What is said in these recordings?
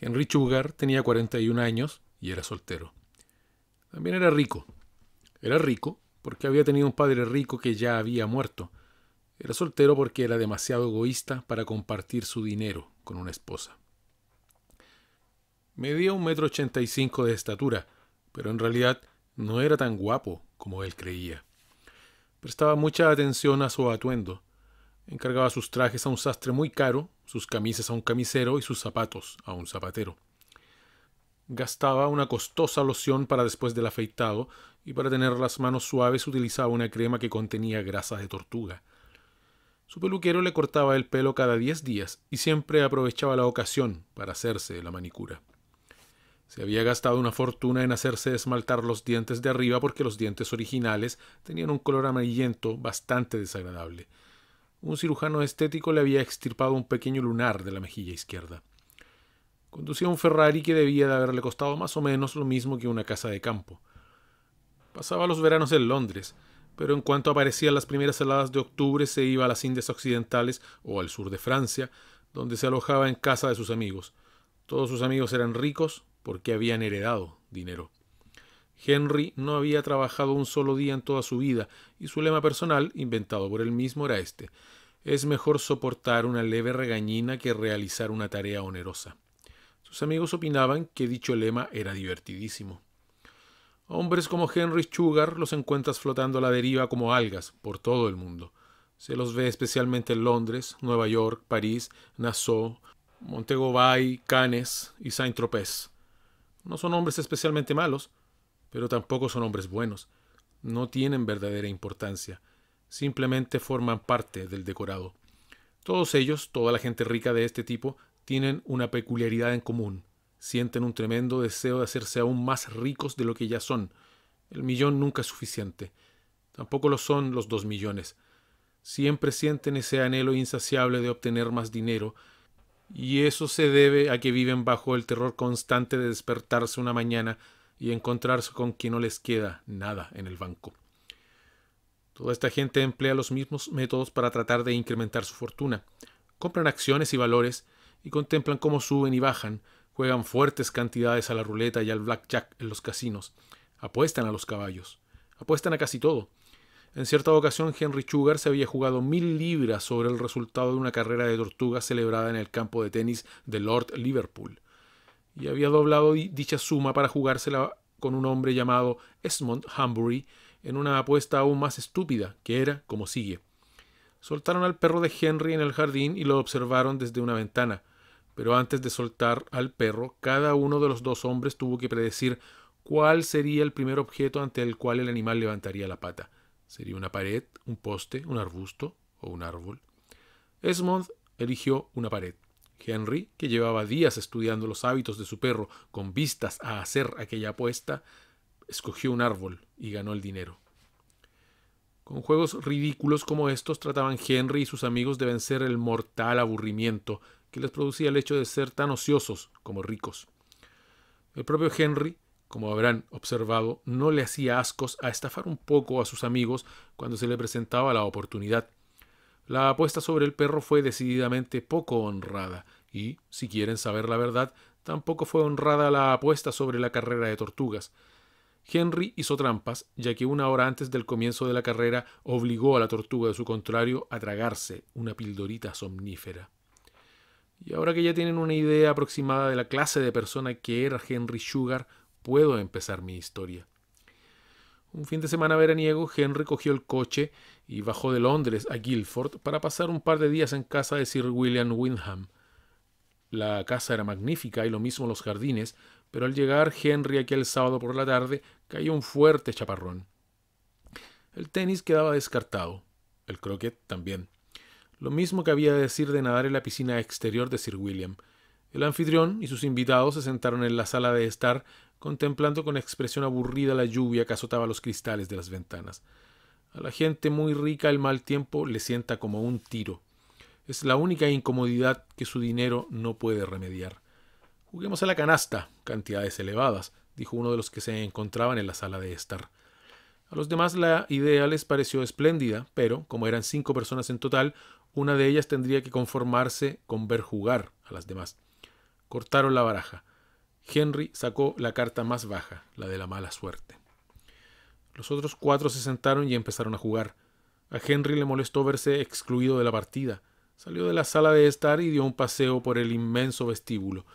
Henry Chugar tenía 41 años y era soltero. También era rico. Era rico porque había tenido un padre rico que ya había muerto. Era soltero porque era demasiado egoísta para compartir su dinero con una esposa. Medía un metro ochenta y cinco de estatura, pero en realidad no era tan guapo como él creía. Prestaba mucha atención a su atuendo, Encargaba sus trajes a un sastre muy caro, sus camisas a un camisero y sus zapatos a un zapatero. Gastaba una costosa loción para después del afeitado y para tener las manos suaves utilizaba una crema que contenía grasa de tortuga. Su peluquero le cortaba el pelo cada diez días y siempre aprovechaba la ocasión para hacerse la manicura. Se había gastado una fortuna en hacerse esmaltar los dientes de arriba porque los dientes originales tenían un color amarillento bastante desagradable un cirujano estético le había extirpado un pequeño lunar de la mejilla izquierda. Conducía un Ferrari que debía de haberle costado más o menos lo mismo que una casa de campo. Pasaba los veranos en Londres, pero en cuanto aparecían las primeras heladas de octubre se iba a las Indias Occidentales o al sur de Francia, donde se alojaba en casa de sus amigos. Todos sus amigos eran ricos porque habían heredado dinero. Henry no había trabajado un solo día en toda su vida, y su lema personal, inventado por él mismo, era este es mejor soportar una leve regañina que realizar una tarea onerosa. Sus amigos opinaban que dicho lema era divertidísimo. Hombres como Henry Sugar los encuentras flotando a la deriva como algas por todo el mundo. Se los ve especialmente en Londres, Nueva York, París, Nassau, Montego Bay, Cannes y Saint-Tropez. No son hombres especialmente malos, pero tampoco son hombres buenos. No tienen verdadera importancia simplemente forman parte del decorado. Todos ellos, toda la gente rica de este tipo, tienen una peculiaridad en común. Sienten un tremendo deseo de hacerse aún más ricos de lo que ya son. El millón nunca es suficiente. Tampoco lo son los dos millones. Siempre sienten ese anhelo insaciable de obtener más dinero, y eso se debe a que viven bajo el terror constante de despertarse una mañana y encontrarse con quien no les queda nada en el banco. Toda esta gente emplea los mismos métodos para tratar de incrementar su fortuna. Compran acciones y valores y contemplan cómo suben y bajan, juegan fuertes cantidades a la ruleta y al blackjack en los casinos, apuestan a los caballos, apuestan a casi todo. En cierta ocasión Henry Sugar se había jugado mil libras sobre el resultado de una carrera de tortuga celebrada en el campo de tenis de Lord Liverpool, y había doblado dicha suma para jugársela con un hombre llamado Esmond Hambury, en una apuesta aún más estúpida, que era como sigue. Soltaron al perro de Henry en el jardín y lo observaron desde una ventana, pero antes de soltar al perro, cada uno de los dos hombres tuvo que predecir cuál sería el primer objeto ante el cual el animal levantaría la pata. ¿Sería una pared, un poste, un arbusto o un árbol? Esmond eligió una pared. Henry, que llevaba días estudiando los hábitos de su perro con vistas a hacer aquella apuesta, escogió un árbol y ganó el dinero. Con juegos ridículos como estos trataban Henry y sus amigos de vencer el mortal aburrimiento que les producía el hecho de ser tan ociosos como ricos. El propio Henry, como habrán observado, no le hacía ascos a estafar un poco a sus amigos cuando se le presentaba la oportunidad. La apuesta sobre el perro fue decididamente poco honrada, y, si quieren saber la verdad, tampoco fue honrada la apuesta sobre la carrera de tortugas. Henry hizo trampas, ya que una hora antes del comienzo de la carrera obligó a la tortuga de su contrario a tragarse una pildorita somnífera. Y ahora que ya tienen una idea aproximada de la clase de persona que era Henry Sugar, puedo empezar mi historia. Un fin de semana veraniego, Henry cogió el coche y bajó de Londres a Guildford para pasar un par de días en casa de Sir William Windham. La casa era magnífica y lo mismo los jardines, pero al llegar Henry aquel sábado por la tarde Caía un fuerte chaparrón. El tenis quedaba descartado, el croquet también. Lo mismo que había de decir de nadar en la piscina exterior de Sir William. El anfitrión y sus invitados se sentaron en la sala de estar, contemplando con expresión aburrida la lluvia que azotaba los cristales de las ventanas. A la gente muy rica el mal tiempo le sienta como un tiro. Es la única incomodidad que su dinero no puede remediar. Juguemos a la canasta, cantidades elevadas, dijo uno de los que se encontraban en la sala de estar. A los demás la idea les pareció espléndida, pero, como eran cinco personas en total, una de ellas tendría que conformarse con ver jugar a las demás. Cortaron la baraja. Henry sacó la carta más baja, la de la mala suerte. Los otros cuatro se sentaron y empezaron a jugar. A Henry le molestó verse excluido de la partida. Salió de la sala de estar y dio un paseo por el inmenso vestíbulo.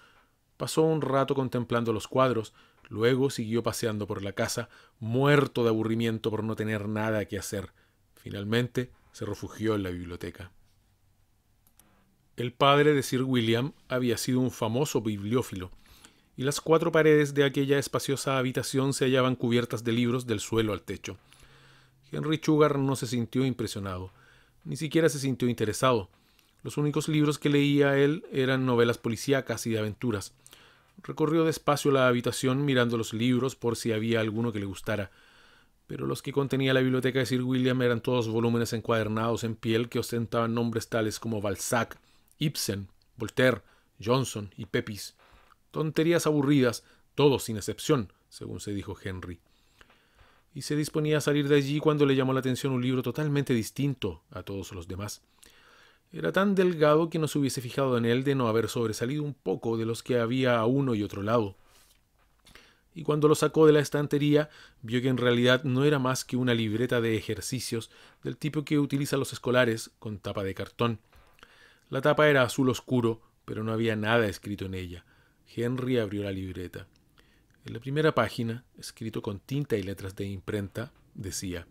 Pasó un rato contemplando los cuadros, Luego siguió paseando por la casa, muerto de aburrimiento por no tener nada que hacer. Finalmente se refugió en la biblioteca. El padre de Sir William había sido un famoso bibliófilo, y las cuatro paredes de aquella espaciosa habitación se hallaban cubiertas de libros del suelo al techo. Henry Sugar no se sintió impresionado, ni siquiera se sintió interesado. Los únicos libros que leía él eran novelas policíacas y de aventuras. Recorrió despacio la habitación mirando los libros por si había alguno que le gustara, pero los que contenía la biblioteca de Sir William eran todos volúmenes encuadernados en piel que ostentaban nombres tales como Balzac, Ibsen, Voltaire, Johnson y Pepys. Tonterías aburridas, todos sin excepción, según se dijo Henry. Y se disponía a salir de allí cuando le llamó la atención un libro totalmente distinto a todos los demás. Era tan delgado que no se hubiese fijado en él de no haber sobresalido un poco de los que había a uno y otro lado. Y cuando lo sacó de la estantería, vio que en realidad no era más que una libreta de ejercicios del tipo que utilizan los escolares con tapa de cartón. La tapa era azul oscuro, pero no había nada escrito en ella. Henry abrió la libreta. En la primera página, escrito con tinta y letras de imprenta, decía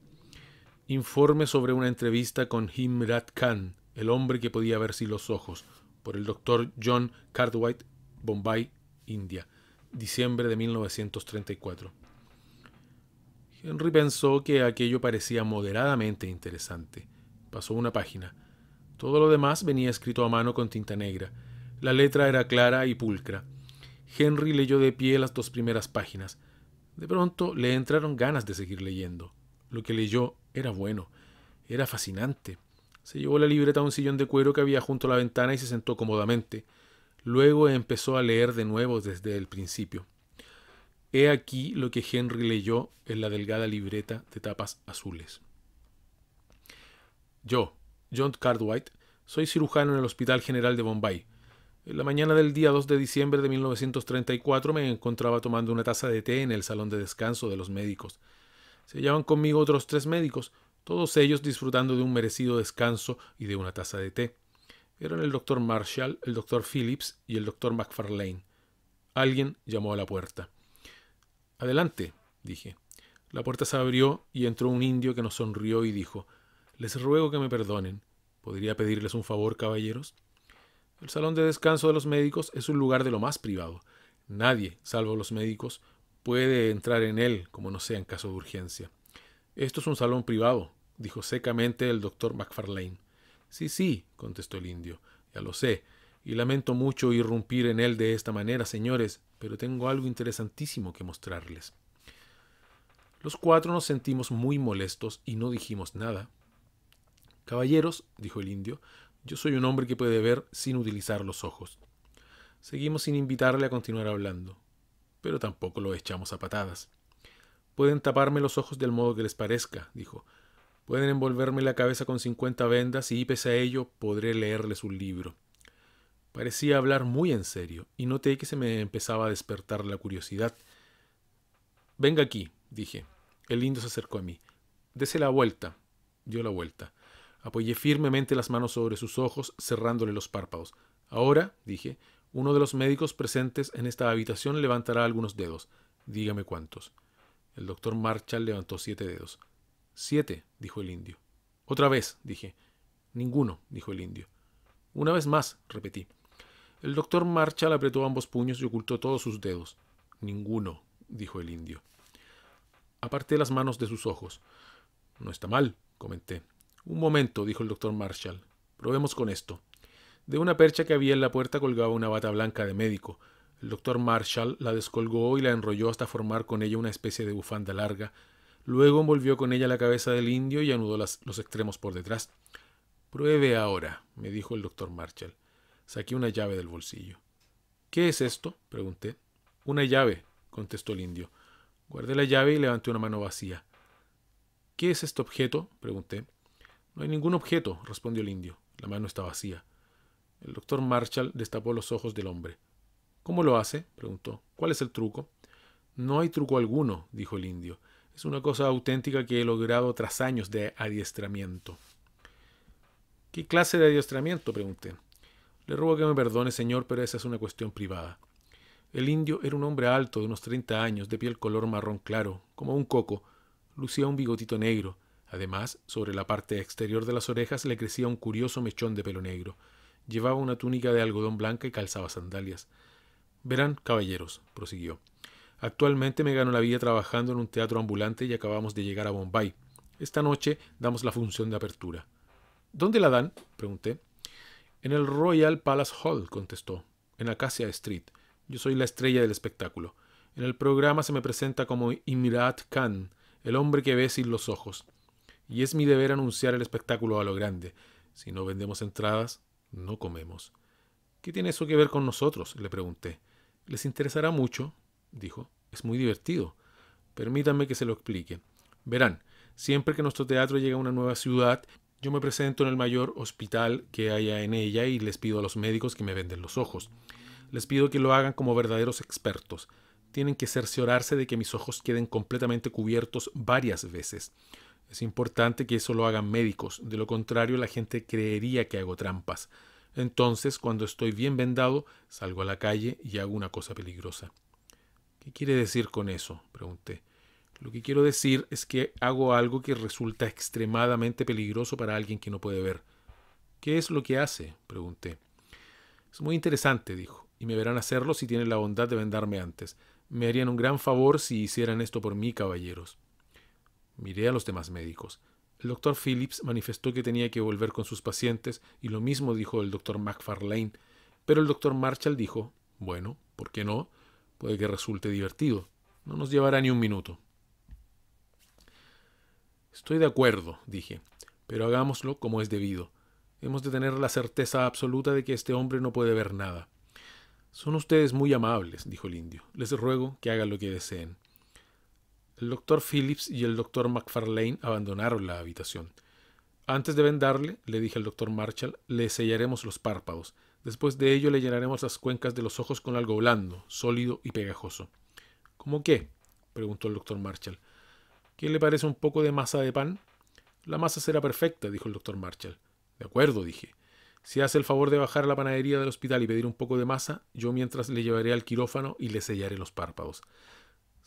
Informe sobre una entrevista con Himrat Khan, el hombre que podía ver sin los ojos, por el doctor John Cartwright, Bombay, India, diciembre de 1934. Henry pensó que aquello parecía moderadamente interesante. Pasó una página. Todo lo demás venía escrito a mano con tinta negra. La letra era clara y pulcra. Henry leyó de pie las dos primeras páginas. De pronto le entraron ganas de seguir leyendo. Lo que leyó era bueno, era fascinante. Se llevó la libreta a un sillón de cuero que había junto a la ventana y se sentó cómodamente. Luego empezó a leer de nuevo desde el principio. He aquí lo que Henry leyó en la delgada libreta de tapas azules. Yo, John Cardwhite, soy cirujano en el Hospital General de Bombay. En la mañana del día 2 de diciembre de 1934 me encontraba tomando una taza de té en el salón de descanso de los médicos. Se hallaban conmigo otros tres médicos, todos ellos disfrutando de un merecido descanso y de una taza de té. Eran el doctor Marshall, el doctor Phillips y el doctor McFarlane. Alguien llamó a la puerta. Adelante, dije. La puerta se abrió y entró un indio que nos sonrió y dijo Les ruego que me perdonen. ¿Podría pedirles un favor, caballeros? El salón de descanso de los médicos es un lugar de lo más privado. Nadie, salvo los médicos, puede entrar en él como no sea en caso de urgencia. Esto es un salón privado, dijo secamente el doctor Macfarlane. Sí, sí, contestó el indio, ya lo sé, y lamento mucho irrumpir en él de esta manera, señores, pero tengo algo interesantísimo que mostrarles. Los cuatro nos sentimos muy molestos y no dijimos nada. Caballeros, dijo el indio, yo soy un hombre que puede ver sin utilizar los ojos. Seguimos sin invitarle a continuar hablando, pero tampoco lo echamos a patadas. Pueden taparme los ojos del modo que les parezca, dijo. Pueden envolverme la cabeza con cincuenta vendas y, pese a ello, podré leerles un libro. Parecía hablar muy en serio, y noté que se me empezaba a despertar la curiosidad. Venga aquí, dije. El lindo se acercó a mí. Dese la vuelta. Dio la vuelta. Apoyé firmemente las manos sobre sus ojos, cerrándole los párpados. Ahora, dije, uno de los médicos presentes en esta habitación levantará algunos dedos. Dígame cuántos. El doctor Marshall levantó siete dedos. Siete, dijo el indio. Otra vez, dije. Ninguno, dijo el indio. Una vez más, repetí. El doctor Marshall apretó ambos puños y ocultó todos sus dedos. Ninguno, dijo el indio. Aparté las manos de sus ojos. No está mal, comenté. Un momento, dijo el doctor Marshall. Probemos con esto. De una percha que había en la puerta colgaba una bata blanca de médico, el doctor Marshall la descolgó y la enrolló hasta formar con ella una especie de bufanda larga. Luego envolvió con ella la cabeza del indio y anudó los extremos por detrás. Pruebe ahora, me dijo el doctor Marshall. Saqué una llave del bolsillo. ¿Qué es esto? pregunté. Una llave, contestó el indio. Guardé la llave y levanté una mano vacía. ¿Qué es este objeto? pregunté. No hay ningún objeto, respondió el indio. La mano está vacía. El doctor Marshall destapó los ojos del hombre. ¿Cómo lo hace? preguntó. ¿Cuál es el truco? No hay truco alguno, dijo el indio. Es una cosa auténtica que he logrado tras años de adiestramiento. ¿Qué clase de adiestramiento? pregunté. Le ruego que me perdone, señor, pero esa es una cuestión privada. El indio era un hombre alto, de unos treinta años, de piel color marrón claro, como un coco. Lucía un bigotito negro. Además, sobre la parte exterior de las orejas le crecía un curioso mechón de pelo negro. Llevaba una túnica de algodón blanca y calzaba sandalias. Verán, caballeros, prosiguió. Actualmente me gano la vida trabajando en un teatro ambulante y acabamos de llegar a Bombay. Esta noche damos la función de apertura. ¿Dónde la dan? pregunté. En el Royal Palace Hall, contestó, en Acacia Street. Yo soy la estrella del espectáculo. En el programa se me presenta como Imirat Khan, el hombre que ve sin los ojos. Y es mi deber anunciar el espectáculo a lo grande. Si no vendemos entradas, no comemos. ¿Qué tiene eso que ver con nosotros? le pregunté. Les interesará mucho, dijo. Es muy divertido. Permítanme que se lo explique. Verán, siempre que nuestro teatro llega a una nueva ciudad, yo me presento en el mayor hospital que haya en ella y les pido a los médicos que me venden los ojos. Les pido que lo hagan como verdaderos expertos. Tienen que cerciorarse de que mis ojos queden completamente cubiertos varias veces. Es importante que eso lo hagan médicos, de lo contrario la gente creería que hago trampas. Entonces, cuando estoy bien vendado, salgo a la calle y hago una cosa peligrosa. ¿Qué quiere decir con eso? pregunté. Lo que quiero decir es que hago algo que resulta extremadamente peligroso para alguien que no puede ver. ¿Qué es lo que hace? pregunté. Es muy interesante, dijo, y me verán hacerlo si tienen la bondad de vendarme antes. Me harían un gran favor si hicieran esto por mí, caballeros. Miré a los demás médicos. El doctor Phillips manifestó que tenía que volver con sus pacientes y lo mismo dijo el doctor McFarlane, pero el doctor Marshall dijo, bueno, ¿por qué no? Puede que resulte divertido. No nos llevará ni un minuto. Estoy de acuerdo, dije, pero hagámoslo como es debido. Hemos de tener la certeza absoluta de que este hombre no puede ver nada. Son ustedes muy amables, dijo el indio. Les ruego que hagan lo que deseen. El doctor Phillips y el doctor McFarlane abandonaron la habitación. Antes de vendarle, le dije al doctor Marshall, le sellaremos los párpados. Después de ello le llenaremos las cuencas de los ojos con algo blando, sólido y pegajoso. ¿Cómo qué? preguntó el doctor Marshall. ¿Qué le parece un poco de masa de pan? La masa será perfecta, dijo el doctor Marshall. De acuerdo, dije. Si hace el favor de bajar a la panadería del hospital y pedir un poco de masa, yo mientras le llevaré al quirófano y le sellaré los párpados.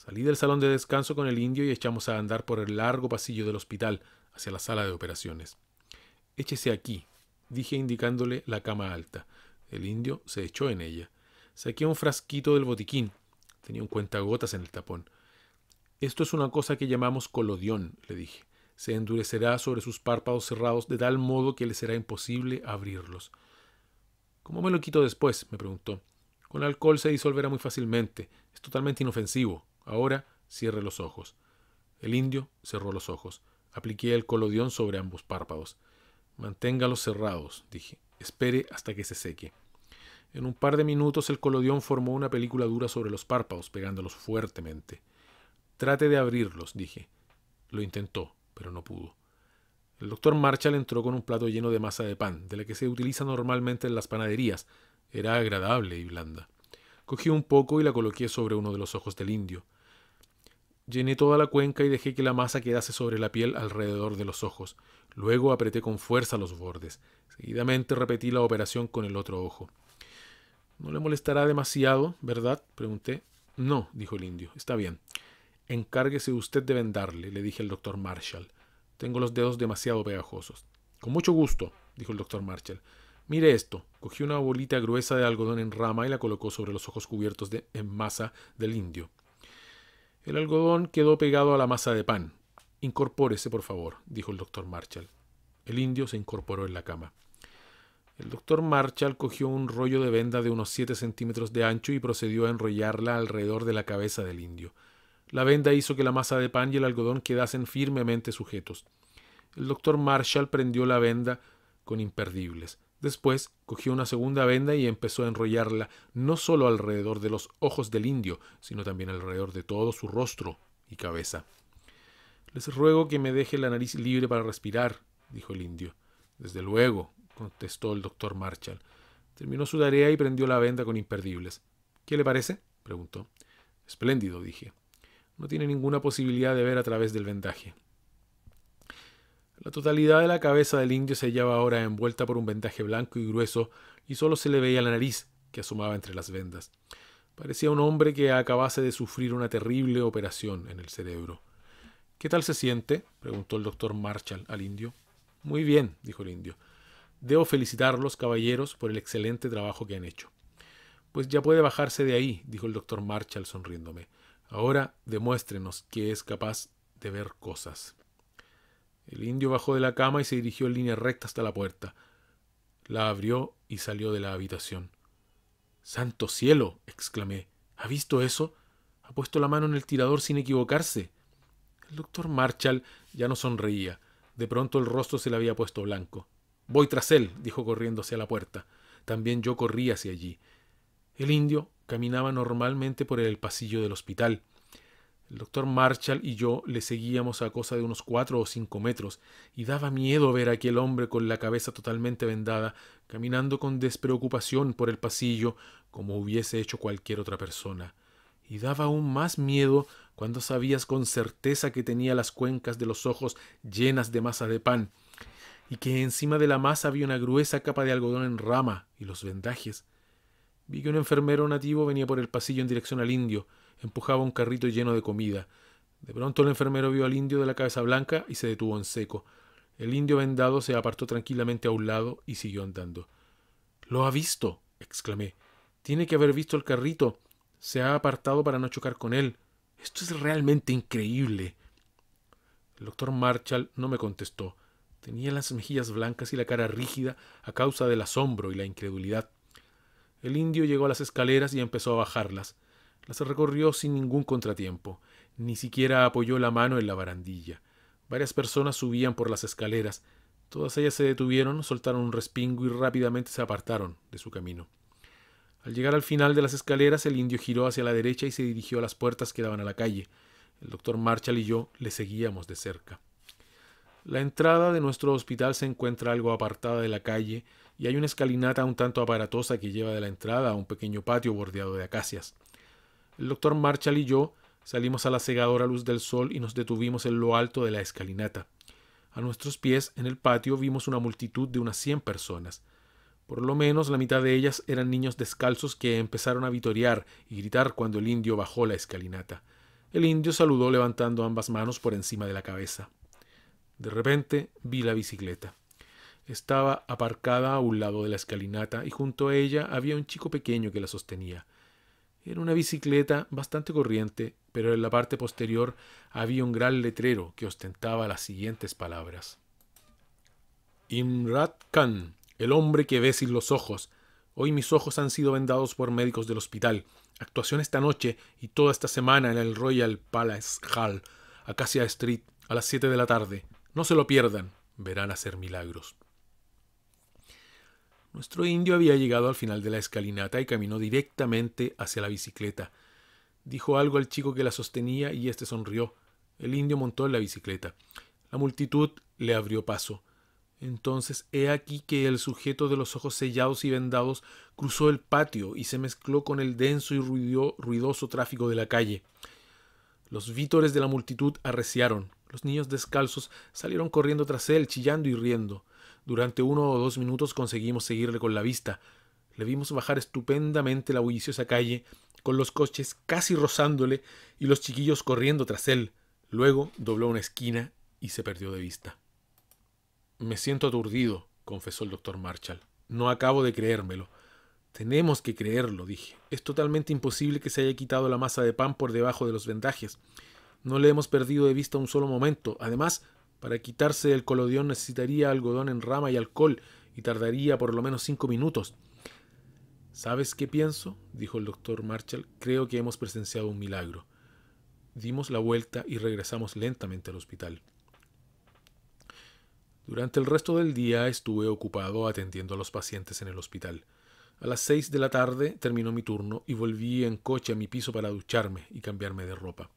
Salí del salón de descanso con el indio y echamos a andar por el largo pasillo del hospital hacia la sala de operaciones. Échese aquí, dije indicándole la cama alta. El indio se echó en ella. Saqué un frasquito del botiquín. Tenía un cuentagotas en el tapón. Esto es una cosa que llamamos colodión, le dije. Se endurecerá sobre sus párpados cerrados de tal modo que le será imposible abrirlos. ¿Cómo me lo quito después? me preguntó. Con alcohol se disolverá muy fácilmente. Es totalmente inofensivo. Ahora cierre los ojos. El indio cerró los ojos. Apliqué el colodión sobre ambos párpados. Manténgalos cerrados, dije. Espere hasta que se seque. En un par de minutos el colodión formó una película dura sobre los párpados, pegándolos fuertemente. Trate de abrirlos, dije. Lo intentó, pero no pudo. El doctor Marshall entró con un plato lleno de masa de pan, de la que se utiliza normalmente en las panaderías. Era agradable y blanda. Cogí un poco y la coloqué sobre uno de los ojos del indio. Llené toda la cuenca y dejé que la masa quedase sobre la piel alrededor de los ojos. Luego apreté con fuerza los bordes. Seguidamente repetí la operación con el otro ojo. No le molestará demasiado, ¿verdad? pregunté. No, dijo el indio. Está bien. Encárguese usted de vendarle, le dije al doctor Marshall. Tengo los dedos demasiado pegajosos. Con mucho gusto, dijo el doctor Marshall. Mire esto. Cogió una bolita gruesa de algodón en rama y la colocó sobre los ojos cubiertos de, en masa del indio. El algodón quedó pegado a la masa de pan. Incorpórese, por favor, dijo el doctor Marshall. El indio se incorporó en la cama. El doctor Marshall cogió un rollo de venda de unos 7 centímetros de ancho y procedió a enrollarla alrededor de la cabeza del indio. La venda hizo que la masa de pan y el algodón quedasen firmemente sujetos. El doctor Marshall prendió la venda con imperdibles. Después cogió una segunda venda y empezó a enrollarla no solo alrededor de los ojos del indio, sino también alrededor de todo su rostro y cabeza. Les ruego que me deje la nariz libre para respirar, dijo el indio. Desde luego, contestó el doctor Marshall. Terminó su tarea y prendió la venda con imperdibles. ¿Qué le parece? preguntó. Espléndido, dije. No tiene ninguna posibilidad de ver a través del vendaje. La totalidad de la cabeza del indio se hallaba ahora envuelta por un vendaje blanco y grueso, y solo se le veía la nariz, que asomaba entre las vendas. Parecía un hombre que acabase de sufrir una terrible operación en el cerebro. ¿Qué tal se siente? preguntó el doctor Marshall al indio. Muy bien, dijo el indio. Debo felicitarlos, caballeros, por el excelente trabajo que han hecho. Pues ya puede bajarse de ahí, dijo el doctor Marshall sonriéndome. Ahora demuéstrenos que es capaz de ver cosas. El indio bajó de la cama y se dirigió en línea recta hasta la puerta. La abrió y salió de la habitación. Santo cielo. exclamé. ¿Ha visto eso? Ha puesto la mano en el tirador sin equivocarse. El doctor Marshall ya no sonreía. De pronto el rostro se le había puesto blanco. Voy tras él, dijo corriendo hacia la puerta. También yo corrí hacia allí. El indio caminaba normalmente por el pasillo del hospital. El doctor Marshall y yo le seguíamos a cosa de unos cuatro o cinco metros, y daba miedo ver a aquel hombre con la cabeza totalmente vendada, caminando con despreocupación por el pasillo, como hubiese hecho cualquier otra persona. Y daba aún más miedo cuando sabías con certeza que tenía las cuencas de los ojos llenas de masa de pan, y que encima de la masa había una gruesa capa de algodón en rama y los vendajes. Vi que un enfermero nativo venía por el pasillo en dirección al indio, empujaba un carrito lleno de comida. De pronto el enfermero vio al indio de la cabeza blanca y se detuvo en seco. El indio vendado se apartó tranquilamente a un lado y siguió andando. Lo ha visto, exclamé. Tiene que haber visto el carrito. Se ha apartado para no chocar con él. Esto es realmente increíble. El doctor Marshall no me contestó. Tenía las mejillas blancas y la cara rígida a causa del asombro y la incredulidad. El indio llegó a las escaleras y empezó a bajarlas. Las recorrió sin ningún contratiempo. Ni siquiera apoyó la mano en la barandilla. Varias personas subían por las escaleras. Todas ellas se detuvieron, soltaron un respingo y rápidamente se apartaron de su camino. Al llegar al final de las escaleras, el indio giró hacia la derecha y se dirigió a las puertas que daban a la calle. El doctor Marshall y yo le seguíamos de cerca. La entrada de nuestro hospital se encuentra algo apartada de la calle y hay una escalinata un tanto aparatosa que lleva de la entrada a un pequeño patio bordeado de acacias. El doctor Marshall y yo salimos a la cegadora luz del sol y nos detuvimos en lo alto de la escalinata. A nuestros pies, en el patio, vimos una multitud de unas cien personas. Por lo menos la mitad de ellas eran niños descalzos que empezaron a vitorear y gritar cuando el indio bajó la escalinata. El indio saludó levantando ambas manos por encima de la cabeza. De repente vi la bicicleta. Estaba aparcada a un lado de la escalinata y junto a ella había un chico pequeño que la sostenía. Era una bicicleta bastante corriente, pero en la parte posterior había un gran letrero que ostentaba las siguientes palabras. Imrat Khan, el hombre que ve sin los ojos. Hoy mis ojos han sido vendados por médicos del hospital. Actuación esta noche y toda esta semana en el Royal Palace Hall, Acacia Street, a las 7 de la tarde. No se lo pierdan, verán hacer milagros. Nuestro indio había llegado al final de la escalinata y caminó directamente hacia la bicicleta. Dijo algo al chico que la sostenía y este sonrió. El indio montó en la bicicleta. La multitud le abrió paso. Entonces he aquí que el sujeto de los ojos sellados y vendados cruzó el patio y se mezcló con el denso y ruidoso tráfico de la calle. Los vítores de la multitud arreciaron. Los niños descalzos salieron corriendo tras él, chillando y riendo. Durante uno o dos minutos conseguimos seguirle con la vista. Le vimos bajar estupendamente la bulliciosa calle, con los coches casi rozándole y los chiquillos corriendo tras él. Luego dobló una esquina y se perdió de vista. Me siento aturdido, confesó el doctor Marshall. No acabo de creérmelo. Tenemos que creerlo, dije. Es totalmente imposible que se haya quitado la masa de pan por debajo de los vendajes. No le hemos perdido de vista un solo momento. Además, para quitarse el colodión necesitaría algodón en rama y alcohol, y tardaría por lo menos cinco minutos. ¿Sabes qué pienso? dijo el doctor Marshall. Creo que hemos presenciado un milagro. Dimos la vuelta y regresamos lentamente al hospital. Durante el resto del día estuve ocupado atendiendo a los pacientes en el hospital. A las seis de la tarde terminó mi turno y volví en coche a mi piso para ducharme y cambiarme de ropa.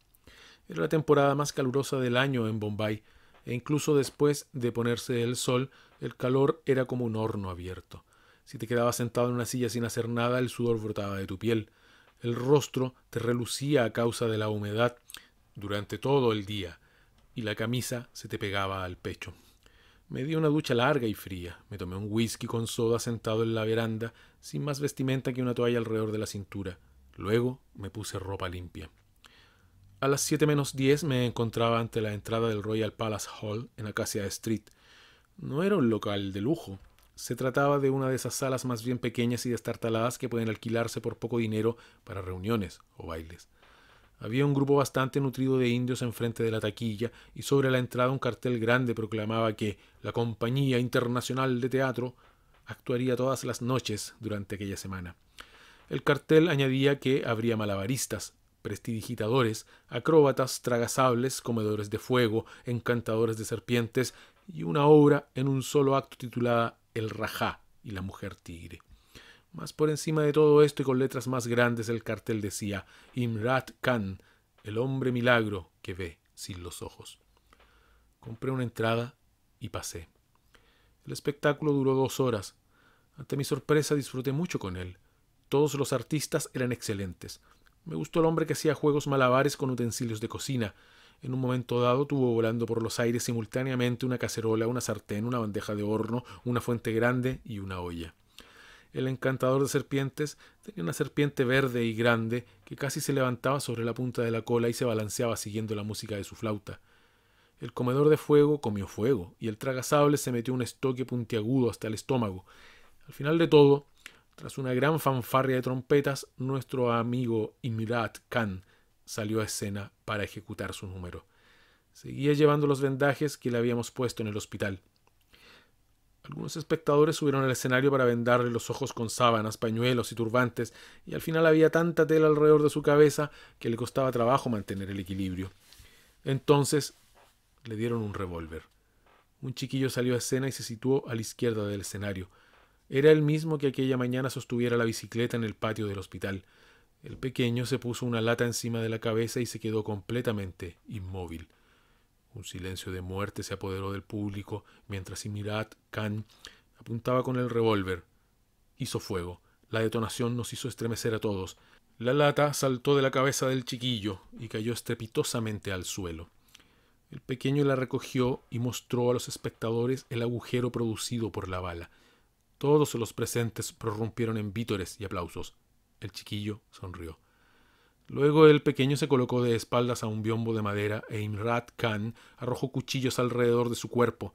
Era la temporada más calurosa del año en Bombay e incluso después de ponerse el sol, el calor era como un horno abierto. Si te quedabas sentado en una silla sin hacer nada, el sudor brotaba de tu piel. El rostro te relucía a causa de la humedad durante todo el día, y la camisa se te pegaba al pecho. Me di una ducha larga y fría, me tomé un whisky con soda sentado en la veranda, sin más vestimenta que una toalla alrededor de la cintura. Luego me puse ropa limpia. A las 7 menos 10 me encontraba ante la entrada del Royal Palace Hall en Acacia Street. No era un local de lujo. Se trataba de una de esas salas más bien pequeñas y destartaladas que pueden alquilarse por poco dinero para reuniones o bailes. Había un grupo bastante nutrido de indios enfrente de la taquilla y sobre la entrada un cartel grande proclamaba que la Compañía Internacional de Teatro actuaría todas las noches durante aquella semana. El cartel añadía que habría malabaristas, prestidigitadores, acróbatas, tragasables, comedores de fuego, encantadores de serpientes y una obra en un solo acto titulada El Rajá y la Mujer Tigre. Más por encima de todo esto y con letras más grandes el cartel decía Imrat Khan, el hombre milagro que ve sin los ojos. Compré una entrada y pasé. El espectáculo duró dos horas. Ante mi sorpresa disfruté mucho con él. Todos los artistas eran excelentes. Me gustó el hombre que hacía juegos malabares con utensilios de cocina. En un momento dado tuvo volando por los aires simultáneamente una cacerola, una sartén, una bandeja de horno, una fuente grande y una olla. El encantador de serpientes tenía una serpiente verde y grande que casi se levantaba sobre la punta de la cola y se balanceaba siguiendo la música de su flauta. El comedor de fuego comió fuego y el tragasable se metió un estoque puntiagudo hasta el estómago. Al final de todo, tras una gran fanfarria de trompetas, nuestro amigo Imirat Khan salió a escena para ejecutar su número. Seguía llevando los vendajes que le habíamos puesto en el hospital. Algunos espectadores subieron al escenario para vendarle los ojos con sábanas, pañuelos y turbantes, y al final había tanta tela alrededor de su cabeza que le costaba trabajo mantener el equilibrio. Entonces le dieron un revólver. Un chiquillo salió a escena y se situó a la izquierda del escenario. Era el mismo que aquella mañana sostuviera la bicicleta en el patio del hospital. El pequeño se puso una lata encima de la cabeza y se quedó completamente inmóvil. Un silencio de muerte se apoderó del público mientras Imirat Khan apuntaba con el revólver. Hizo fuego. La detonación nos hizo estremecer a todos. La lata saltó de la cabeza del chiquillo y cayó estrepitosamente al suelo. El pequeño la recogió y mostró a los espectadores el agujero producido por la bala. Todos los presentes prorrumpieron en vítores y aplausos. El chiquillo sonrió. Luego el pequeño se colocó de espaldas a un biombo de madera e Imrat Khan arrojó cuchillos alrededor de su cuerpo.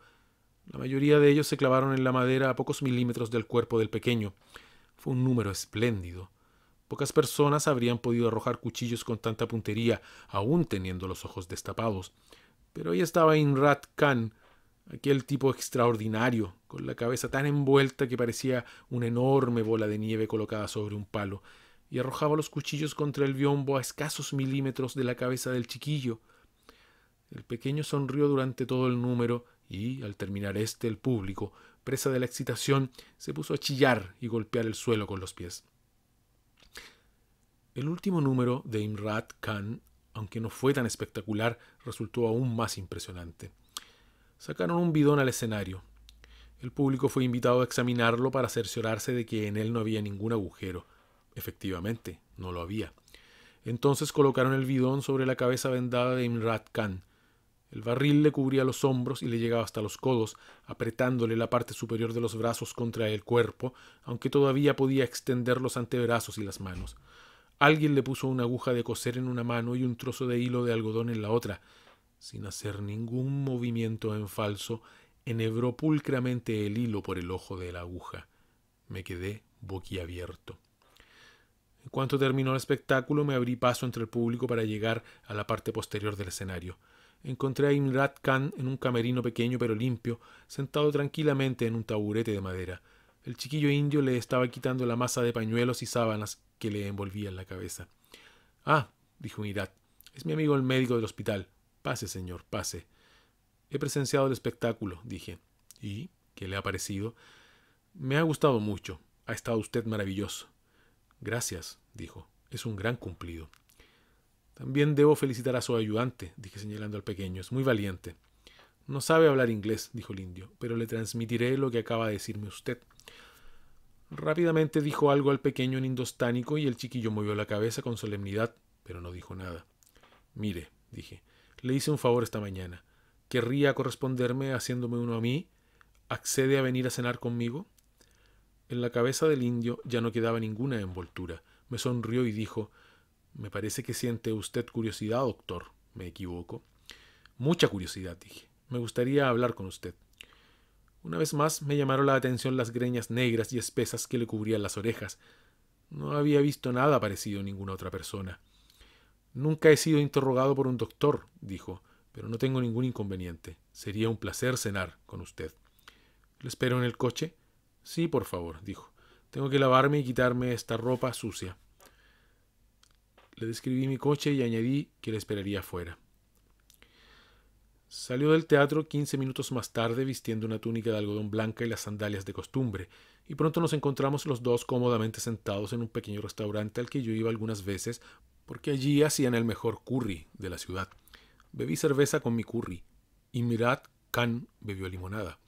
La mayoría de ellos se clavaron en la madera a pocos milímetros del cuerpo del pequeño. Fue un número espléndido. Pocas personas habrían podido arrojar cuchillos con tanta puntería, aún teniendo los ojos destapados. Pero ahí estaba Imrat Khan, aquel tipo extraordinario, con la cabeza tan envuelta que parecía una enorme bola de nieve colocada sobre un palo, y arrojaba los cuchillos contra el biombo a escasos milímetros de la cabeza del chiquillo. El pequeño sonrió durante todo el número y, al terminar este, el público, presa de la excitación, se puso a chillar y golpear el suelo con los pies. El último número de Imrat Khan, aunque no fue tan espectacular, resultó aún más impresionante sacaron un bidón al escenario. El público fue invitado a examinarlo para cerciorarse de que en él no había ningún agujero. Efectivamente, no lo había. Entonces colocaron el bidón sobre la cabeza vendada de Imrat Khan. El barril le cubría los hombros y le llegaba hasta los codos, apretándole la parte superior de los brazos contra el cuerpo, aunque todavía podía extender los antebrazos y las manos. Alguien le puso una aguja de coser en una mano y un trozo de hilo de algodón en la otra, sin hacer ningún movimiento en falso, enhebró pulcramente el hilo por el ojo de la aguja. Me quedé boquiabierto. En cuanto terminó el espectáculo, me abrí paso entre el público para llegar a la parte posterior del escenario. Encontré a Imrat Khan en un camerino pequeño pero limpio, sentado tranquilamente en un taburete de madera. El chiquillo indio le estaba quitando la masa de pañuelos y sábanas que le envolvían la cabeza. Ah, dijo Imrat, es mi amigo el médico del hospital. Pase, señor, pase. He presenciado el espectáculo, dije. ¿Y qué le ha parecido? Me ha gustado mucho. Ha estado usted maravilloso. Gracias, dijo. Es un gran cumplido. También debo felicitar a su ayudante, dije señalando al pequeño. Es muy valiente. No sabe hablar inglés, dijo el indio, pero le transmitiré lo que acaba de decirme usted. Rápidamente dijo algo al pequeño en indostánico y el chiquillo movió la cabeza con solemnidad, pero no dijo nada. Mire, dije, le hice un favor esta mañana. ¿Querría corresponderme haciéndome uno a mí? ¿Accede a venir a cenar conmigo? En la cabeza del indio ya no quedaba ninguna envoltura. Me sonrió y dijo Me parece que siente usted curiosidad, doctor. ¿Me equivoco? Mucha curiosidad, dije. Me gustaría hablar con usted. Una vez más me llamaron la atención las greñas negras y espesas que le cubrían las orejas. No había visto nada parecido a ninguna otra persona. Nunca he sido interrogado por un doctor, dijo, pero no tengo ningún inconveniente. Sería un placer cenar con usted. ¿Le espero en el coche? Sí, por favor, dijo. Tengo que lavarme y quitarme esta ropa sucia. Le describí mi coche y añadí que le esperaría afuera. Salió del teatro quince minutos más tarde vistiendo una túnica de algodón blanca y las sandalias de costumbre, y pronto nos encontramos los dos cómodamente sentados en un pequeño restaurante al que yo iba algunas veces porque allí hacían el mejor curry de la ciudad. Bebí cerveza con mi curry, y mirad, Khan bebió limonada.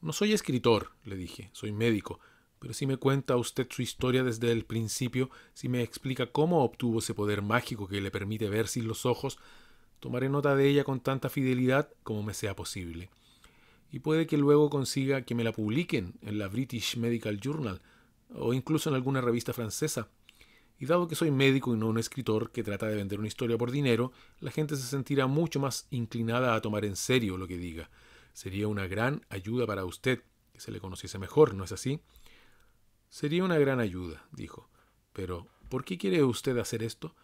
No soy escritor, le dije, soy médico, pero si me cuenta usted su historia desde el principio, si me explica cómo obtuvo ese poder mágico que le permite ver sin los ojos, tomaré nota de ella con tanta fidelidad como me sea posible. Y puede que luego consiga que me la publiquen en la British Medical Journal o incluso en alguna revista francesa, y dado que soy médico y no un escritor que trata de vender una historia por dinero, la gente se sentirá mucho más inclinada a tomar en serio lo que diga. Sería una gran ayuda para usted, que se le conociese mejor, ¿no es así? Sería una gran ayuda, dijo. Pero, ¿por qué quiere usted hacer esto?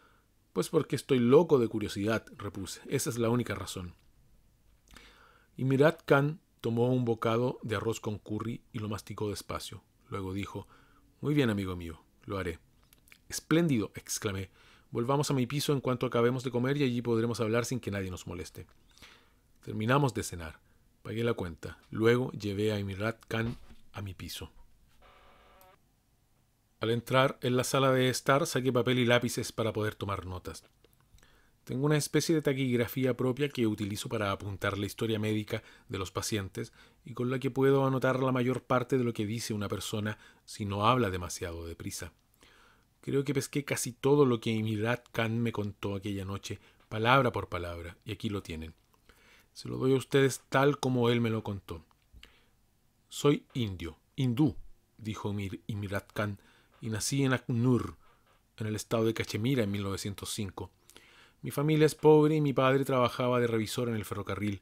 Pues porque estoy loco de curiosidad, repuse. Esa es la única razón. Y Mirat Khan tomó un bocado de arroz con curry y lo masticó despacio. Luego dijo, Muy bien, amigo mío, lo haré. Espléndido, exclamé. Volvamos a mi piso en cuanto acabemos de comer y allí podremos hablar sin que nadie nos moleste. Terminamos de cenar. Pagué la cuenta. Luego llevé a Emirat Khan a mi piso. Al entrar en la sala de estar, saqué papel y lápices para poder tomar notas. Tengo una especie de taquigrafía propia que utilizo para apuntar la historia médica de los pacientes y con la que puedo anotar la mayor parte de lo que dice una persona si no habla demasiado deprisa. Creo que pesqué casi todo lo que Emirat Khan me contó aquella noche, palabra por palabra, y aquí lo tienen. Se lo doy a ustedes tal como él me lo contó. Soy indio, hindú, dijo Imirat Khan, y nací en Aknur, en el estado de Cachemira, en 1905. Mi familia es pobre y mi padre trabajaba de revisor en el ferrocarril.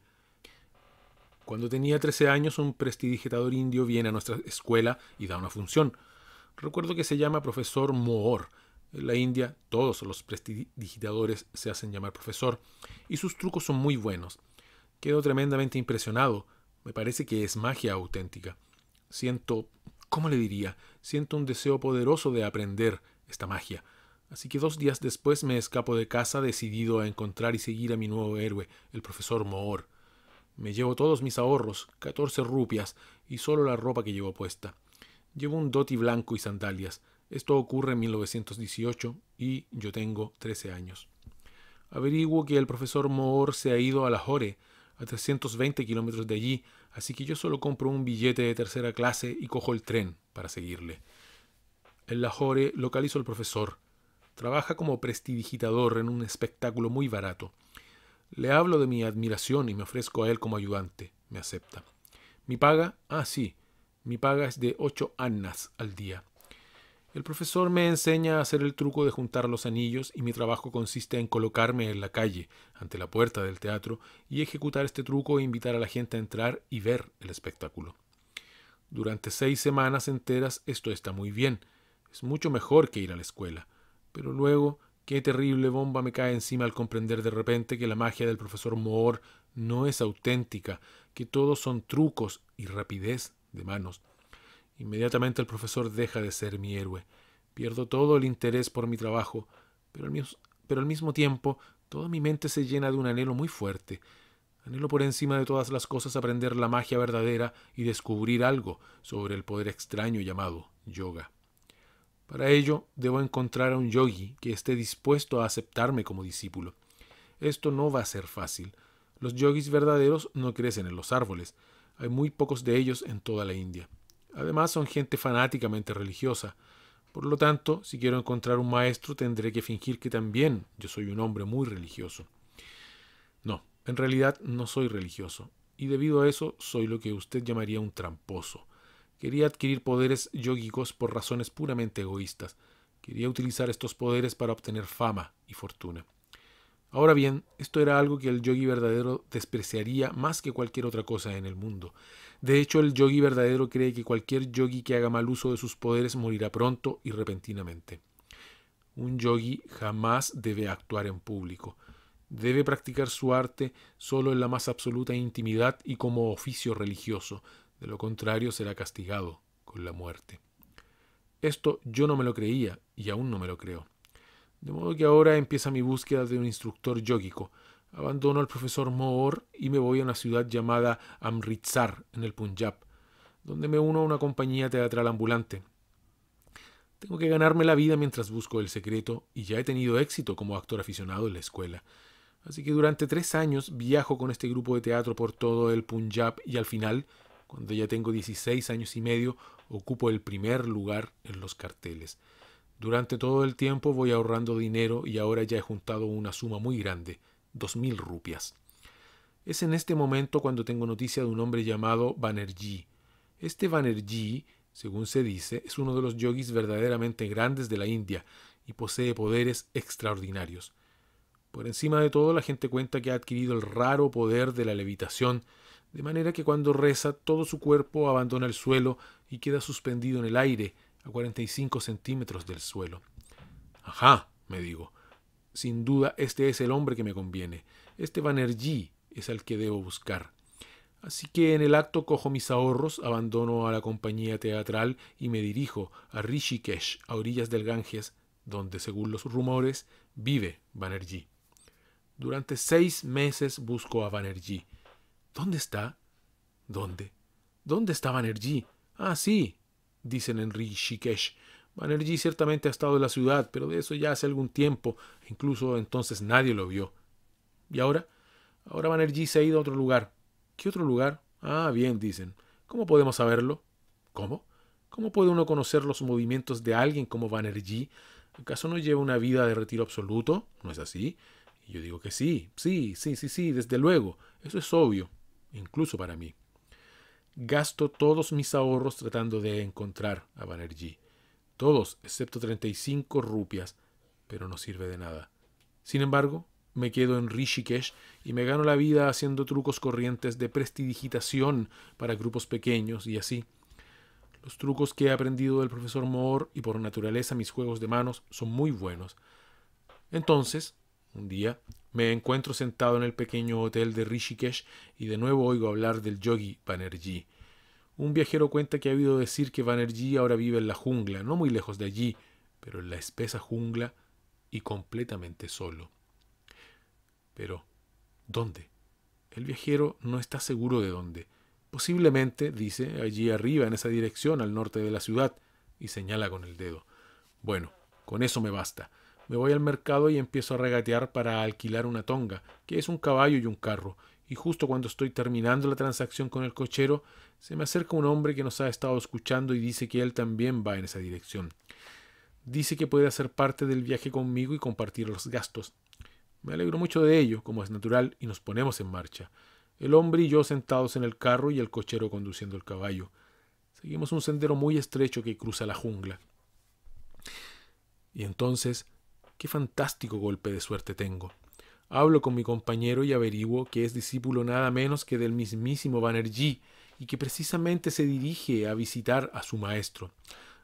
Cuando tenía 13 años, un prestidigitador indio viene a nuestra escuela y da una función. Recuerdo que se llama profesor Mohor, En la India todos los prestidigitadores se hacen llamar profesor y sus trucos son muy buenos. Quedo tremendamente impresionado. Me parece que es magia auténtica. Siento, ¿cómo le diría? Siento un deseo poderoso de aprender esta magia. Así que dos días después me escapo de casa decidido a encontrar y seguir a mi nuevo héroe, el profesor Moor. Me llevo todos mis ahorros, 14 rupias, y solo la ropa que llevo puesta. Llevo un doti blanco y sandalias. Esto ocurre en 1918 y yo tengo 13 años. Averiguo que el profesor Moore se ha ido a Lahore, a 320 kilómetros de allí, así que yo solo compro un billete de tercera clase y cojo el tren para seguirle. En Lahore localizo al profesor. Trabaja como prestidigitador en un espectáculo muy barato. Le hablo de mi admiración y me ofrezco a él como ayudante. Me acepta. ¿Mi paga? Ah, sí. Mi paga es de ocho annas al día. El profesor me enseña a hacer el truco de juntar los anillos y mi trabajo consiste en colocarme en la calle, ante la puerta del teatro, y ejecutar este truco e invitar a la gente a entrar y ver el espectáculo. Durante seis semanas enteras esto está muy bien. Es mucho mejor que ir a la escuela. Pero luego, qué terrible bomba me cae encima al comprender de repente que la magia del profesor Moore no es auténtica, que todos son trucos y rapidez de manos. Inmediatamente el profesor deja de ser mi héroe. Pierdo todo el interés por mi trabajo, pero al, mismo, tiempo toda mi mente se llena de un anhelo muy fuerte. Anhelo por encima de todas las cosas aprender la magia verdadera y descubrir algo sobre el poder extraño llamado yoga. Para ello, debo encontrar a un yogi que esté dispuesto a aceptarme como discípulo. Esto no va a ser fácil. Los yogis verdaderos no crecen en los árboles. Hay muy pocos de ellos en toda la India. Además son gente fanáticamente religiosa. Por lo tanto, si quiero encontrar un maestro tendré que fingir que también yo soy un hombre muy religioso. No, en realidad no soy religioso, y debido a eso soy lo que usted llamaría un tramposo. Quería adquirir poderes yógicos por razones puramente egoístas. Quería utilizar estos poderes para obtener fama y fortuna. Ahora bien, esto era algo que el yogi verdadero despreciaría más que cualquier otra cosa en el mundo. De hecho, el yogi verdadero cree que cualquier yogi que haga mal uso de sus poderes morirá pronto y repentinamente. Un yogi jamás debe actuar en público. Debe practicar su arte solo en la más absoluta intimidad y como oficio religioso. De lo contrario, será castigado con la muerte. Esto yo no me lo creía y aún no me lo creo. De modo que ahora empieza mi búsqueda de un instructor yógico. Abandono al profesor Mohor y me voy a una ciudad llamada Amritsar, en el Punjab, donde me uno a una compañía teatral ambulante. Tengo que ganarme la vida mientras busco el secreto y ya he tenido éxito como actor aficionado en la escuela. Así que durante tres años viajo con este grupo de teatro por todo el Punjab y al final, cuando ya tengo 16 años y medio, ocupo el primer lugar en los carteles. Durante todo el tiempo voy ahorrando dinero y ahora ya he juntado una suma muy grande, dos mil rupias. Es en este momento cuando tengo noticia de un hombre llamado Banerjee. Este Banerjee, según se dice, es uno de los yogis verdaderamente grandes de la India y posee poderes extraordinarios. Por encima de todo, la gente cuenta que ha adquirido el raro poder de la levitación, de manera que cuando reza todo su cuerpo abandona el suelo y queda suspendido en el aire, a 45 centímetros del suelo. Ajá, me digo. Sin duda este es el hombre que me conviene. Este Banerjee es al que debo buscar. Así que en el acto cojo mis ahorros, abandono a la compañía teatral y me dirijo a Rishikesh, a orillas del Ganges, donde, según los rumores, vive Banerjee. Durante seis meses busco a Banerjee. ¿Dónde está? ¿Dónde? ¿Dónde está Banerjee? Ah, sí, dicen en Rishikesh. Banerjee ciertamente ha estado en la ciudad, pero de eso ya hace algún tiempo, incluso entonces nadie lo vio. ¿Y ahora? Ahora Banerjee se ha ido a otro lugar. ¿Qué otro lugar? Ah, bien, dicen. ¿Cómo podemos saberlo? ¿Cómo? ¿Cómo puede uno conocer los movimientos de alguien como Banerjee? ¿Acaso no lleva una vida de retiro absoluto? ¿No es así? Y yo digo que sí, sí, sí, sí, sí, desde luego. Eso es obvio, incluso para mí gasto todos mis ahorros tratando de encontrar a Banerjee. Todos, excepto 35 rupias, pero no sirve de nada. Sin embargo, me quedo en Rishikesh y me gano la vida haciendo trucos corrientes de prestidigitación para grupos pequeños y así. Los trucos que he aprendido del profesor Moore y por naturaleza mis juegos de manos son muy buenos. Entonces, un día, me encuentro sentado en el pequeño hotel de Rishikesh y de nuevo oigo hablar del yogi Banerjee. Un viajero cuenta que ha habido decir que Banerjee ahora vive en la jungla, no muy lejos de allí, pero en la espesa jungla y completamente solo. Pero, ¿dónde? El viajero no está seguro de dónde. Posiblemente, dice, allí arriba, en esa dirección, al norte de la ciudad, y señala con el dedo. Bueno, con eso me basta. Me voy al mercado y empiezo a regatear para alquilar una tonga, que es un caballo y un carro, y justo cuando estoy terminando la transacción con el cochero, se me acerca un hombre que nos ha estado escuchando y dice que él también va en esa dirección. Dice que puede hacer parte del viaje conmigo y compartir los gastos. Me alegro mucho de ello, como es natural, y nos ponemos en marcha. El hombre y yo sentados en el carro y el cochero conduciendo el caballo. Seguimos un sendero muy estrecho que cruza la jungla. Y entonces Qué fantástico golpe de suerte tengo. Hablo con mi compañero y averiguo que es discípulo nada menos que del mismísimo Banerji, y que precisamente se dirige a visitar a su maestro.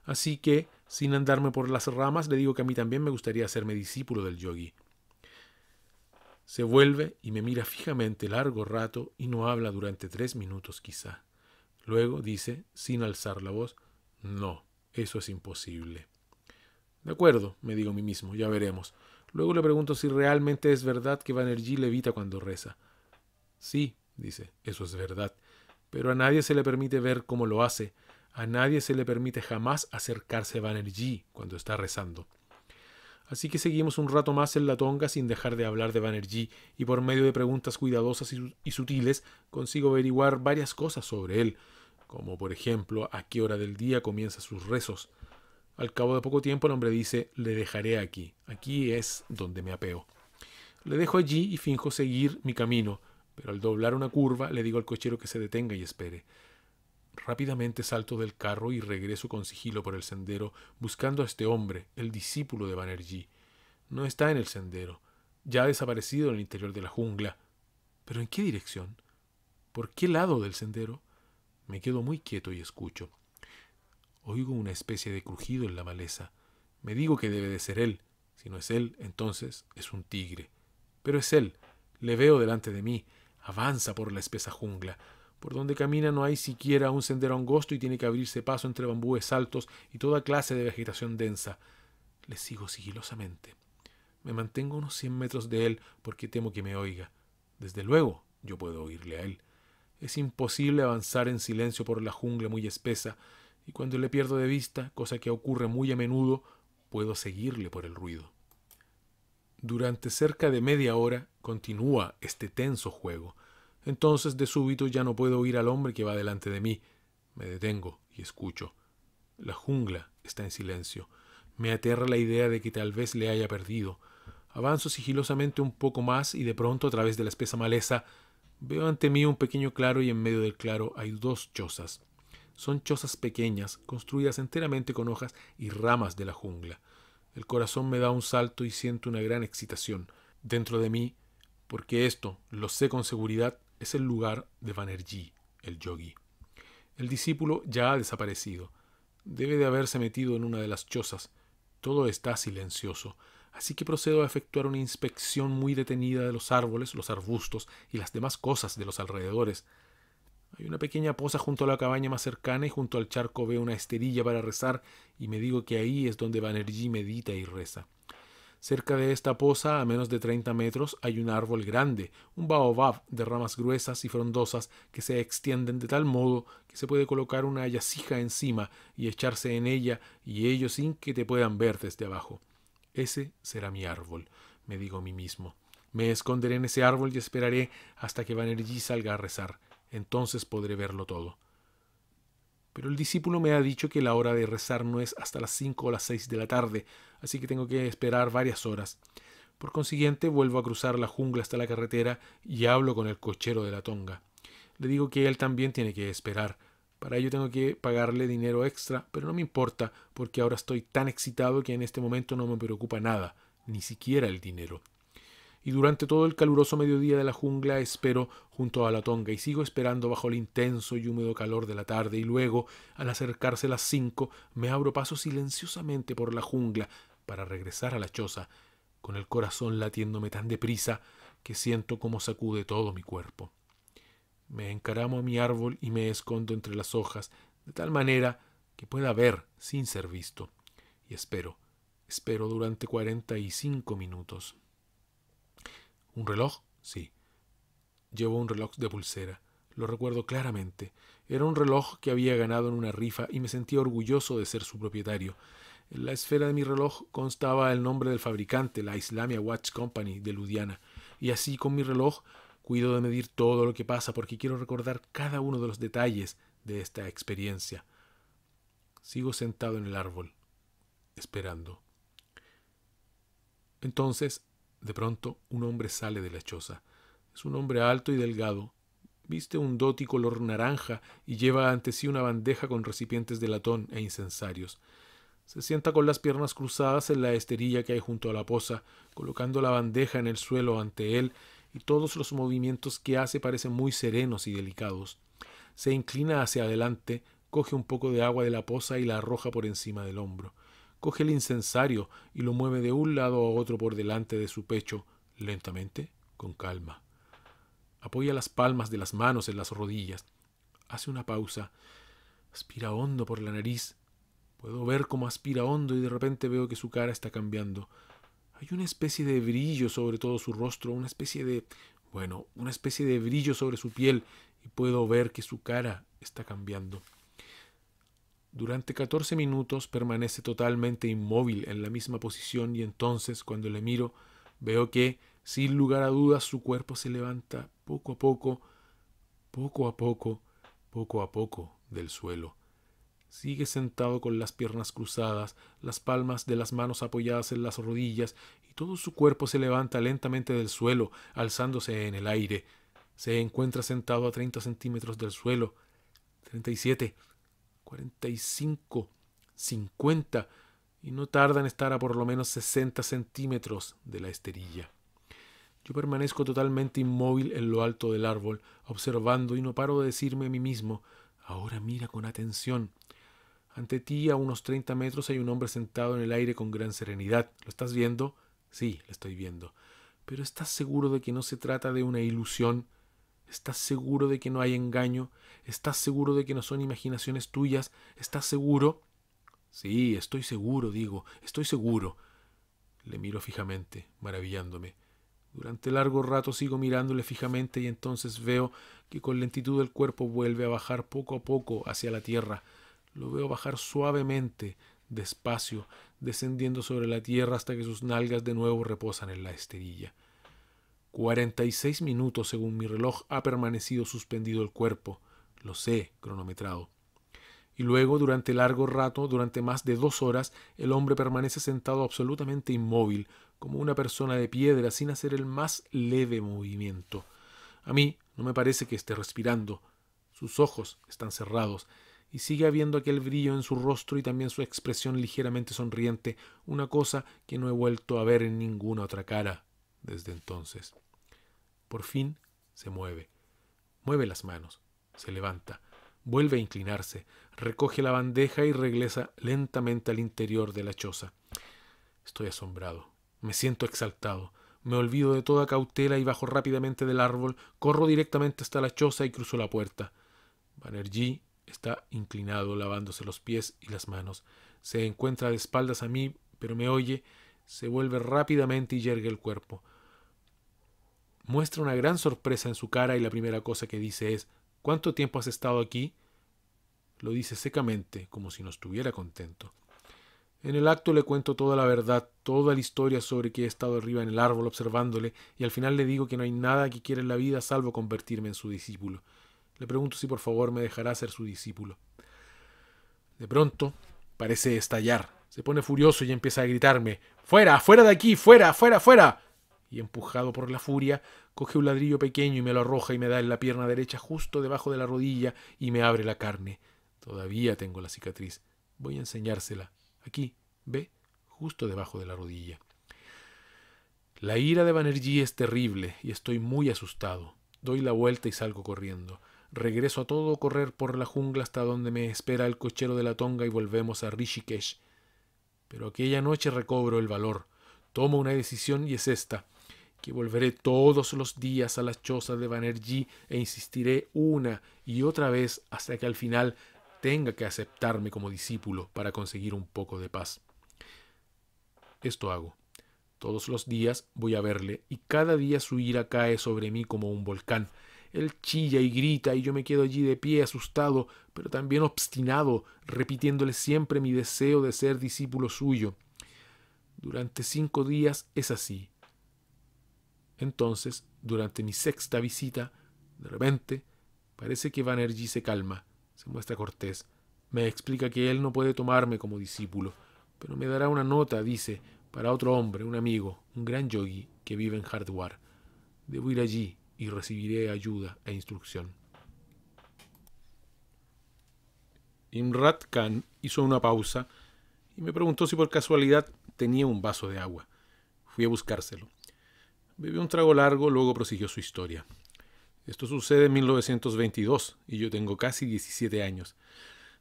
Así que, sin andarme por las ramas, le digo que a mí también me gustaría hacerme discípulo del yogi. Se vuelve y me mira fijamente largo rato y no habla durante tres minutos quizá. Luego dice, sin alzar la voz, no, eso es imposible. De acuerdo, me digo a mí mismo, ya veremos. Luego le pregunto si realmente es verdad que Banerjee levita cuando reza. Sí, dice, eso es verdad. Pero a nadie se le permite ver cómo lo hace. A nadie se le permite jamás acercarse a Banerjee cuando está rezando. Así que seguimos un rato más en la tonga sin dejar de hablar de Banerjee y por medio de preguntas cuidadosas y sutiles consigo averiguar varias cosas sobre él, como por ejemplo a qué hora del día comienza sus rezos, al cabo de poco tiempo el hombre dice, le dejaré aquí, aquí es donde me apeo. Le dejo allí y finjo seguir mi camino, pero al doblar una curva le digo al cochero que se detenga y espere. Rápidamente salto del carro y regreso con sigilo por el sendero, buscando a este hombre, el discípulo de Banerjee. No está en el sendero, ya ha desaparecido en el interior de la jungla. ¿Pero en qué dirección? ¿Por qué lado del sendero? Me quedo muy quieto y escucho. Oigo una especie de crujido en la maleza. Me digo que debe de ser él. Si no es él, entonces es un tigre. Pero es él. Le veo delante de mí. Avanza por la espesa jungla. Por donde camina no hay siquiera un sendero angosto y tiene que abrirse paso entre bambúes altos y toda clase de vegetación densa. Le sigo sigilosamente. Me mantengo unos cien metros de él porque temo que me oiga. Desde luego, yo puedo oírle a él. Es imposible avanzar en silencio por la jungla muy espesa y cuando le pierdo de vista, cosa que ocurre muy a menudo, puedo seguirle por el ruido. Durante cerca de media hora continúa este tenso juego. Entonces de súbito ya no puedo oír al hombre que va delante de mí. Me detengo y escucho. La jungla está en silencio. Me aterra la idea de que tal vez le haya perdido. Avanzo sigilosamente un poco más y de pronto a través de la espesa maleza veo ante mí un pequeño claro y en medio del claro hay dos chozas. Son chozas pequeñas, construidas enteramente con hojas y ramas de la jungla. El corazón me da un salto y siento una gran excitación dentro de mí, porque esto, lo sé con seguridad, es el lugar de Banerjee, el yogi. El discípulo ya ha desaparecido. Debe de haberse metido en una de las chozas. Todo está silencioso, así que procedo a efectuar una inspección muy detenida de los árboles, los arbustos y las demás cosas de los alrededores. Hay una pequeña poza junto a la cabaña más cercana y junto al charco veo una esterilla para rezar y me digo que ahí es donde Banerjee medita y reza. Cerca de esta poza, a menos de treinta metros, hay un árbol grande, un baobab de ramas gruesas y frondosas que se extienden de tal modo que se puede colocar una yacija encima y echarse en ella y ello sin que te puedan ver desde abajo. Ese será mi árbol, me digo a mí mismo. Me esconderé en ese árbol y esperaré hasta que Banerjee salga a rezar entonces podré verlo todo. Pero el discípulo me ha dicho que la hora de rezar no es hasta las 5 o las 6 de la tarde, así que tengo que esperar varias horas. Por consiguiente, vuelvo a cruzar la jungla hasta la carretera y hablo con el cochero de la tonga. Le digo que él también tiene que esperar. Para ello tengo que pagarle dinero extra, pero no me importa, porque ahora estoy tan excitado que en este momento no me preocupa nada, ni siquiera el dinero y durante todo el caluroso mediodía de la jungla espero junto a la tonga y sigo esperando bajo el intenso y húmedo calor de la tarde y luego, al acercarse las cinco, me abro paso silenciosamente por la jungla para regresar a la choza, con el corazón latiéndome tan deprisa que siento como sacude todo mi cuerpo. Me encaramo a mi árbol y me escondo entre las hojas, de tal manera que pueda ver sin ser visto, y espero, espero durante cuarenta y cinco minutos. ¿Un reloj? Sí. Llevo un reloj de pulsera. Lo recuerdo claramente. Era un reloj que había ganado en una rifa y me sentía orgulloso de ser su propietario. En la esfera de mi reloj constaba el nombre del fabricante, la Islamia Watch Company de Ludiana. Y así con mi reloj cuido de medir todo lo que pasa porque quiero recordar cada uno de los detalles de esta experiencia. Sigo sentado en el árbol, esperando. Entonces de pronto un hombre sale de la choza. Es un hombre alto y delgado. Viste un doti color naranja y lleva ante sí una bandeja con recipientes de latón e incensarios. Se sienta con las piernas cruzadas en la esterilla que hay junto a la poza, colocando la bandeja en el suelo ante él, y todos los movimientos que hace parecen muy serenos y delicados. Se inclina hacia adelante, coge un poco de agua de la poza y la arroja por encima del hombro coge el incensario y lo mueve de un lado a otro por delante de su pecho, lentamente, con calma. Apoya las palmas de las manos en las rodillas. Hace una pausa. Aspira hondo por la nariz. Puedo ver cómo aspira hondo y de repente veo que su cara está cambiando. Hay una especie de brillo sobre todo su rostro, una especie de... bueno, una especie de brillo sobre su piel y puedo ver que su cara está cambiando. Durante catorce minutos permanece totalmente inmóvil en la misma posición y entonces cuando le miro veo que, sin lugar a dudas, su cuerpo se levanta poco a poco, poco a poco, poco a poco del suelo. Sigue sentado con las piernas cruzadas, las palmas de las manos apoyadas en las rodillas y todo su cuerpo se levanta lentamente del suelo, alzándose en el aire. Se encuentra sentado a treinta centímetros del suelo. 37 45, cincuenta, y no tarda en estar a por lo menos sesenta centímetros de la esterilla. Yo permanezco totalmente inmóvil en lo alto del árbol, observando y no paro de decirme a mí mismo, ahora mira con atención. Ante ti, a unos treinta metros, hay un hombre sentado en el aire con gran serenidad. ¿Lo estás viendo? Sí, lo estoy viendo. Pero ¿estás seguro de que no se trata de una ilusión? ¿Estás seguro de que no hay engaño? ¿Estás seguro de que no son imaginaciones tuyas? ¿Estás seguro? Sí, estoy seguro, digo, estoy seguro. Le miro fijamente, maravillándome. Durante largo rato sigo mirándole fijamente y entonces veo que con lentitud el cuerpo vuelve a bajar poco a poco hacia la tierra. Lo veo bajar suavemente, despacio, descendiendo sobre la tierra hasta que sus nalgas de nuevo reposan en la esterilla y seis minutos según mi reloj ha permanecido suspendido el cuerpo, lo sé, cronometrado. Y luego, durante largo rato, durante más de dos horas, el hombre permanece sentado absolutamente inmóvil, como una persona de piedra, sin hacer el más leve movimiento. A mí no me parece que esté respirando. Sus ojos están cerrados, y sigue habiendo aquel brillo en su rostro y también su expresión ligeramente sonriente, una cosa que no he vuelto a ver en ninguna otra cara desde entonces. Por fin se mueve, mueve las manos, se levanta, vuelve a inclinarse, recoge la bandeja y regresa lentamente al interior de la choza. Estoy asombrado, me siento exaltado, me olvido de toda cautela y bajo rápidamente del árbol, corro directamente hasta la choza y cruzo la puerta. Banerjee está inclinado, lavándose los pies y las manos. Se encuentra de espaldas a mí, pero me oye, se vuelve rápidamente y yergue el cuerpo. Muestra una gran sorpresa en su cara y la primera cosa que dice es ¿Cuánto tiempo has estado aquí? Lo dice secamente, como si no estuviera contento. En el acto le cuento toda la verdad, toda la historia sobre que he estado arriba en el árbol observándole, y al final le digo que no hay nada que quiera en la vida salvo convertirme en su discípulo. Le pregunto si por favor me dejará ser su discípulo. De pronto, parece estallar. Se pone furioso y empieza a gritarme Fuera, fuera de aquí, fuera, fuera, fuera y empujado por la furia, coge un ladrillo pequeño y me lo arroja y me da en la pierna derecha justo debajo de la rodilla y me abre la carne. Todavía tengo la cicatriz. Voy a enseñársela. Aquí, ve, justo debajo de la rodilla. La ira de Banerjee es terrible y estoy muy asustado. Doy la vuelta y salgo corriendo. Regreso a todo correr por la jungla hasta donde me espera el cochero de la tonga y volvemos a Rishikesh. Pero aquella noche recobro el valor. Tomo una decisión y es esta que volveré todos los días a las chozas de Banerjee e insistiré una y otra vez hasta que al final tenga que aceptarme como discípulo para conseguir un poco de paz. Esto hago. Todos los días voy a verle y cada día su ira cae sobre mí como un volcán. Él chilla y grita y yo me quedo allí de pie asustado, pero también obstinado, repitiéndole siempre mi deseo de ser discípulo suyo. Durante cinco días es así, entonces, durante mi sexta visita, de repente, parece que Banerjee se calma, se muestra cortés, me explica que él no puede tomarme como discípulo, pero me dará una nota, dice, para otro hombre, un amigo, un gran yogi que vive en Hardwar. Debo ir allí y recibiré ayuda e instrucción. Imrat Khan hizo una pausa y me preguntó si por casualidad tenía un vaso de agua. Fui a buscárselo. Bebió un trago largo, luego prosiguió su historia. Esto sucede en 1922 y yo tengo casi 17 años.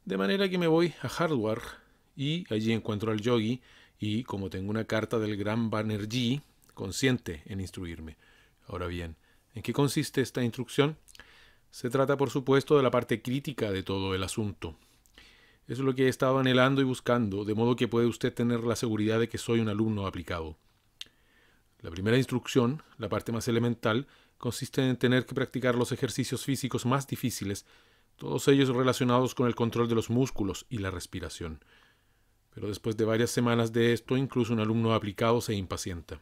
De manera que me voy a Hardware y allí encuentro al yogi y como tengo una carta del gran Banerjee, consciente en instruirme. Ahora bien, ¿en qué consiste esta instrucción? Se trata por supuesto de la parte crítica de todo el asunto. es lo que he estado anhelando y buscando, de modo que puede usted tener la seguridad de que soy un alumno aplicado. La primera instrucción, la parte más elemental, consiste en tener que practicar los ejercicios físicos más difíciles, todos ellos relacionados con el control de los músculos y la respiración. Pero después de varias semanas de esto, incluso un alumno aplicado se impacienta.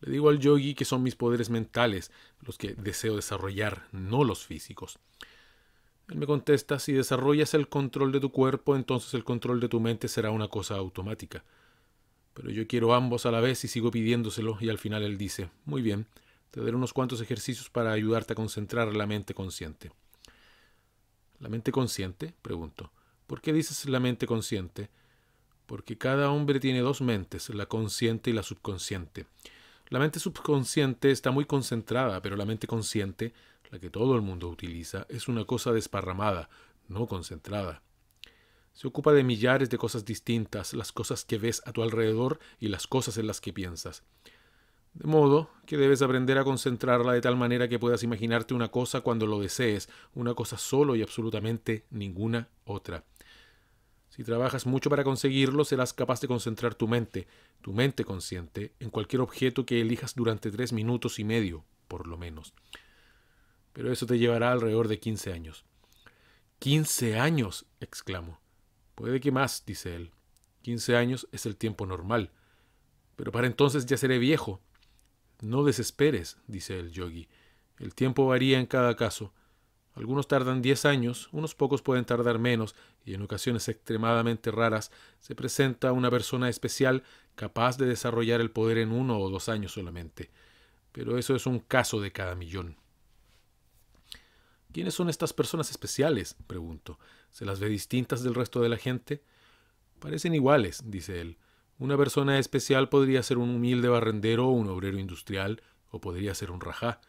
Le digo al yogi que son mis poderes mentales los que deseo desarrollar, no los físicos. Él me contesta, si desarrollas el control de tu cuerpo, entonces el control de tu mente será una cosa automática. Pero yo quiero ambos a la vez y sigo pidiéndoselo y al final él dice, muy bien, te daré unos cuantos ejercicios para ayudarte a concentrar la mente consciente. ¿La mente consciente? pregunto. ¿Por qué dices la mente consciente? Porque cada hombre tiene dos mentes, la consciente y la subconsciente. La mente subconsciente está muy concentrada, pero la mente consciente, la que todo el mundo utiliza, es una cosa desparramada, no concentrada. Se ocupa de millares de cosas distintas, las cosas que ves a tu alrededor y las cosas en las que piensas. De modo que debes aprender a concentrarla de tal manera que puedas imaginarte una cosa cuando lo desees, una cosa solo y absolutamente ninguna otra. Si trabajas mucho para conseguirlo, serás capaz de concentrar tu mente, tu mente consciente, en cualquier objeto que elijas durante tres minutos y medio, por lo menos. Pero eso te llevará alrededor de quince años. —¡Quince años! exclamó. Puede que más, dice él. Quince años es el tiempo normal. Pero para entonces ya seré viejo. No desesperes, dice el yogi. El tiempo varía en cada caso. Algunos tardan diez años, unos pocos pueden tardar menos, y en ocasiones extremadamente raras se presenta una persona especial capaz de desarrollar el poder en uno o dos años solamente. Pero eso es un caso de cada millón. ¿Quiénes son estas personas especiales? pregunto se las ve distintas del resto de la gente. Parecen iguales, dice él. Una persona especial podría ser un humilde barrendero o un obrero industrial, o podría ser un rajá.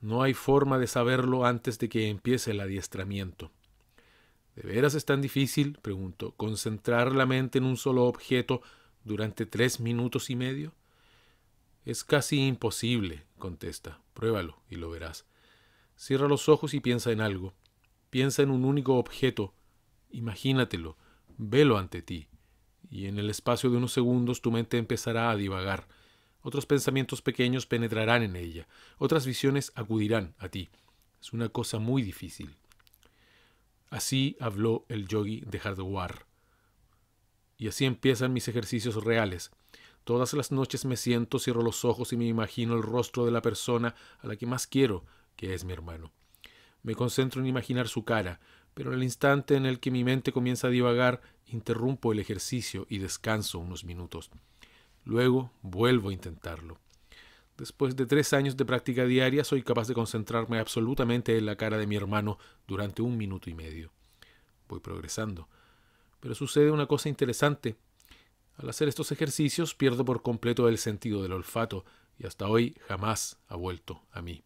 No hay forma de saberlo antes de que empiece el adiestramiento. ¿De veras es tan difícil, —pregunto— concentrar la mente en un solo objeto durante tres minutos y medio? Es casi imposible, contesta. Pruébalo y lo verás. Cierra los ojos y piensa en algo. Piensa en un único objeto, imagínatelo, velo ante ti, y en el espacio de unos segundos tu mente empezará a divagar. Otros pensamientos pequeños penetrarán en ella, otras visiones acudirán a ti. Es una cosa muy difícil. Así habló el yogi de Hardwar. Y así empiezan mis ejercicios reales. Todas las noches me siento, cierro los ojos y me imagino el rostro de la persona a la que más quiero, que es mi hermano. Me concentro en imaginar su cara, pero en el instante en el que mi mente comienza a divagar, interrumpo el ejercicio y descanso unos minutos. Luego vuelvo a intentarlo. Después de tres años de práctica diaria, soy capaz de concentrarme absolutamente en la cara de mi hermano durante un minuto y medio. Voy progresando. Pero sucede una cosa interesante. Al hacer estos ejercicios pierdo por completo el sentido del olfato, y hasta hoy jamás ha vuelto a mí.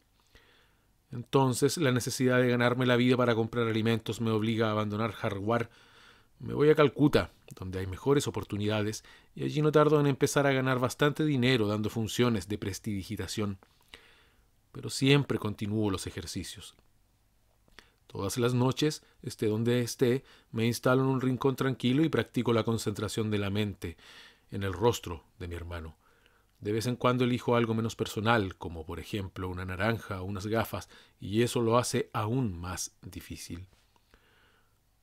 Entonces la necesidad de ganarme la vida para comprar alimentos me obliga a abandonar Hardware. Me voy a Calcuta, donde hay mejores oportunidades, y allí no tardo en empezar a ganar bastante dinero dando funciones de prestidigitación. Pero siempre continúo los ejercicios. Todas las noches, esté donde esté, me instalo en un rincón tranquilo y practico la concentración de la mente en el rostro de mi hermano. De vez en cuando elijo algo menos personal, como por ejemplo una naranja o unas gafas, y eso lo hace aún más difícil.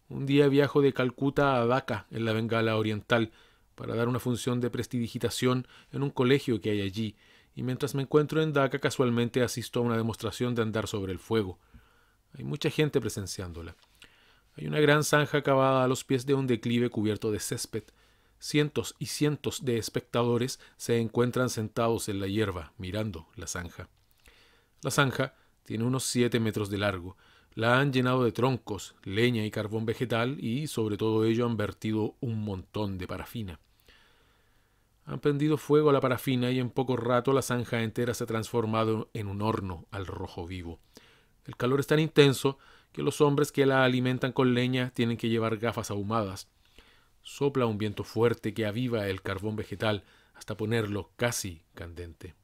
Un día viajo de Calcuta a Dhaka, en la Bengala Oriental, para dar una función de prestidigitación en un colegio que hay allí, y mientras me encuentro en Dhaka casualmente asisto a una demostración de andar sobre el fuego. Hay mucha gente presenciándola. Hay una gran zanja cavada a los pies de un declive cubierto de césped, Cientos y cientos de espectadores se encuentran sentados en la hierba, mirando la zanja. La zanja tiene unos siete metros de largo. La han llenado de troncos, leña y carbón vegetal y sobre todo ello han vertido un montón de parafina. Han prendido fuego a la parafina y en poco rato la zanja entera se ha transformado en un horno al rojo vivo. El calor es tan intenso que los hombres que la alimentan con leña tienen que llevar gafas ahumadas sopla un viento fuerte que aviva el carbón vegetal hasta ponerlo casi candente.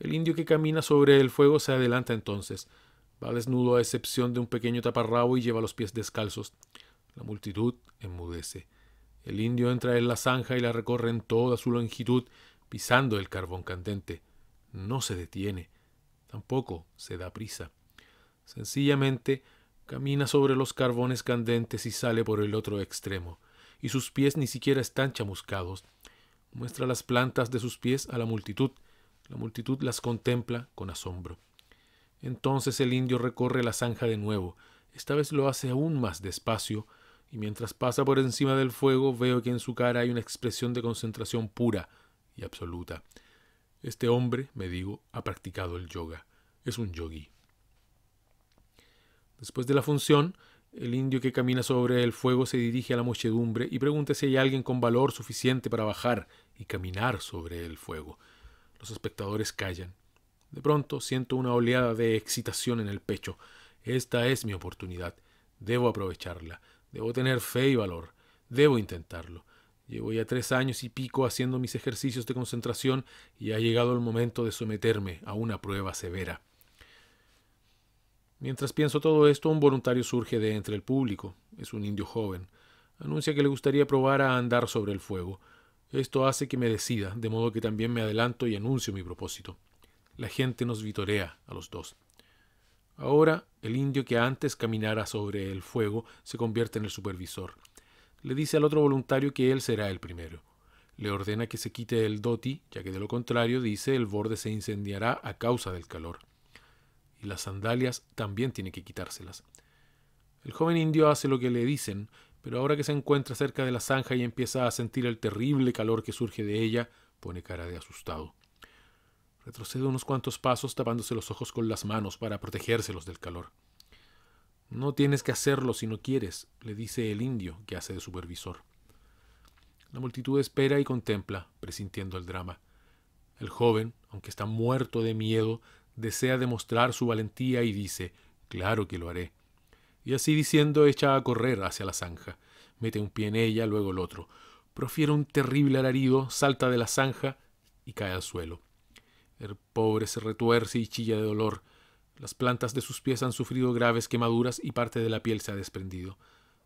El indio que camina sobre el fuego se adelanta entonces. Va desnudo a excepción de un pequeño taparrabo y lleva los pies descalzos. La multitud enmudece. El indio entra en la zanja y la recorre en toda su longitud, pisando el carbón candente. No se detiene, tampoco se da prisa. Sencillamente Camina sobre los carbones candentes y sale por el otro extremo, y sus pies ni siquiera están chamuscados. Muestra las plantas de sus pies a la multitud. La multitud las contempla con asombro. Entonces el indio recorre la zanja de nuevo. Esta vez lo hace aún más despacio, y mientras pasa por encima del fuego veo que en su cara hay una expresión de concentración pura y absoluta. Este hombre, me digo, ha practicado el yoga. Es un yogui. Después de la función, el indio que camina sobre el fuego se dirige a la muchedumbre y pregunta si hay alguien con valor suficiente para bajar y caminar sobre el fuego. Los espectadores callan. De pronto siento una oleada de excitación en el pecho. Esta es mi oportunidad. Debo aprovecharla. Debo tener fe y valor. Debo intentarlo. Llevo ya tres años y pico haciendo mis ejercicios de concentración y ha llegado el momento de someterme a una prueba severa. Mientras pienso todo esto, un voluntario surge de entre el público. Es un indio joven. Anuncia que le gustaría probar a andar sobre el fuego. Esto hace que me decida, de modo que también me adelanto y anuncio mi propósito. La gente nos vitorea a los dos. Ahora, el indio que antes caminara sobre el fuego se convierte en el supervisor. Le dice al otro voluntario que él será el primero. Le ordena que se quite el doti, ya que de lo contrario, dice, el borde se incendiará a causa del calor las sandalias también tiene que quitárselas. El joven indio hace lo que le dicen, pero ahora que se encuentra cerca de la zanja y empieza a sentir el terrible calor que surge de ella, pone cara de asustado. Retrocede unos cuantos pasos tapándose los ojos con las manos para protegérselos del calor. No tienes que hacerlo si no quieres, le dice el indio, que hace de supervisor. La multitud espera y contempla, presintiendo el drama. El joven, aunque está muerto de miedo, desea demostrar su valentía y dice, claro que lo haré. Y así diciendo echa a correr hacia la zanja. Mete un pie en ella, luego el otro. Profiere un terrible alarido, salta de la zanja y cae al suelo. El pobre se retuerce y chilla de dolor. Las plantas de sus pies han sufrido graves quemaduras y parte de la piel se ha desprendido.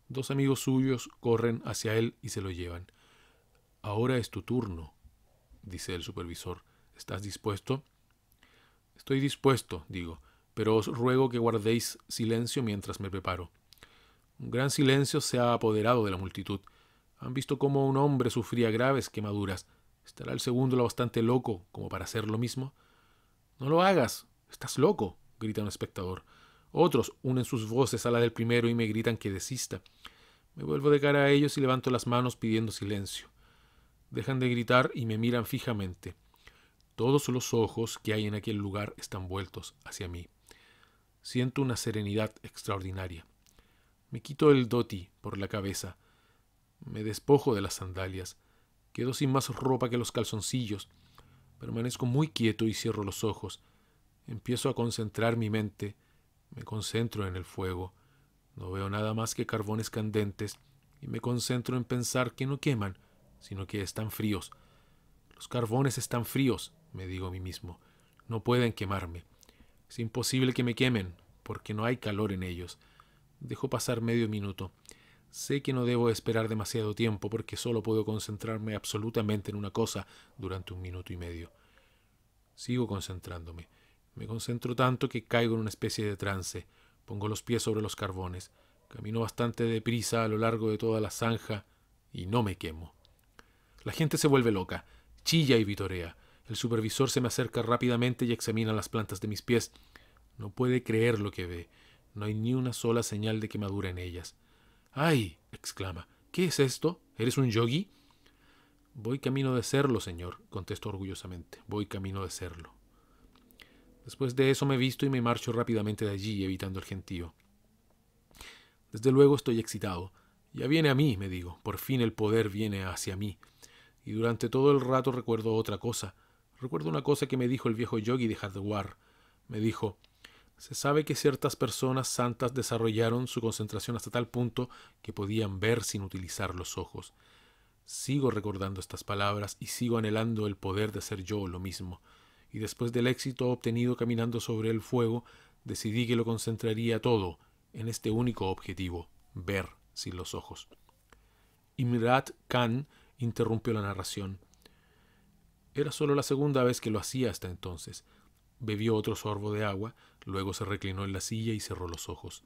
Dos amigos suyos corren hacia él y se lo llevan. Ahora es tu turno, dice el supervisor. ¿Estás dispuesto? Estoy dispuesto, digo, pero os ruego que guardéis silencio mientras me preparo. Un gran silencio se ha apoderado de la multitud. Han visto cómo un hombre sufría graves quemaduras. ¿Estará el segundo lo bastante loco como para hacer lo mismo? No lo hagas. Estás loco. grita un espectador. Otros unen sus voces a la del primero y me gritan que desista. Me vuelvo de cara a ellos y levanto las manos pidiendo silencio. Dejan de gritar y me miran fijamente. Todos los ojos que hay en aquel lugar están vueltos hacia mí. Siento una serenidad extraordinaria. Me quito el doti por la cabeza. Me despojo de las sandalias. Quedo sin más ropa que los calzoncillos. Permanezco muy quieto y cierro los ojos. Empiezo a concentrar mi mente. Me concentro en el fuego. No veo nada más que carbones candentes y me concentro en pensar que no queman, sino que están fríos. Los carbones están fríos, me digo a mí mismo, no pueden quemarme. Es imposible que me quemen, porque no hay calor en ellos. Dejo pasar medio minuto. Sé que no debo esperar demasiado tiempo, porque solo puedo concentrarme absolutamente en una cosa durante un minuto y medio. Sigo concentrándome. Me concentro tanto que caigo en una especie de trance. Pongo los pies sobre los carbones. Camino bastante deprisa a lo largo de toda la zanja y no me quemo. La gente se vuelve loca, chilla y vitorea. El supervisor se me acerca rápidamente y examina las plantas de mis pies. No puede creer lo que ve. No hay ni una sola señal de quemadura en ellas. ¡Ay! exclama. ¿Qué es esto? ¿Eres un yogi? Voy camino de serlo, señor, contesto orgullosamente. Voy camino de serlo. Después de eso me visto y me marcho rápidamente de allí, evitando el gentío. Desde luego estoy excitado. Ya viene a mí, me digo. Por fin el poder viene hacia mí. Y durante todo el rato recuerdo otra cosa. Recuerdo una cosa que me dijo el viejo yogi de Hardwar. Me dijo, se sabe que ciertas personas santas desarrollaron su concentración hasta tal punto que podían ver sin utilizar los ojos. Sigo recordando estas palabras y sigo anhelando el poder de hacer yo lo mismo. Y después del éxito obtenido caminando sobre el fuego, decidí que lo concentraría todo en este único objetivo, ver sin los ojos. Imrat Khan interrumpió la narración. Era solo la segunda vez que lo hacía hasta entonces. Bebió otro sorbo de agua, luego se reclinó en la silla y cerró los ojos.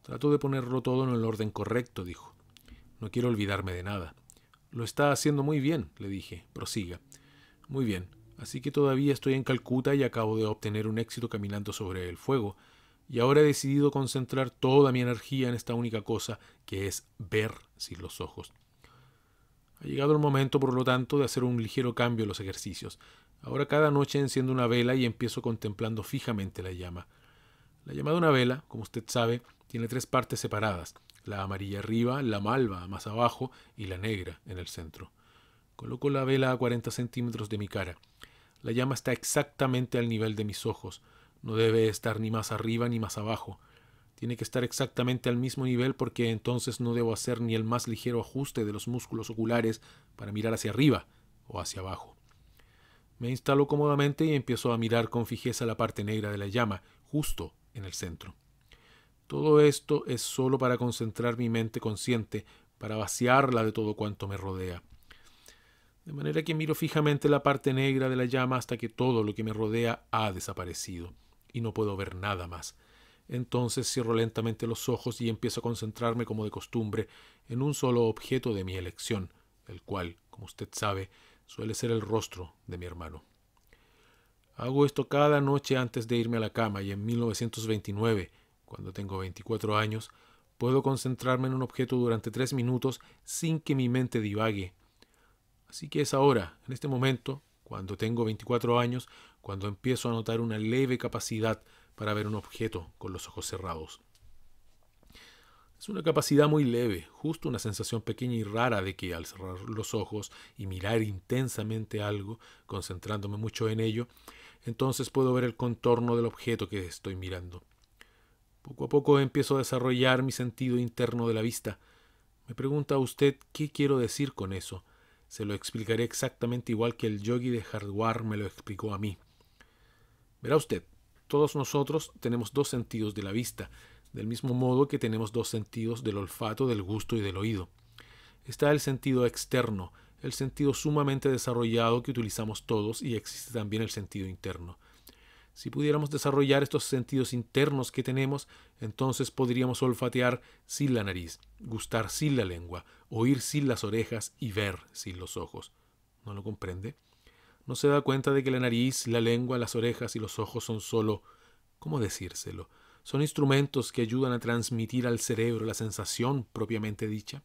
Trato de ponerlo todo en el orden correcto, dijo. No quiero olvidarme de nada. Lo está haciendo muy bien, le dije. Prosiga. Muy bien. Así que todavía estoy en Calcuta y acabo de obtener un éxito caminando sobre el fuego. Y ahora he decidido concentrar toda mi energía en esta única cosa, que es ver sin los ojos. Ha llegado el momento, por lo tanto, de hacer un ligero cambio en los ejercicios. Ahora cada noche enciendo una vela y empiezo contemplando fijamente la llama. La llama de una vela, como usted sabe, tiene tres partes separadas, la amarilla arriba, la malva más abajo y la negra en el centro. Coloco la vela a 40 centímetros de mi cara. La llama está exactamente al nivel de mis ojos, no debe estar ni más arriba ni más abajo. Tiene que estar exactamente al mismo nivel porque entonces no debo hacer ni el más ligero ajuste de los músculos oculares para mirar hacia arriba o hacia abajo. Me instaló cómodamente y empiezo a mirar con fijeza la parte negra de la llama, justo en el centro. Todo esto es solo para concentrar mi mente consciente, para vaciarla de todo cuanto me rodea. De manera que miro fijamente la parte negra de la llama hasta que todo lo que me rodea ha desaparecido y no puedo ver nada más. Entonces cierro lentamente los ojos y empiezo a concentrarme como de costumbre en un solo objeto de mi elección, el cual, como usted sabe, suele ser el rostro de mi hermano. Hago esto cada noche antes de irme a la cama y en 1929, cuando tengo 24 años, puedo concentrarme en un objeto durante tres minutos sin que mi mente divague. Así que es ahora, en este momento, cuando tengo 24 años, cuando empiezo a notar una leve capacidad para ver un objeto con los ojos cerrados. Es una capacidad muy leve, justo una sensación pequeña y rara de que al cerrar los ojos y mirar intensamente algo, concentrándome mucho en ello, entonces puedo ver el contorno del objeto que estoy mirando. Poco a poco empiezo a desarrollar mi sentido interno de la vista. Me pregunta usted qué quiero decir con eso. Se lo explicaré exactamente igual que el yogi de Hardware me lo explicó a mí. Verá usted, todos nosotros tenemos dos sentidos de la vista, del mismo modo que tenemos dos sentidos del olfato, del gusto y del oído. Está el sentido externo, el sentido sumamente desarrollado que utilizamos todos y existe también el sentido interno. Si pudiéramos desarrollar estos sentidos internos que tenemos, entonces podríamos olfatear sin la nariz, gustar sin la lengua, oír sin las orejas y ver sin los ojos. ¿No lo comprende? no se da cuenta de que la nariz, la lengua, las orejas y los ojos son solo, ¿cómo decírselo? Son instrumentos que ayudan a transmitir al cerebro la sensación propiamente dicha.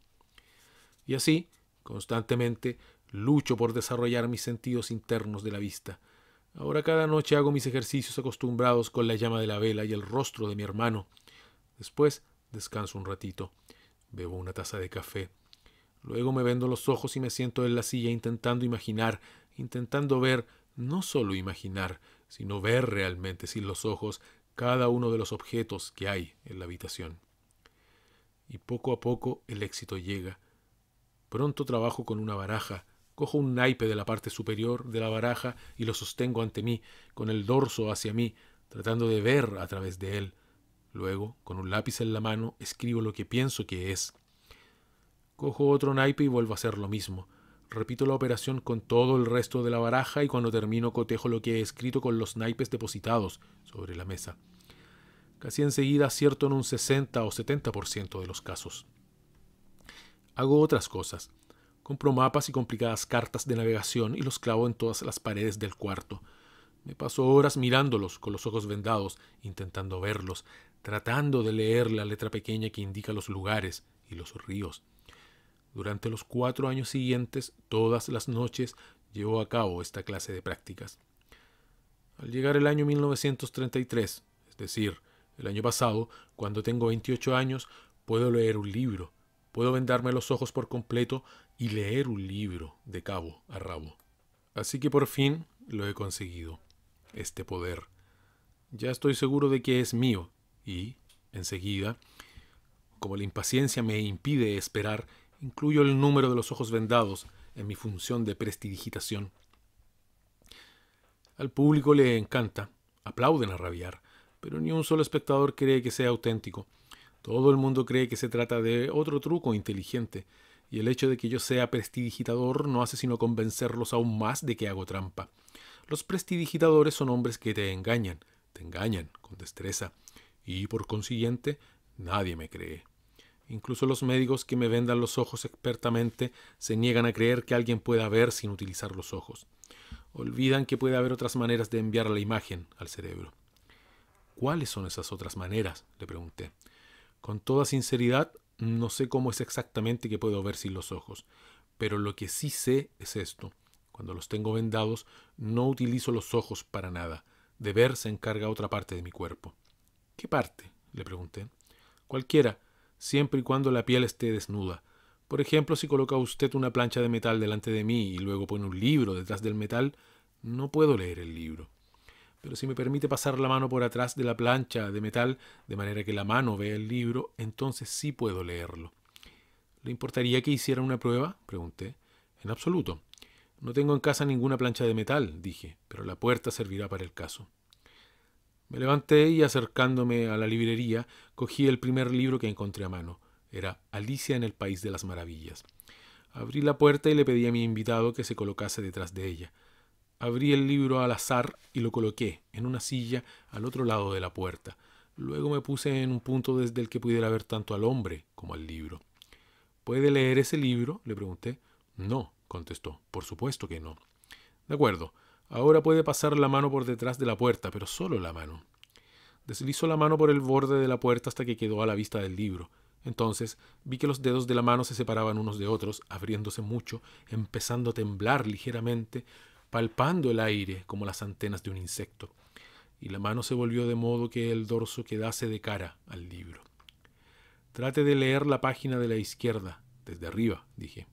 Y así, constantemente, lucho por desarrollar mis sentidos internos de la vista. Ahora cada noche hago mis ejercicios acostumbrados con la llama de la vela y el rostro de mi hermano. Después descanso un ratito, bebo una taza de café Luego me vendo los ojos y me siento en la silla intentando imaginar, intentando ver, no solo imaginar, sino ver realmente sin los ojos cada uno de los objetos que hay en la habitación. Y poco a poco el éxito llega. Pronto trabajo con una baraja, cojo un naipe de la parte superior de la baraja y lo sostengo ante mí, con el dorso hacia mí, tratando de ver a través de él. Luego, con un lápiz en la mano, escribo lo que pienso que es. Cojo otro naipe y vuelvo a hacer lo mismo. Repito la operación con todo el resto de la baraja y cuando termino cotejo lo que he escrito con los naipes depositados sobre la mesa. Casi enseguida acierto en un 60 o 70% de los casos. Hago otras cosas. Compro mapas y complicadas cartas de navegación y los clavo en todas las paredes del cuarto. Me paso horas mirándolos con los ojos vendados, intentando verlos, tratando de leer la letra pequeña que indica los lugares y los ríos. Durante los cuatro años siguientes, todas las noches, llevó a cabo esta clase de prácticas. Al llegar el año 1933, es decir, el año pasado, cuando tengo 28 años, puedo leer un libro, puedo vendarme los ojos por completo y leer un libro de cabo a rabo. Así que por fin lo he conseguido, este poder. Ya estoy seguro de que es mío y, enseguida, como la impaciencia me impide esperar, Incluyo el número de los ojos vendados en mi función de prestidigitación. Al público le encanta, aplauden a rabiar, pero ni un solo espectador cree que sea auténtico. Todo el mundo cree que se trata de otro truco inteligente, y el hecho de que yo sea prestidigitador no hace sino convencerlos aún más de que hago trampa. Los prestidigitadores son hombres que te engañan, te engañan con destreza, y por consiguiente nadie me cree. Incluso los médicos que me vendan los ojos expertamente se niegan a creer que alguien pueda ver sin utilizar los ojos. Olvidan que puede haber otras maneras de enviar la imagen al cerebro. ¿Cuáles son esas otras maneras? le pregunté. Con toda sinceridad, no sé cómo es exactamente que puedo ver sin los ojos, pero lo que sí sé es esto. Cuando los tengo vendados, no utilizo los ojos para nada. De ver se encarga otra parte de mi cuerpo. ¿Qué parte? le pregunté. Cualquiera siempre y cuando la piel esté desnuda. Por ejemplo, si coloca usted una plancha de metal delante de mí y luego pone un libro detrás del metal, no puedo leer el libro. Pero si me permite pasar la mano por atrás de la plancha de metal, de manera que la mano vea el libro, entonces sí puedo leerlo. ¿Le importaría que hiciera una prueba? pregunté. En absoluto. No tengo en casa ninguna plancha de metal, dije, pero la puerta servirá para el caso. Me levanté y acercándome a la librería, cogí el primer libro que encontré a mano. Era Alicia en el País de las Maravillas. Abrí la puerta y le pedí a mi invitado que se colocase detrás de ella. Abrí el libro al azar y lo coloqué en una silla al otro lado de la puerta. Luego me puse en un punto desde el que pudiera ver tanto al hombre como al libro. ¿Puede leer ese libro? le pregunté. No, contestó. Por supuesto que no. De acuerdo. Ahora puede pasar la mano por detrás de la puerta, pero solo la mano. Deslizó la mano por el borde de la puerta hasta que quedó a la vista del libro. Entonces vi que los dedos de la mano se separaban unos de otros, abriéndose mucho, empezando a temblar ligeramente, palpando el aire como las antenas de un insecto. Y la mano se volvió de modo que el dorso quedase de cara al libro. Trate de leer la página de la izquierda, desde arriba, dije.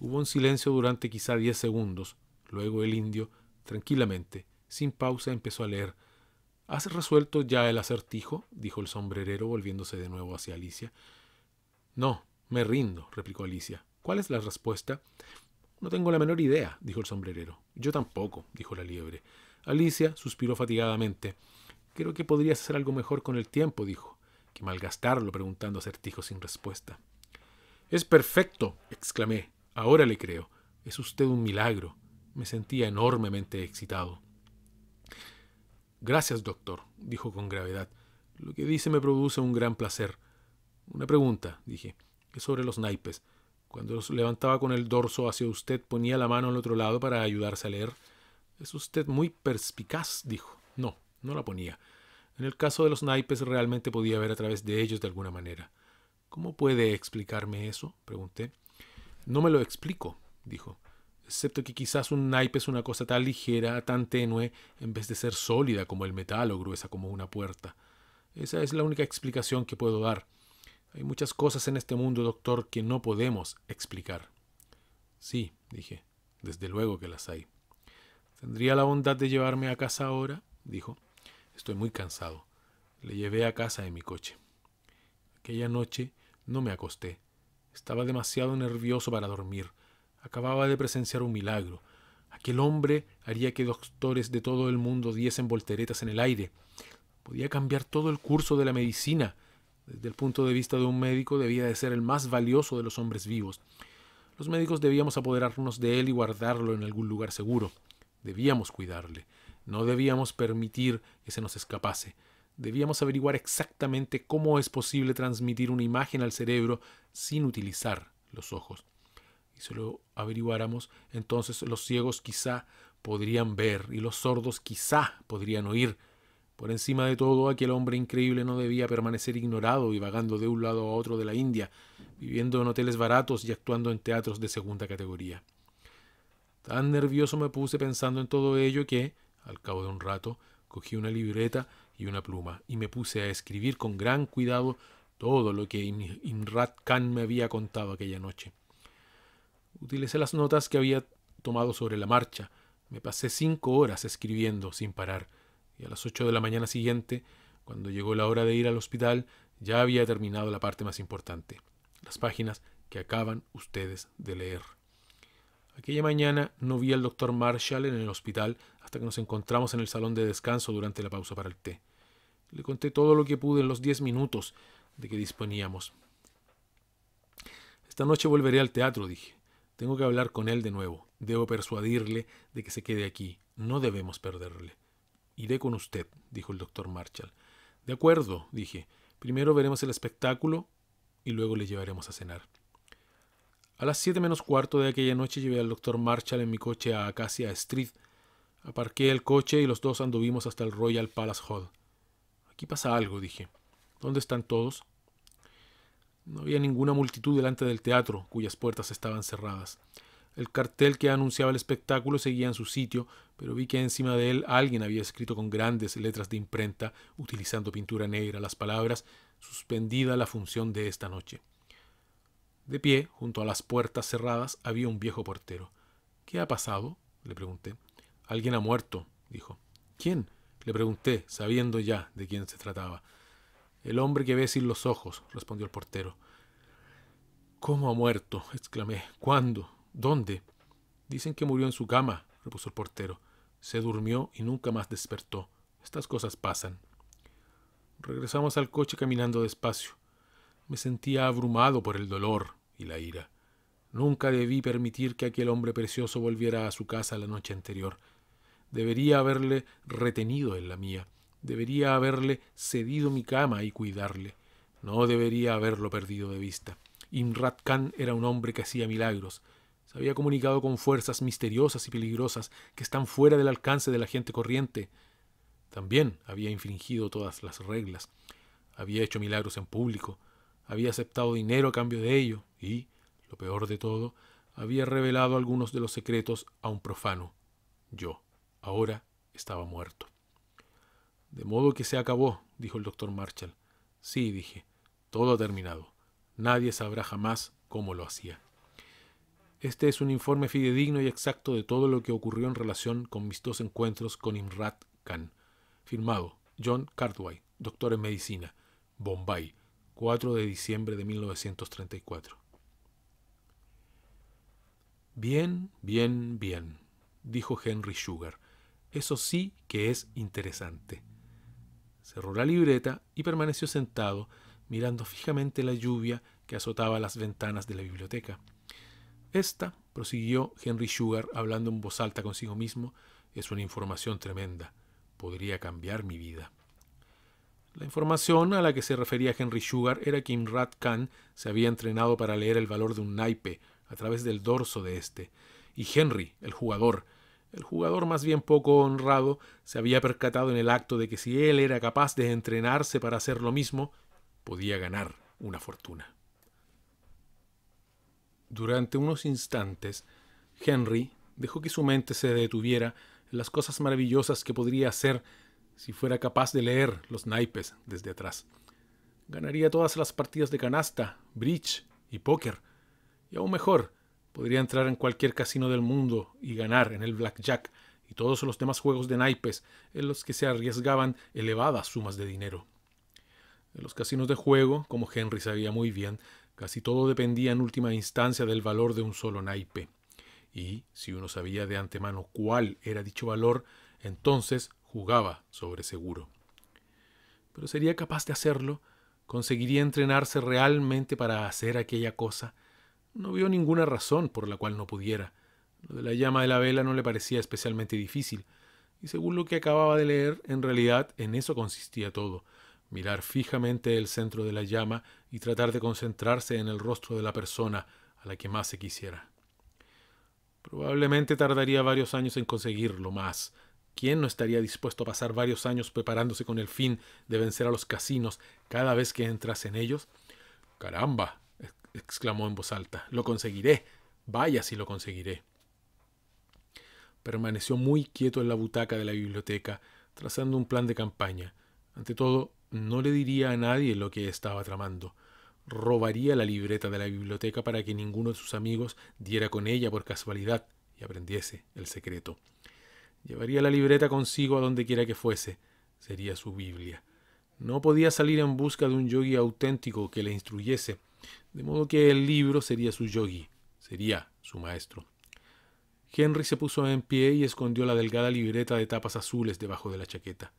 Hubo un silencio durante quizá diez segundos. Luego el indio Tranquilamente, sin pausa, empezó a leer. ¿Has resuelto ya el acertijo? dijo el sombrerero, volviéndose de nuevo hacia Alicia. No, me rindo, replicó Alicia. ¿Cuál es la respuesta? No tengo la menor idea, dijo el sombrerero. Yo tampoco, dijo la liebre. Alicia suspiró fatigadamente. Creo que podrías hacer algo mejor con el tiempo, dijo, que malgastarlo preguntando acertijos sin respuesta. Es perfecto, exclamé. Ahora le creo. Es usted un milagro. Me sentía enormemente excitado. Gracias, doctor, dijo con gravedad. Lo que dice me produce un gran placer. Una pregunta, dije, es sobre los naipes. Cuando los levantaba con el dorso hacia usted, ponía la mano al otro lado para ayudarse a leer. Es usted muy perspicaz, dijo. No, no la ponía. En el caso de los naipes realmente podía ver a través de ellos de alguna manera. ¿Cómo puede explicarme eso? pregunté. No me lo explico, dijo excepto que quizás un naipe es una cosa tan ligera, tan tenue, en vez de ser sólida como el metal o gruesa como una puerta. Esa es la única explicación que puedo dar. Hay muchas cosas en este mundo, doctor, que no podemos explicar. Sí, dije, desde luego que las hay. ¿Tendría la bondad de llevarme a casa ahora? dijo. Estoy muy cansado. Le llevé a casa en mi coche. Aquella noche no me acosté. Estaba demasiado nervioso para dormir acababa de presenciar un milagro. Aquel hombre haría que doctores de todo el mundo diesen volteretas en el aire. Podía cambiar todo el curso de la medicina. Desde el punto de vista de un médico debía de ser el más valioso de los hombres vivos. Los médicos debíamos apoderarnos de él y guardarlo en algún lugar seguro. Debíamos cuidarle. No debíamos permitir que se nos escapase. Debíamos averiguar exactamente cómo es posible transmitir una imagen al cerebro sin utilizar los ojos si lo averiguáramos, entonces los ciegos quizá podrían ver y los sordos quizá podrían oír. Por encima de todo, aquel hombre increíble no debía permanecer ignorado y vagando de un lado a otro de la India, viviendo en hoteles baratos y actuando en teatros de segunda categoría. Tan nervioso me puse pensando en todo ello que, al cabo de un rato, cogí una libreta y una pluma y me puse a escribir con gran cuidado todo lo que Imrat Khan me había contado aquella noche. Utilicé las notas que había tomado sobre la marcha. Me pasé cinco horas escribiendo sin parar, y a las ocho de la mañana siguiente, cuando llegó la hora de ir al hospital, ya había terminado la parte más importante, las páginas que acaban ustedes de leer. Aquella mañana no vi al doctor Marshall en el hospital hasta que nos encontramos en el salón de descanso durante la pausa para el té. Le conté todo lo que pude en los diez minutos de que disponíamos. Esta noche volveré al teatro, dije. Tengo que hablar con él de nuevo. Debo persuadirle de que se quede aquí. No debemos perderle. Iré con usted, dijo el doctor Marshall. De acuerdo, dije. Primero veremos el espectáculo y luego le llevaremos a cenar. A las siete menos cuarto de aquella noche llevé al doctor Marshall en mi coche a Acacia Street. Aparqué el coche y los dos anduvimos hasta el Royal Palace Hall. Aquí pasa algo, dije. ¿Dónde están todos? No había ninguna multitud delante del teatro, cuyas puertas estaban cerradas. El cartel que anunciaba el espectáculo seguía en su sitio, pero vi que encima de él alguien había escrito con grandes letras de imprenta, utilizando pintura negra, las palabras suspendida la función de esta noche. De pie, junto a las puertas cerradas, había un viejo portero. ¿Qué ha pasado? le pregunté. Alguien ha muerto, dijo. ¿Quién? le pregunté, sabiendo ya de quién se trataba. El hombre que ve sin los ojos, respondió el portero. ¿Cómo ha muerto? exclamé. ¿Cuándo? ¿Dónde? Dicen que murió en su cama, repuso el portero. Se durmió y nunca más despertó. Estas cosas pasan. Regresamos al coche caminando despacio. Me sentía abrumado por el dolor y la ira. Nunca debí permitir que aquel hombre precioso volviera a su casa la noche anterior. Debería haberle retenido en la mía. Debería haberle cedido mi cama y cuidarle. No debería haberlo perdido de vista. Imrat Khan era un hombre que hacía milagros. Se había comunicado con fuerzas misteriosas y peligrosas que están fuera del alcance de la gente corriente. También había infringido todas las reglas. Había hecho milagros en público. Había aceptado dinero a cambio de ello. Y, lo peor de todo, había revelado algunos de los secretos a un profano. Yo, ahora, estaba muerto. De modo que se acabó, dijo el doctor Marshall. Sí, dije, todo ha terminado. Nadie sabrá jamás cómo lo hacía. Este es un informe fidedigno y exacto de todo lo que ocurrió en relación con mis dos encuentros con Imrat Khan. Firmado John Cartwright, doctor en medicina, Bombay, 4 de diciembre de 1934. Bien, bien, bien, dijo Henry Sugar. Eso sí que es interesante cerró la libreta y permaneció sentado, mirando fijamente la lluvia que azotaba las ventanas de la biblioteca. Esta, prosiguió Henry Sugar hablando en voz alta consigo mismo, es una información tremenda. Podría cambiar mi vida. La información a la que se refería Henry Sugar era que Imrat Khan se había entrenado para leer el valor de un naipe a través del dorso de éste. y Henry, el jugador, el jugador más bien poco honrado se había percatado en el acto de que si él era capaz de entrenarse para hacer lo mismo, podía ganar una fortuna. Durante unos instantes, Henry dejó que su mente se detuviera en las cosas maravillosas que podría hacer si fuera capaz de leer los naipes desde atrás. Ganaría todas las partidas de canasta, bridge y póker, y aún mejor, Podría entrar en cualquier casino del mundo y ganar en el blackjack y todos los demás juegos de naipes en los que se arriesgaban elevadas sumas de dinero. En los casinos de juego, como Henry sabía muy bien, casi todo dependía en última instancia del valor de un solo naipe. Y si uno sabía de antemano cuál era dicho valor, entonces jugaba sobre seguro. Pero sería capaz de hacerlo, conseguiría entrenarse realmente para hacer aquella cosa, no vio ninguna razón por la cual no pudiera. Lo de la llama de la vela no le parecía especialmente difícil, y según lo que acababa de leer, en realidad en eso consistía todo mirar fijamente el centro de la llama y tratar de concentrarse en el rostro de la persona a la que más se quisiera. Probablemente tardaría varios años en conseguirlo más. ¿Quién no estaría dispuesto a pasar varios años preparándose con el fin de vencer a los casinos cada vez que entras en ellos? Caramba, exclamó en voz alta. Lo conseguiré. Vaya si lo conseguiré. Permaneció muy quieto en la butaca de la biblioteca, trazando un plan de campaña. Ante todo, no le diría a nadie lo que estaba tramando. Robaría la libreta de la biblioteca para que ninguno de sus amigos diera con ella por casualidad y aprendiese el secreto. Llevaría la libreta consigo a donde quiera que fuese. Sería su Biblia. No podía salir en busca de un yogui auténtico que le instruyese, de modo que el libro sería su yogi, sería su maestro. Henry se puso en pie y escondió la delgada libreta de tapas azules debajo de la chaqueta.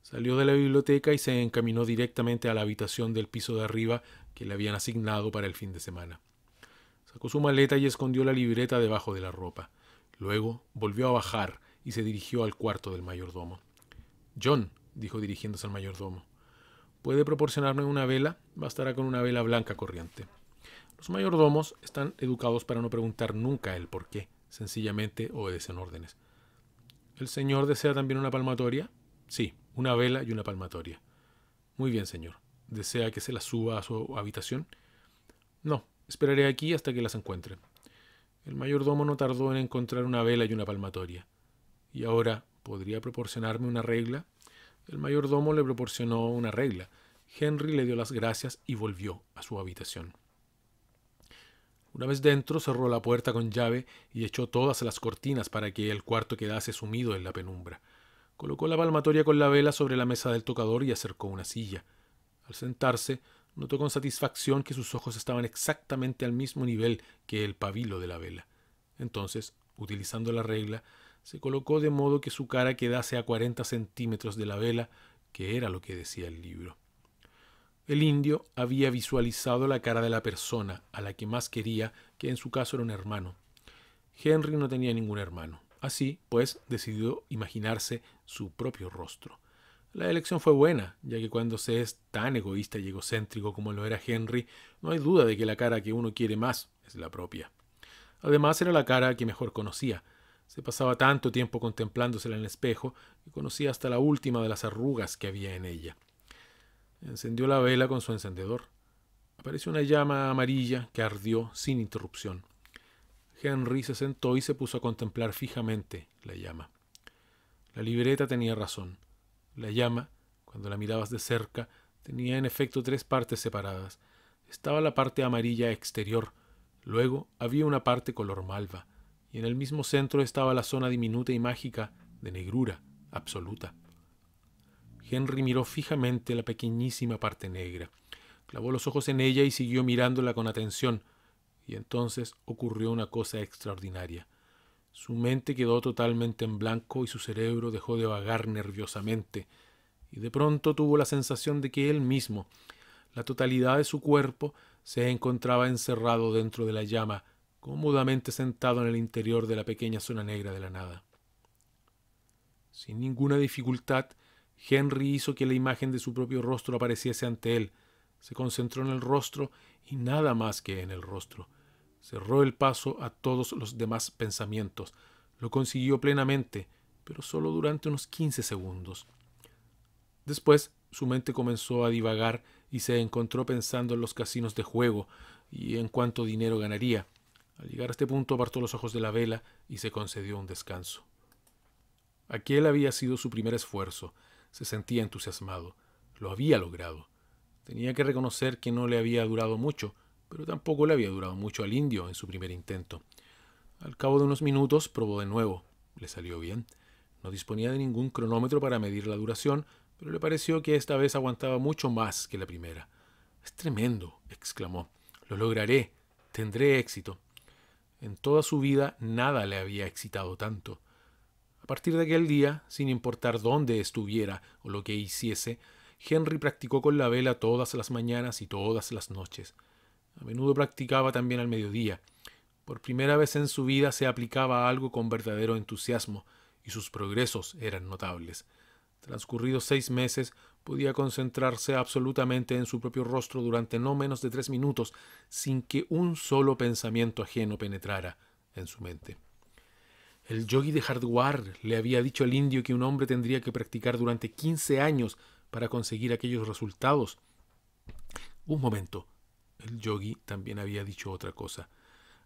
Salió de la biblioteca y se encaminó directamente a la habitación del piso de arriba que le habían asignado para el fin de semana. Sacó su maleta y escondió la libreta debajo de la ropa. Luego volvió a bajar y se dirigió al cuarto del mayordomo. John, dijo dirigiéndose al mayordomo, puede proporcionarme una vela, bastará con una vela blanca corriente. Los mayordomos están educados para no preguntar nunca el por qué, sencillamente obedecen órdenes. ¿El señor desea también una palmatoria? Sí, una vela y una palmatoria. Muy bien, señor. ¿Desea que se las suba a su habitación? No, esperaré aquí hasta que las encuentre. El mayordomo no tardó en encontrar una vela y una palmatoria. Y ahora, ¿podría proporcionarme una regla? El mayordomo le proporcionó una regla. Henry le dio las gracias y volvió a su habitación. Una vez dentro, cerró la puerta con llave y echó todas las cortinas para que el cuarto quedase sumido en la penumbra. Colocó la palmatoria con la vela sobre la mesa del tocador y acercó una silla. Al sentarse, notó con satisfacción que sus ojos estaban exactamente al mismo nivel que el pabilo de la vela. Entonces, utilizando la regla, se colocó de modo que su cara quedase a 40 centímetros de la vela, que era lo que decía el libro. El indio había visualizado la cara de la persona a la que más quería, que en su caso era un hermano. Henry no tenía ningún hermano. Así, pues, decidió imaginarse su propio rostro. La elección fue buena, ya que cuando se es tan egoísta y egocéntrico como lo era Henry, no hay duda de que la cara que uno quiere más es la propia. Además, era la cara que mejor conocía, se pasaba tanto tiempo contemplándosela en el espejo que conocía hasta la última de las arrugas que había en ella. Encendió la vela con su encendedor. Apareció una llama amarilla que ardió sin interrupción. Henry se sentó y se puso a contemplar fijamente la llama. La libreta tenía razón. La llama, cuando la mirabas de cerca, tenía en efecto tres partes separadas. Estaba la parte amarilla exterior, luego había una parte color malva, y en el mismo centro estaba la zona diminuta y mágica de negrura absoluta. Henry miró fijamente la pequeñísima parte negra, clavó los ojos en ella y siguió mirándola con atención, y entonces ocurrió una cosa extraordinaria. Su mente quedó totalmente en blanco y su cerebro dejó de vagar nerviosamente, y de pronto tuvo la sensación de que él mismo, la totalidad de su cuerpo, se encontraba encerrado dentro de la llama cómodamente sentado en el interior de la pequeña zona negra de la nada. Sin ninguna dificultad, Henry hizo que la imagen de su propio rostro apareciese ante él, se concentró en el rostro y nada más que en el rostro. Cerró el paso a todos los demás pensamientos. Lo consiguió plenamente, pero solo durante unos quince segundos. Después su mente comenzó a divagar y se encontró pensando en los casinos de juego y en cuánto dinero ganaría, al llegar a este punto apartó los ojos de la vela y se concedió un descanso. Aquel había sido su primer esfuerzo. Se sentía entusiasmado. Lo había logrado. Tenía que reconocer que no le había durado mucho, pero tampoco le había durado mucho al indio en su primer intento. Al cabo de unos minutos probó de nuevo. Le salió bien. No disponía de ningún cronómetro para medir la duración, pero le pareció que esta vez aguantaba mucho más que la primera. Es tremendo, exclamó. Lo lograré. Tendré éxito. En toda su vida nada le había excitado tanto. A partir de aquel día, sin importar dónde estuviera o lo que hiciese, Henry practicó con la vela todas las mañanas y todas las noches. A menudo practicaba también al mediodía. Por primera vez en su vida se aplicaba algo con verdadero entusiasmo, y sus progresos eran notables. Transcurridos seis meses, Podía concentrarse absolutamente en su propio rostro durante no menos de tres minutos sin que un solo pensamiento ajeno penetrara en su mente. El yogi de Hardwar le había dicho al indio que un hombre tendría que practicar durante quince años para conseguir aquellos resultados. Un momento. El yogi también había dicho otra cosa.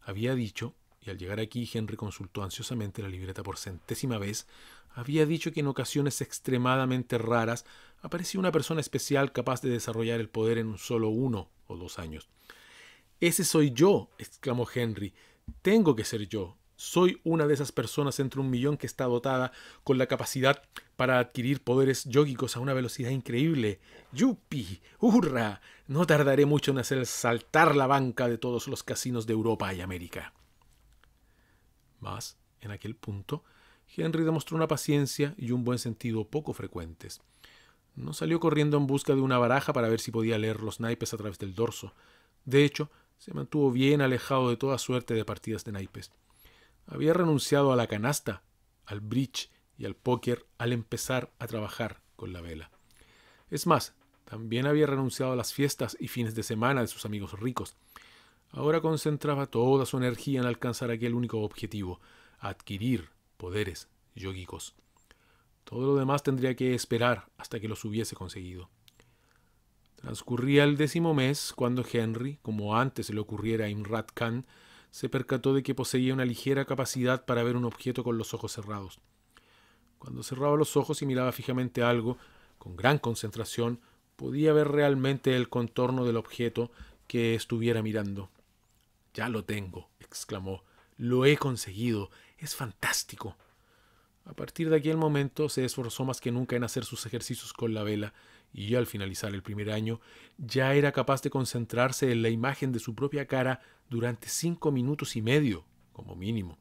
Había dicho y al llegar aquí Henry consultó ansiosamente la libreta por centésima vez, había dicho que en ocasiones extremadamente raras aparecía una persona especial capaz de desarrollar el poder en un solo uno o dos años. Ese soy yo, exclamó Henry. Tengo que ser yo. Soy una de esas personas entre un millón que está dotada con la capacidad para adquirir poderes yógicos a una velocidad increíble. ¡Yupi! ¡Hurra! No tardaré mucho en hacer saltar la banca de todos los casinos de Europa y América en aquel punto, Henry demostró una paciencia y un buen sentido poco frecuentes. No salió corriendo en busca de una baraja para ver si podía leer los naipes a través del dorso. De hecho, se mantuvo bien alejado de toda suerte de partidas de naipes. Había renunciado a la canasta, al bridge y al póker al empezar a trabajar con la vela. Es más, también había renunciado a las fiestas y fines de semana de sus amigos ricos. Ahora concentraba toda su energía en alcanzar aquel único objetivo, adquirir poderes yogicos. Todo lo demás tendría que esperar hasta que los hubiese conseguido. Transcurría el décimo mes cuando Henry, como antes se le ocurriera a Imrat Khan, se percató de que poseía una ligera capacidad para ver un objeto con los ojos cerrados. Cuando cerraba los ojos y miraba fijamente algo, con gran concentración, podía ver realmente el contorno del objeto que estuviera mirando. Ya lo tengo, exclamó. Lo he conseguido. Es fantástico. A partir de aquel momento se esforzó más que nunca en hacer sus ejercicios con la vela y al finalizar el primer año ya era capaz de concentrarse en la imagen de su propia cara durante cinco minutos y medio, como mínimo.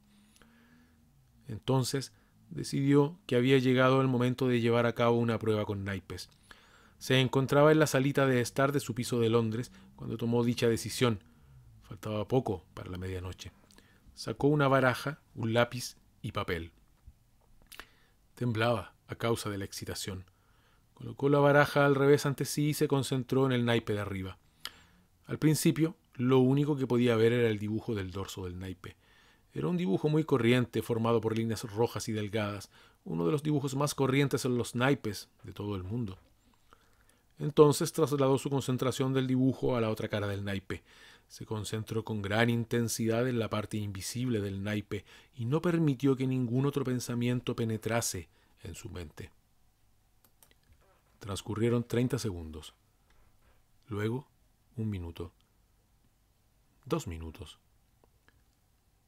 Entonces decidió que había llegado el momento de llevar a cabo una prueba con naipes. Se encontraba en la salita de estar de su piso de Londres cuando tomó dicha decisión Faltaba poco para la medianoche. Sacó una baraja, un lápiz y papel. Temblaba a causa de la excitación. Colocó la baraja al revés ante sí y se concentró en el naipe de arriba. Al principio, lo único que podía ver era el dibujo del dorso del naipe. Era un dibujo muy corriente, formado por líneas rojas y delgadas, uno de los dibujos más corrientes en los naipes de todo el mundo. Entonces trasladó su concentración del dibujo a la otra cara del naipe. Se concentró con gran intensidad en la parte invisible del naipe y no permitió que ningún otro pensamiento penetrase en su mente. Transcurrieron 30 segundos. Luego, un minuto. Dos minutos.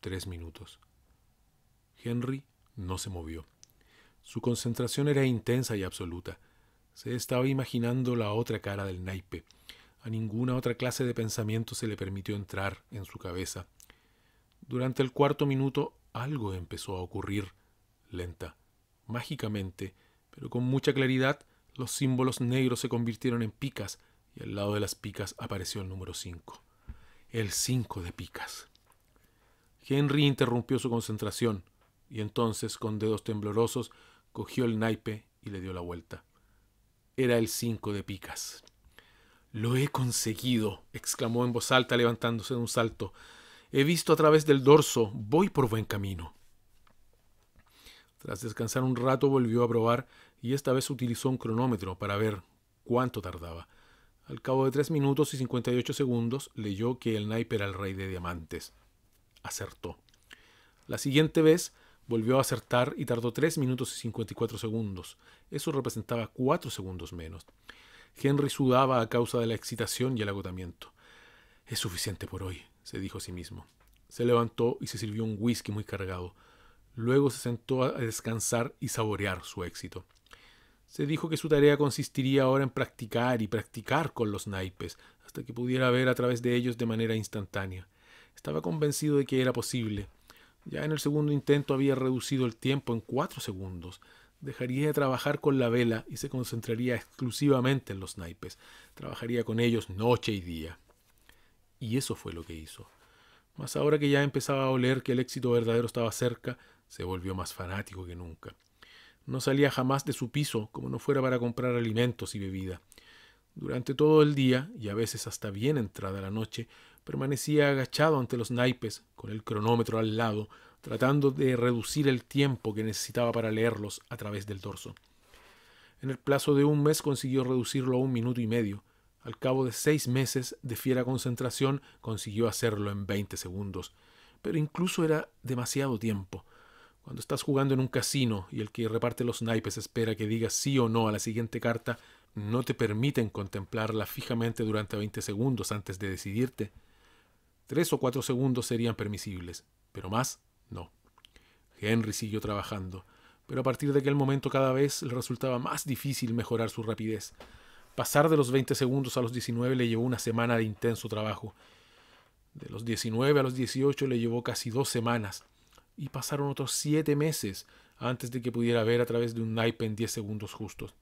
Tres minutos. Henry no se movió. Su concentración era intensa y absoluta. Se estaba imaginando la otra cara del naipe, a ninguna otra clase de pensamiento se le permitió entrar en su cabeza. Durante el cuarto minuto algo empezó a ocurrir, lenta, mágicamente, pero con mucha claridad, los símbolos negros se convirtieron en picas y al lado de las picas apareció el número 5. El 5 de picas. Henry interrumpió su concentración y entonces, con dedos temblorosos, cogió el naipe y le dio la vuelta. Era el 5 de picas. Lo he conseguido, exclamó en voz alta levantándose de un salto. He visto a través del dorso, voy por buen camino. Tras descansar un rato volvió a probar y esta vez utilizó un cronómetro para ver cuánto tardaba. Al cabo de tres minutos y cincuenta y ocho segundos leyó que el naipe era el rey de diamantes. Acertó. La siguiente vez volvió a acertar y tardó tres minutos y cincuenta y cuatro segundos. Eso representaba cuatro segundos menos. Henry sudaba a causa de la excitación y el agotamiento. Es suficiente por hoy, se dijo a sí mismo. Se levantó y se sirvió un whisky muy cargado. Luego se sentó a descansar y saborear su éxito. Se dijo que su tarea consistiría ahora en practicar y practicar con los naipes, hasta que pudiera ver a través de ellos de manera instantánea. Estaba convencido de que era posible. Ya en el segundo intento había reducido el tiempo en cuatro segundos dejaría de trabajar con la vela y se concentraría exclusivamente en los naipes. Trabajaría con ellos noche y día. Y eso fue lo que hizo. Mas ahora que ya empezaba a oler que el éxito verdadero estaba cerca, se volvió más fanático que nunca. No salía jamás de su piso, como no fuera para comprar alimentos y bebida. Durante todo el día, y a veces hasta bien entrada la noche, permanecía agachado ante los naipes, con el cronómetro al lado, tratando de reducir el tiempo que necesitaba para leerlos a través del dorso. En el plazo de un mes consiguió reducirlo a un minuto y medio. Al cabo de seis meses de fiera concentración consiguió hacerlo en 20 segundos. Pero incluso era demasiado tiempo. Cuando estás jugando en un casino y el que reparte los naipes espera que digas sí o no a la siguiente carta, no te permiten contemplarla fijamente durante 20 segundos antes de decidirte. Tres o cuatro segundos serían permisibles, pero más no. Henry siguió trabajando, pero a partir de aquel momento cada vez le resultaba más difícil mejorar su rapidez. Pasar de los 20 segundos a los 19 le llevó una semana de intenso trabajo. De los 19 a los 18 le llevó casi dos semanas. Y pasaron otros siete meses antes de que pudiera ver a través de un naipe en 10 segundos justos.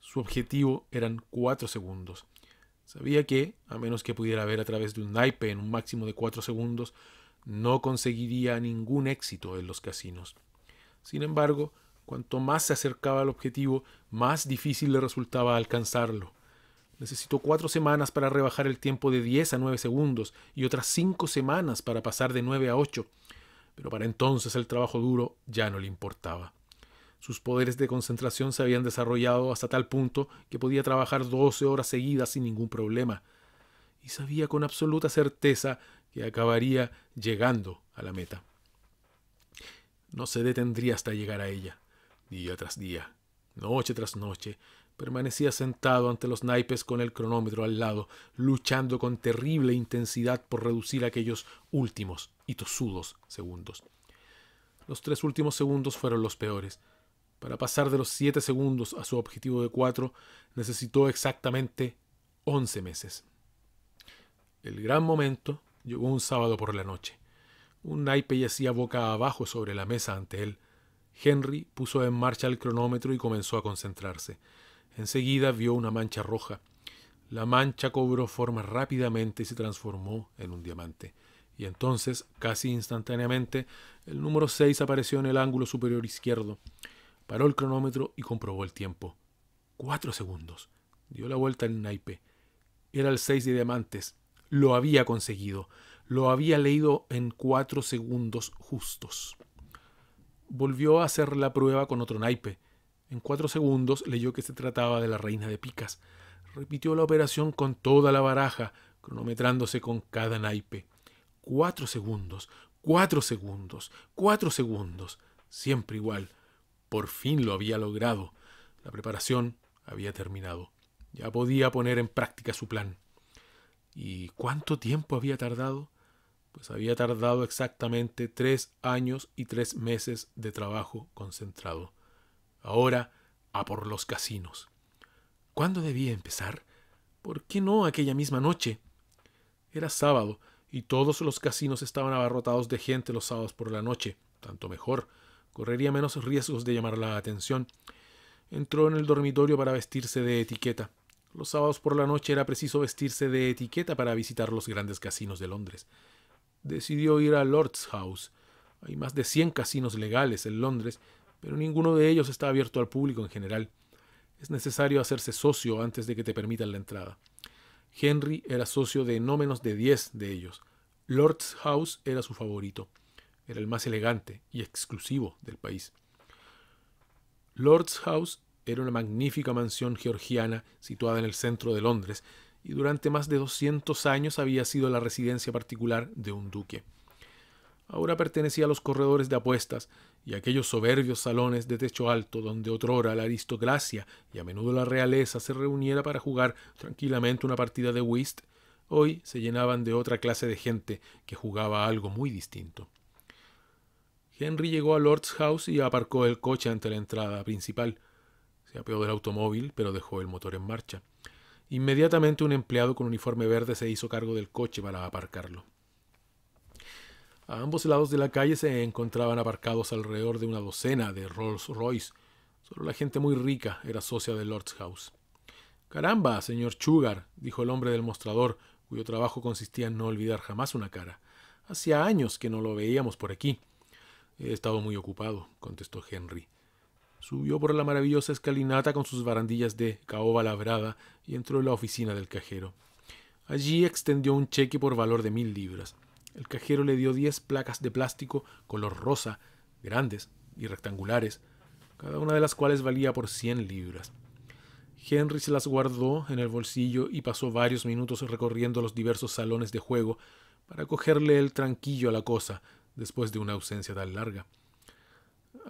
Su objetivo eran 4 segundos. Sabía que, a menos que pudiera ver a través de un naipe en un máximo de cuatro segundos, no conseguiría ningún éxito en los casinos. Sin embargo, cuanto más se acercaba al objetivo, más difícil le resultaba alcanzarlo. Necesitó cuatro semanas para rebajar el tiempo de diez a nueve segundos y otras cinco semanas para pasar de nueve a ocho. Pero para entonces el trabajo duro ya no le importaba. Sus poderes de concentración se habían desarrollado hasta tal punto que podía trabajar doce horas seguidas sin ningún problema. Y sabía con absoluta certeza que acabaría llegando a la meta. No se detendría hasta llegar a ella, día tras día, noche tras noche, permanecía sentado ante los naipes con el cronómetro al lado, luchando con terrible intensidad por reducir aquellos últimos y tosudos segundos. Los tres últimos segundos fueron los peores. Para pasar de los siete segundos a su objetivo de cuatro, necesitó exactamente once meses. El gran momento Llegó un sábado por la noche. Un naipe yacía boca abajo sobre la mesa ante él. Henry puso en marcha el cronómetro y comenzó a concentrarse. Enseguida vio una mancha roja. La mancha cobró forma rápidamente y se transformó en un diamante. Y entonces, casi instantáneamente, el número 6 apareció en el ángulo superior izquierdo. Paró el cronómetro y comprobó el tiempo. Cuatro segundos. Dio la vuelta al naipe. Era el 6 de diamantes lo había conseguido. Lo había leído en cuatro segundos justos. Volvió a hacer la prueba con otro naipe. En cuatro segundos leyó que se trataba de la reina de picas. Repitió la operación con toda la baraja, cronometrándose con cada naipe. Cuatro segundos, cuatro segundos, cuatro segundos. Siempre igual. Por fin lo había logrado. La preparación había terminado. Ya podía poner en práctica su plan. ¿Y cuánto tiempo había tardado? Pues había tardado exactamente tres años y tres meses de trabajo concentrado. Ahora, a por los casinos. ¿Cuándo debía empezar? ¿Por qué no aquella misma noche? Era sábado, y todos los casinos estaban abarrotados de gente los sábados por la noche. Tanto mejor. Correría menos riesgos de llamar la atención. Entró en el dormitorio para vestirse de etiqueta. Los sábados por la noche era preciso vestirse de etiqueta para visitar los grandes casinos de Londres. Decidió ir a Lord's House. Hay más de 100 casinos legales en Londres, pero ninguno de ellos está abierto al público en general. Es necesario hacerse socio antes de que te permitan la entrada. Henry era socio de no menos de 10 de ellos. Lord's House era su favorito. Era el más elegante y exclusivo del país. Lord's House era una magnífica mansión georgiana situada en el centro de Londres y durante más de 200 años había sido la residencia particular de un duque. Ahora pertenecía a los corredores de apuestas y aquellos soberbios salones de techo alto donde otrora la aristocracia y a menudo la realeza se reuniera para jugar tranquilamente una partida de whist, hoy se llenaban de otra clase de gente que jugaba algo muy distinto. Henry llegó a Lord's House y aparcó el coche ante la entrada principal. Se apeó del automóvil, pero dejó el motor en marcha. Inmediatamente un empleado con uniforme verde se hizo cargo del coche para aparcarlo. A ambos lados de la calle se encontraban aparcados alrededor de una docena de Rolls Royce. Solo la gente muy rica era socia de Lord's House. Caramba, señor Chugar, dijo el hombre del mostrador, cuyo trabajo consistía en no olvidar jamás una cara. Hacía años que no lo veíamos por aquí. He estado muy ocupado, contestó Henry. Subió por la maravillosa escalinata con sus barandillas de caoba labrada y entró en la oficina del cajero. Allí extendió un cheque por valor de mil libras. El cajero le dio diez placas de plástico color rosa, grandes y rectangulares, cada una de las cuales valía por cien libras. Henry se las guardó en el bolsillo y pasó varios minutos recorriendo los diversos salones de juego para cogerle el tranquillo a la cosa después de una ausencia tan larga.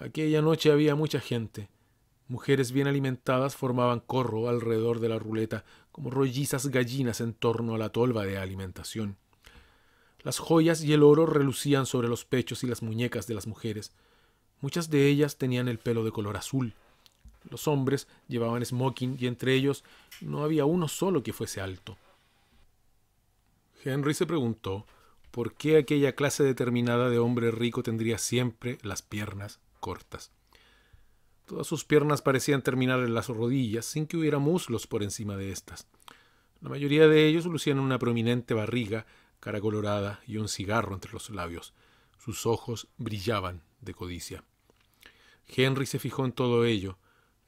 Aquella noche había mucha gente. Mujeres bien alimentadas formaban corro alrededor de la ruleta, como rollizas gallinas en torno a la tolva de alimentación. Las joyas y el oro relucían sobre los pechos y las muñecas de las mujeres. Muchas de ellas tenían el pelo de color azul. Los hombres llevaban smoking y entre ellos no había uno solo que fuese alto. Henry se preguntó por qué aquella clase determinada de hombre rico tendría siempre las piernas cortas. Todas sus piernas parecían terminar en las rodillas, sin que hubiera muslos por encima de estas. La mayoría de ellos lucían una prominente barriga, cara colorada y un cigarro entre los labios. Sus ojos brillaban de codicia. Henry se fijó en todo ello.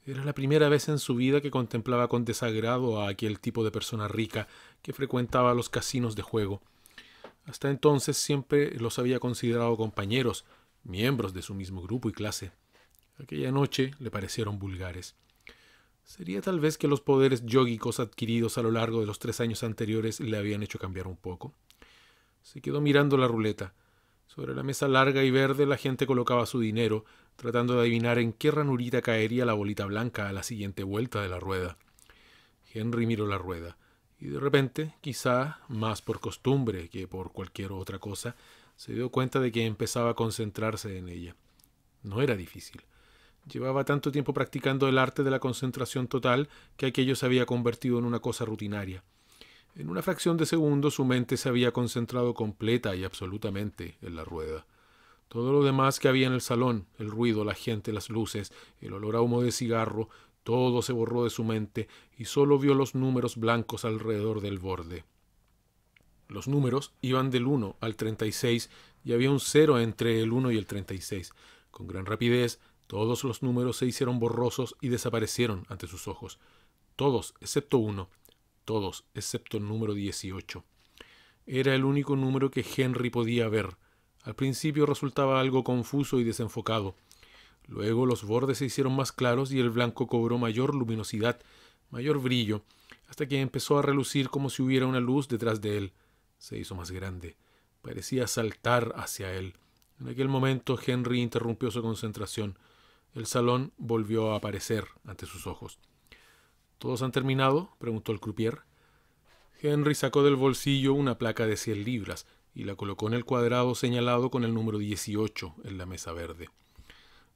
Era la primera vez en su vida que contemplaba con desagrado a aquel tipo de persona rica que frecuentaba los casinos de juego. Hasta entonces siempre los había considerado compañeros, miembros de su mismo grupo y clase. Aquella noche le parecieron vulgares. Sería tal vez que los poderes yógicos adquiridos a lo largo de los tres años anteriores le habían hecho cambiar un poco. Se quedó mirando la ruleta. Sobre la mesa larga y verde la gente colocaba su dinero, tratando de adivinar en qué ranurita caería la bolita blanca a la siguiente vuelta de la rueda. Henry miró la rueda, y de repente, quizá más por costumbre que por cualquier otra cosa, se dio cuenta de que empezaba a concentrarse en ella. No era difícil. Llevaba tanto tiempo practicando el arte de la concentración total que aquello se había convertido en una cosa rutinaria. En una fracción de segundo su mente se había concentrado completa y absolutamente en la rueda. Todo lo demás que había en el salón, el ruido, la gente, las luces, el olor a humo de cigarro, todo se borró de su mente y solo vio los números blancos alrededor del borde. Los números iban del 1 al 36 y había un cero entre el 1 y el 36. Con gran rapidez, todos los números se hicieron borrosos y desaparecieron ante sus ojos. Todos, excepto uno. Todos, excepto el número 18. Era el único número que Henry podía ver. Al principio resultaba algo confuso y desenfocado. Luego los bordes se hicieron más claros y el blanco cobró mayor luminosidad, mayor brillo, hasta que empezó a relucir como si hubiera una luz detrás de él se hizo más grande. Parecía saltar hacia él. En aquel momento Henry interrumpió su concentración. El salón volvió a aparecer ante sus ojos. ¿Todos han terminado? preguntó el croupier. Henry sacó del bolsillo una placa de 100 libras y la colocó en el cuadrado señalado con el número 18 en la mesa verde.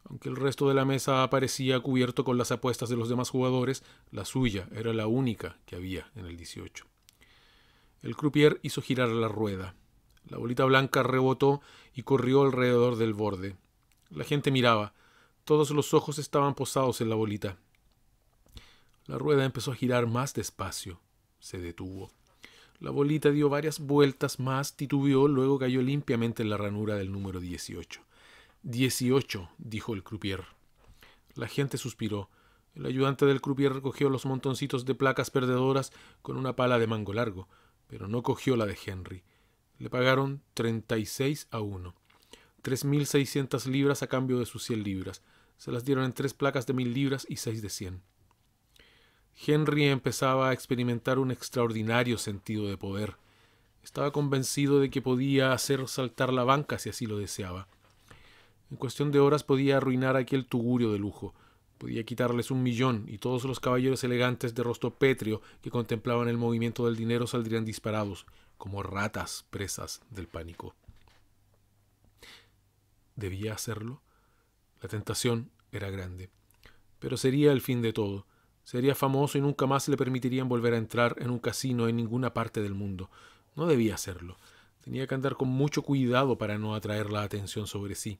Aunque el resto de la mesa aparecía cubierto con las apuestas de los demás jugadores, la suya era la única que había en el 18. El croupier hizo girar la rueda. La bolita blanca rebotó y corrió alrededor del borde. La gente miraba. Todos los ojos estaban posados en la bolita. La rueda empezó a girar más despacio. Se detuvo. La bolita dio varias vueltas más, titubeó, luego cayó limpiamente en la ranura del número 18. —¡Dieciocho! dijo el croupier. La gente suspiró. El ayudante del croupier recogió los montoncitos de placas perdedoras con una pala de mango largo pero no cogió la de Henry. Le pagaron treinta y seis a uno. Tres mil seiscientas libras a cambio de sus cien libras. Se las dieron en tres placas de mil libras y seis de cien. Henry empezaba a experimentar un extraordinario sentido de poder. Estaba convencido de que podía hacer saltar la banca si así lo deseaba. En cuestión de horas podía arruinar aquel tugurio de lujo. Podía quitarles un millón y todos los caballeros elegantes de rostro pétreo que contemplaban el movimiento del dinero saldrían disparados, como ratas presas del pánico. ¿Debía hacerlo? La tentación era grande. Pero sería el fin de todo. Sería famoso y nunca más le permitirían volver a entrar en un casino en ninguna parte del mundo. No debía hacerlo. Tenía que andar con mucho cuidado para no atraer la atención sobre sí.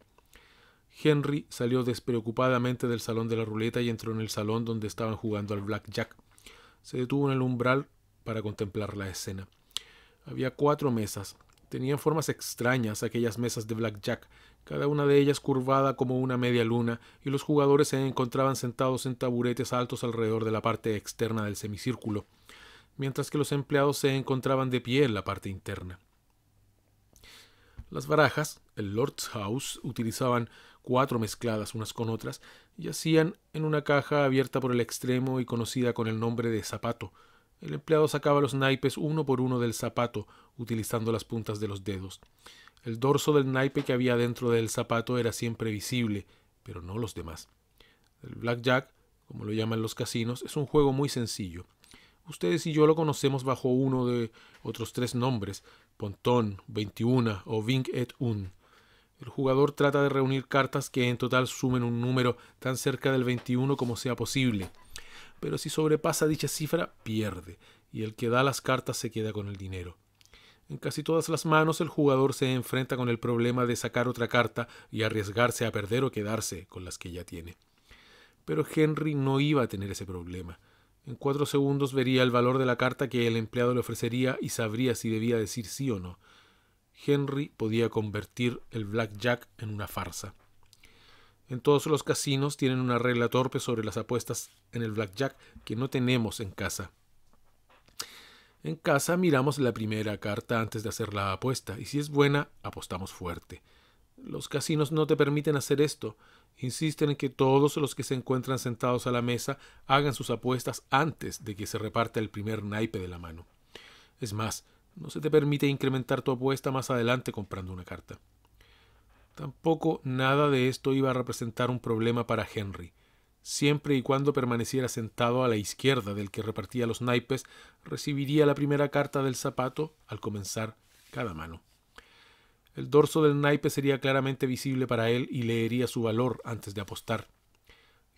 Henry salió despreocupadamente del salón de la ruleta y entró en el salón donde estaban jugando al blackjack. Se detuvo en el umbral para contemplar la escena. Había cuatro mesas. Tenían formas extrañas aquellas mesas de blackjack, cada una de ellas curvada como una media luna, y los jugadores se encontraban sentados en taburetes altos alrededor de la parte externa del semicírculo, mientras que los empleados se encontraban de pie en la parte interna. Las barajas, el Lord's House, utilizaban cuatro mezcladas unas con otras, yacían en una caja abierta por el extremo y conocida con el nombre de zapato. El empleado sacaba los naipes uno por uno del zapato, utilizando las puntas de los dedos. El dorso del naipe que había dentro del zapato era siempre visible, pero no los demás. El blackjack, como lo llaman los casinos, es un juego muy sencillo. Ustedes y yo lo conocemos bajo uno de otros tres nombres, Pontón, 21 o Ving et Un. El jugador trata de reunir cartas que en total sumen un número tan cerca del 21 como sea posible. Pero si sobrepasa dicha cifra, pierde, y el que da las cartas se queda con el dinero. En casi todas las manos el jugador se enfrenta con el problema de sacar otra carta y arriesgarse a perder o quedarse con las que ya tiene. Pero Henry no iba a tener ese problema. En cuatro segundos vería el valor de la carta que el empleado le ofrecería y sabría si debía decir sí o no. Henry podía convertir el blackjack en una farsa. En todos los casinos tienen una regla torpe sobre las apuestas en el blackjack que no tenemos en casa. En casa miramos la primera carta antes de hacer la apuesta y si es buena, apostamos fuerte. Los casinos no te permiten hacer esto. Insisten en que todos los que se encuentran sentados a la mesa hagan sus apuestas antes de que se reparta el primer naipe de la mano. Es más, no se te permite incrementar tu apuesta más adelante comprando una carta. Tampoco nada de esto iba a representar un problema para Henry, siempre y cuando permaneciera sentado a la izquierda del que repartía los naipes, recibiría la primera carta del zapato al comenzar cada mano. El dorso del naipe sería claramente visible para él y leería su valor antes de apostar.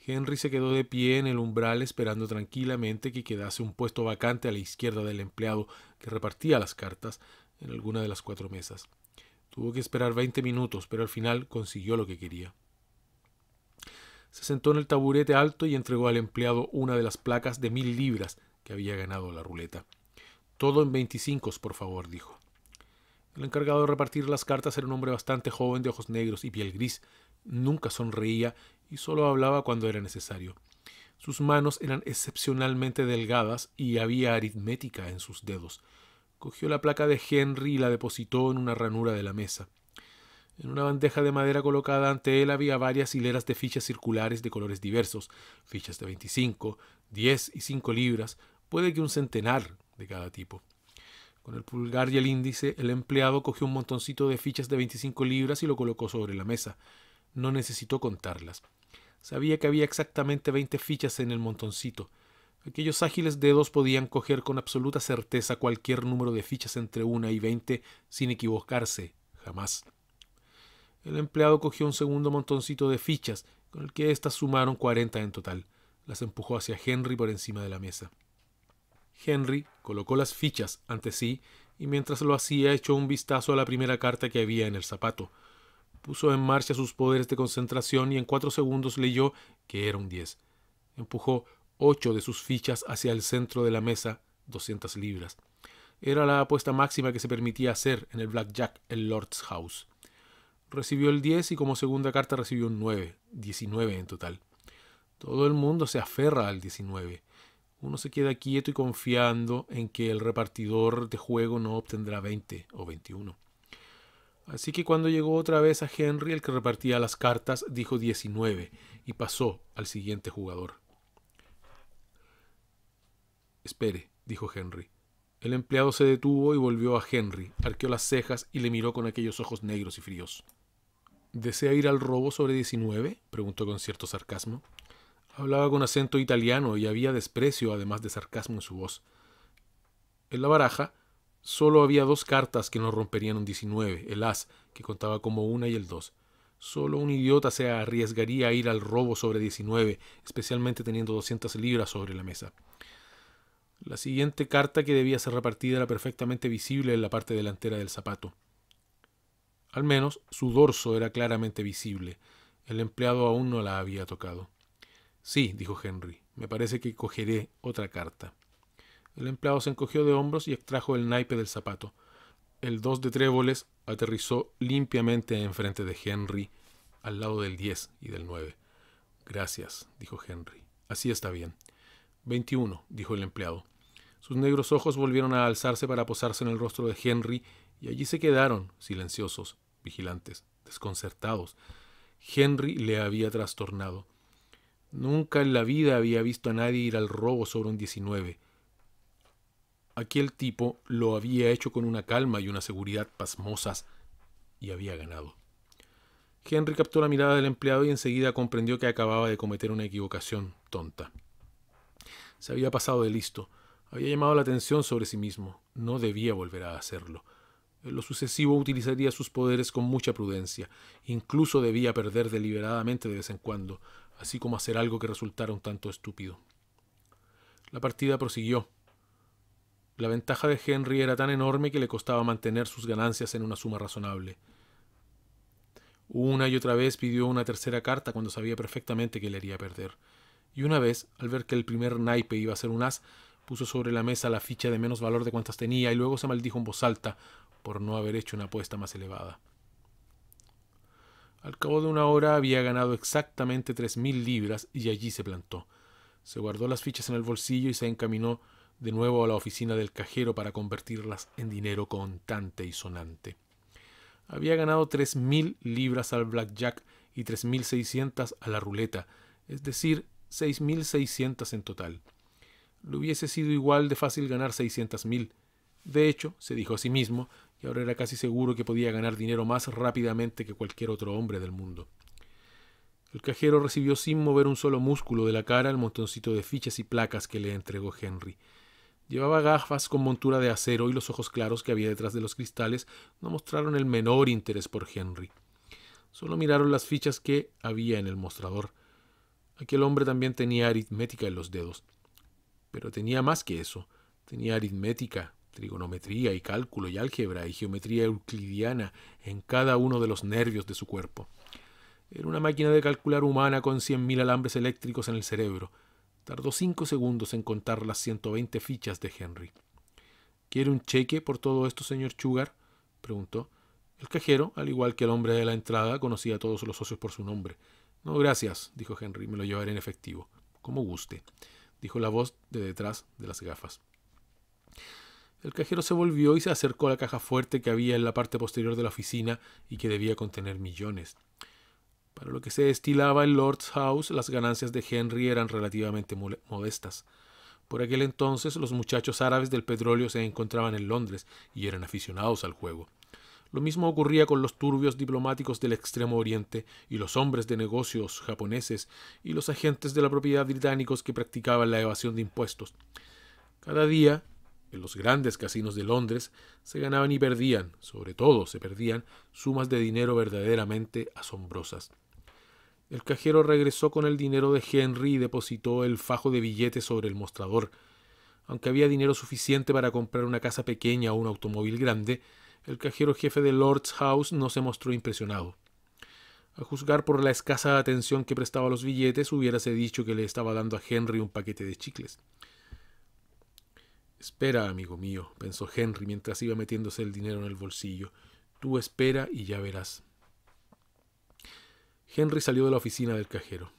Henry se quedó de pie en el umbral esperando tranquilamente que quedase un puesto vacante a la izquierda del empleado que repartía las cartas en alguna de las cuatro mesas. Tuvo que esperar veinte minutos, pero al final consiguió lo que quería. Se sentó en el taburete alto y entregó al empleado una de las placas de mil libras que había ganado la ruleta. Todo en veinticinco, por favor, dijo. El encargado de repartir las cartas era un hombre bastante joven de ojos negros y piel gris. Nunca sonreía y solo hablaba cuando era necesario. Sus manos eran excepcionalmente delgadas y había aritmética en sus dedos. Cogió la placa de Henry y la depositó en una ranura de la mesa. En una bandeja de madera colocada ante él había varias hileras de fichas circulares de colores diversos, fichas de veinticinco, diez y cinco libras, puede que un centenar de cada tipo. Con el pulgar y el índice, el empleado cogió un montoncito de fichas de veinticinco libras y lo colocó sobre la mesa. No necesitó contarlas. Sabía que había exactamente veinte fichas en el montoncito. Aquellos ágiles dedos podían coger con absoluta certeza cualquier número de fichas entre una y veinte sin equivocarse, jamás. El empleado cogió un segundo montoncito de fichas, con el que éstas sumaron cuarenta en total. Las empujó hacia Henry por encima de la mesa. Henry colocó las fichas ante sí y mientras lo hacía echó un vistazo a la primera carta que había en el zapato. Puso en marcha sus poderes de concentración y en cuatro segundos leyó que era un 10. Empujó ocho de sus fichas hacia el centro de la mesa, 200 libras. Era la apuesta máxima que se permitía hacer en el blackjack el Lord's House. Recibió el 10 y como segunda carta recibió un 9, 19 en total. Todo el mundo se aferra al 19. Uno se queda quieto y confiando en que el repartidor de juego no obtendrá 20 o 21. Así que cuando llegó otra vez a Henry, el que repartía las cartas, dijo 19 y pasó al siguiente jugador. Espere, dijo Henry. El empleado se detuvo y volvió a Henry, arqueó las cejas y le miró con aquellos ojos negros y fríos. ¿Desea ir al robo sobre 19? preguntó con cierto sarcasmo. Hablaba con acento italiano y había desprecio además de sarcasmo en su voz. En la baraja, Solo había dos cartas que no romperían un 19, el as, que contaba como una y el 2. Solo un idiota se arriesgaría a ir al robo sobre 19, especialmente teniendo 200 libras sobre la mesa. La siguiente carta que debía ser repartida era perfectamente visible en la parte delantera del zapato. Al menos su dorso era claramente visible. El empleado aún no la había tocado. Sí, dijo Henry, me parece que cogeré otra carta. El empleado se encogió de hombros y extrajo el naipe del zapato. El dos de tréboles aterrizó limpiamente enfrente de Henry, al lado del diez y del nueve. Gracias, dijo Henry. Así está bien. —Veintiuno dijo el empleado. Sus negros ojos volvieron a alzarse para posarse en el rostro de Henry y allí se quedaron, silenciosos, vigilantes, desconcertados. Henry le había trastornado. Nunca en la vida había visto a nadie ir al robo sobre un diecinueve. Aquel tipo lo había hecho con una calma y una seguridad pasmosas y había ganado. Henry captó la mirada del empleado y enseguida comprendió que acababa de cometer una equivocación tonta. Se había pasado de listo, había llamado la atención sobre sí mismo, no debía volver a hacerlo. En lo sucesivo utilizaría sus poderes con mucha prudencia, incluso debía perder deliberadamente de vez en cuando, así como hacer algo que resultara un tanto estúpido. La partida prosiguió. La ventaja de Henry era tan enorme que le costaba mantener sus ganancias en una suma razonable. Una y otra vez pidió una tercera carta cuando sabía perfectamente que le haría perder. Y una vez, al ver que el primer naipe iba a ser un as, puso sobre la mesa la ficha de menos valor de cuantas tenía y luego se maldijo en voz alta por no haber hecho una apuesta más elevada. Al cabo de una hora había ganado exactamente tres mil libras y allí se plantó. Se guardó las fichas en el bolsillo y se encaminó de nuevo a la oficina del cajero para convertirlas en dinero contante y sonante. Había ganado tres mil libras al blackjack y tres mil seiscientas a la ruleta, es decir, seiscientas en total. Le hubiese sido igual de fácil ganar seiscientas mil. De hecho, se dijo a sí mismo, y ahora era casi seguro que podía ganar dinero más rápidamente que cualquier otro hombre del mundo. El cajero recibió sin mover un solo músculo de la cara el montoncito de fichas y placas que le entregó Henry. Llevaba gafas con montura de acero y los ojos claros que había detrás de los cristales no mostraron el menor interés por Henry. Solo miraron las fichas que había en el mostrador. Aquel hombre también tenía aritmética en los dedos. Pero tenía más que eso. Tenía aritmética, trigonometría y cálculo y álgebra y geometría euclidiana en cada uno de los nervios de su cuerpo. Era una máquina de calcular humana con cien mil alambres eléctricos en el cerebro. Tardó cinco segundos en contar las 120 fichas de Henry. ¿Quiere un cheque por todo esto, señor Chugar? preguntó. El cajero, al igual que el hombre de la entrada, conocía a todos los socios por su nombre. No, gracias, dijo Henry, me lo llevaré en efectivo. Como guste, dijo la voz de detrás de las gafas. El cajero se volvió y se acercó a la caja fuerte que había en la parte posterior de la oficina y que debía contener millones. Para lo que se destilaba en Lord's House, las ganancias de Henry eran relativamente modestas. Por aquel entonces, los muchachos árabes del petróleo se encontraban en Londres y eran aficionados al juego. Lo mismo ocurría con los turbios diplomáticos del Extremo Oriente y los hombres de negocios japoneses y los agentes de la propiedad británicos que practicaban la evasión de impuestos. Cada día, en los grandes casinos de Londres, se ganaban y perdían, sobre todo se perdían, sumas de dinero verdaderamente asombrosas. El cajero regresó con el dinero de Henry y depositó el fajo de billetes sobre el mostrador. Aunque había dinero suficiente para comprar una casa pequeña o un automóvil grande, el cajero jefe de Lord's House no se mostró impresionado. A juzgar por la escasa atención que prestaba a los billetes, hubiérase dicho que le estaba dando a Henry un paquete de chicles. Espera, amigo mío, pensó Henry mientras iba metiéndose el dinero en el bolsillo. Tú espera y ya verás. Henry salió de la oficina del cajero.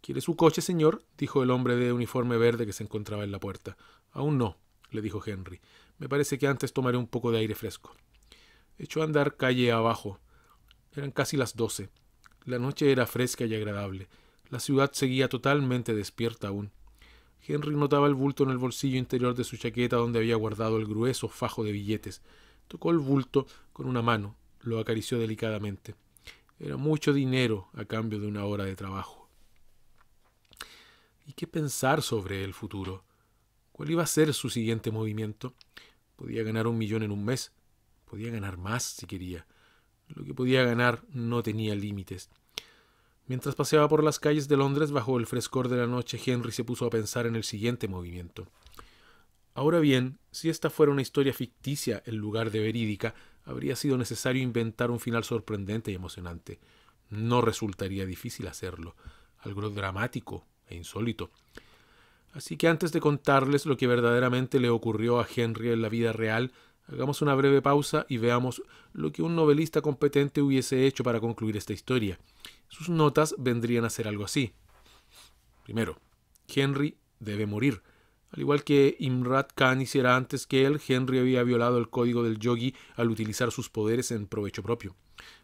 ¿Quiere su coche, señor? dijo el hombre de uniforme verde que se encontraba en la puerta. Aún no, le dijo Henry. Me parece que antes tomaré un poco de aire fresco. Echó a andar calle abajo. Eran casi las doce. La noche era fresca y agradable. La ciudad seguía totalmente despierta aún. Henry notaba el bulto en el bolsillo interior de su chaqueta donde había guardado el grueso fajo de billetes. Tocó el bulto con una mano, lo acarició delicadamente. Era mucho dinero a cambio de una hora de trabajo. ¿Y qué pensar sobre el futuro? ¿Cuál iba a ser su siguiente movimiento? Podía ganar un millón en un mes, podía ganar más si quería. Lo que podía ganar no tenía límites. Mientras paseaba por las calles de Londres bajo el frescor de la noche, Henry se puso a pensar en el siguiente movimiento. Ahora bien, si esta fuera una historia ficticia en lugar de verídica, habría sido necesario inventar un final sorprendente y emocionante. No resultaría difícil hacerlo, algo dramático e insólito. Así que antes de contarles lo que verdaderamente le ocurrió a Henry en la vida real, hagamos una breve pausa y veamos lo que un novelista competente hubiese hecho para concluir esta historia. Sus notas vendrían a ser algo así. Primero, Henry debe morir. Al igual que Imrat Khan hiciera antes que él, Henry había violado el código del yogi al utilizar sus poderes en provecho propio.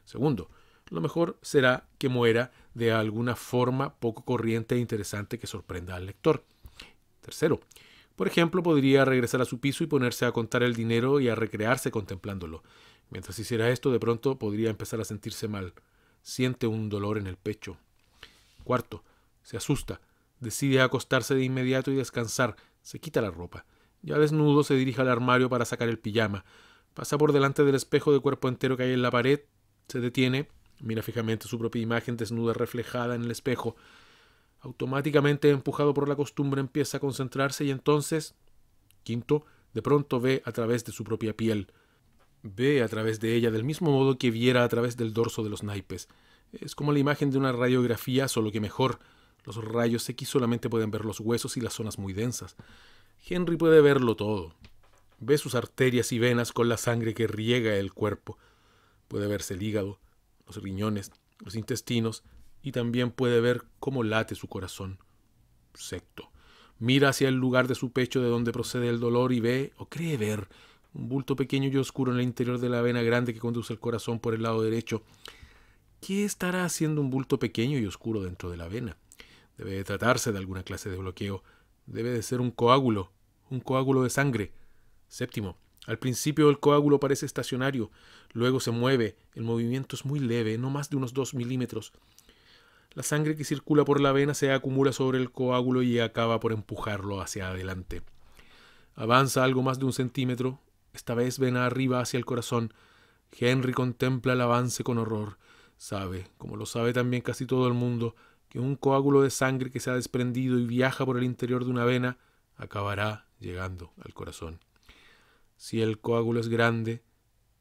Segundo, lo mejor será que muera de alguna forma poco corriente e interesante que sorprenda al lector. Tercero, por ejemplo, podría regresar a su piso y ponerse a contar el dinero y a recrearse contemplándolo. Mientras hiciera esto, de pronto podría empezar a sentirse mal. Siente un dolor en el pecho. Cuarto, se asusta. Decide acostarse de inmediato y descansar, se quita la ropa. Ya desnudo se dirige al armario para sacar el pijama. Pasa por delante del espejo de cuerpo entero que hay en la pared, se detiene, mira fijamente su propia imagen desnuda reflejada en el espejo. Automáticamente empujado por la costumbre empieza a concentrarse y entonces, quinto, de pronto ve a través de su propia piel. Ve a través de ella del mismo modo que viera a través del dorso de los naipes. Es como la imagen de una radiografía, solo que mejor. Los rayos X solamente pueden ver los huesos y las zonas muy densas. Henry puede verlo todo. Ve sus arterias y venas con la sangre que riega el cuerpo. Puede verse el hígado, los riñones, los intestinos y también puede ver cómo late su corazón. Secto. Mira hacia el lugar de su pecho de donde procede el dolor y ve, o cree ver, un bulto pequeño y oscuro en el interior de la vena grande que conduce el corazón por el lado derecho. ¿Qué estará haciendo un bulto pequeño y oscuro dentro de la vena? Debe de tratarse de alguna clase de bloqueo. Debe de ser un coágulo, un coágulo de sangre. Séptimo, al principio el coágulo parece estacionario, luego se mueve, el movimiento es muy leve, no más de unos dos milímetros. La sangre que circula por la vena se acumula sobre el coágulo y acaba por empujarlo hacia adelante. Avanza algo más de un centímetro, esta vez vena arriba hacia el corazón. Henry contempla el avance con horror. Sabe, como lo sabe también casi todo el mundo, que un coágulo de sangre que se ha desprendido y viaja por el interior de una vena acabará llegando al corazón. Si el coágulo es grande,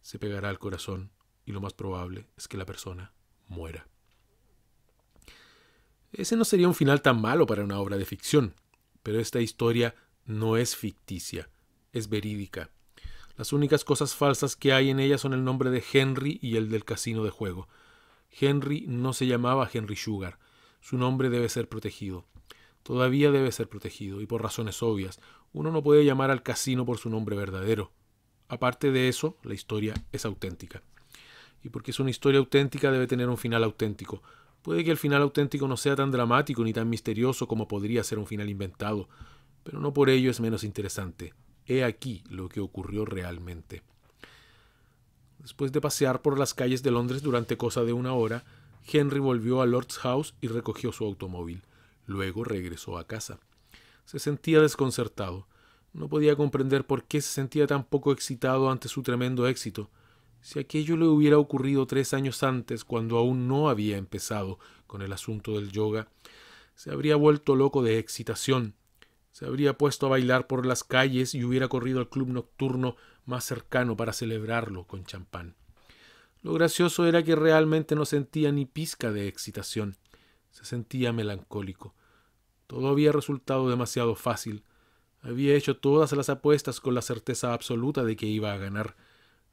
se pegará al corazón y lo más probable es que la persona muera. Ese no sería un final tan malo para una obra de ficción, pero esta historia no es ficticia, es verídica. Las únicas cosas falsas que hay en ella son el nombre de Henry y el del casino de juego. Henry no se llamaba Henry Sugar, su nombre debe ser protegido. Todavía debe ser protegido, y por razones obvias. Uno no puede llamar al casino por su nombre verdadero. Aparte de eso, la historia es auténtica. Y porque es una historia auténtica debe tener un final auténtico. Puede que el final auténtico no sea tan dramático ni tan misterioso como podría ser un final inventado, pero no por ello es menos interesante. He aquí lo que ocurrió realmente. Después de pasear por las calles de Londres durante cosa de una hora, Henry volvió a Lord's House y recogió su automóvil. Luego regresó a casa. Se sentía desconcertado. No podía comprender por qué se sentía tan poco excitado ante su tremendo éxito. Si aquello le hubiera ocurrido tres años antes, cuando aún no había empezado con el asunto del yoga, se habría vuelto loco de excitación. Se habría puesto a bailar por las calles y hubiera corrido al club nocturno más cercano para celebrarlo con champán. Lo gracioso era que realmente no sentía ni pizca de excitación. Se sentía melancólico. Todo había resultado demasiado fácil. Había hecho todas las apuestas con la certeza absoluta de que iba a ganar.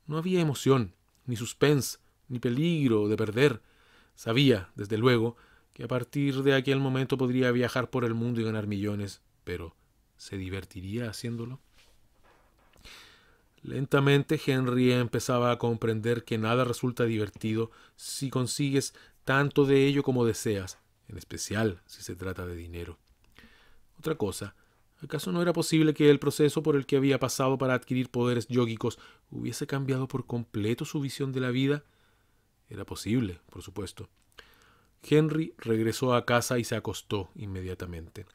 No había emoción, ni suspense, ni peligro de perder. Sabía, desde luego, que a partir de aquel momento podría viajar por el mundo y ganar millones, pero ¿se divertiría haciéndolo? Lentamente Henry empezaba a comprender que nada resulta divertido si consigues tanto de ello como deseas, en especial si se trata de dinero. Otra cosa, ¿acaso no era posible que el proceso por el que había pasado para adquirir poderes yógicos hubiese cambiado por completo su visión de la vida? Era posible, por supuesto. Henry regresó a casa y se acostó inmediatamente.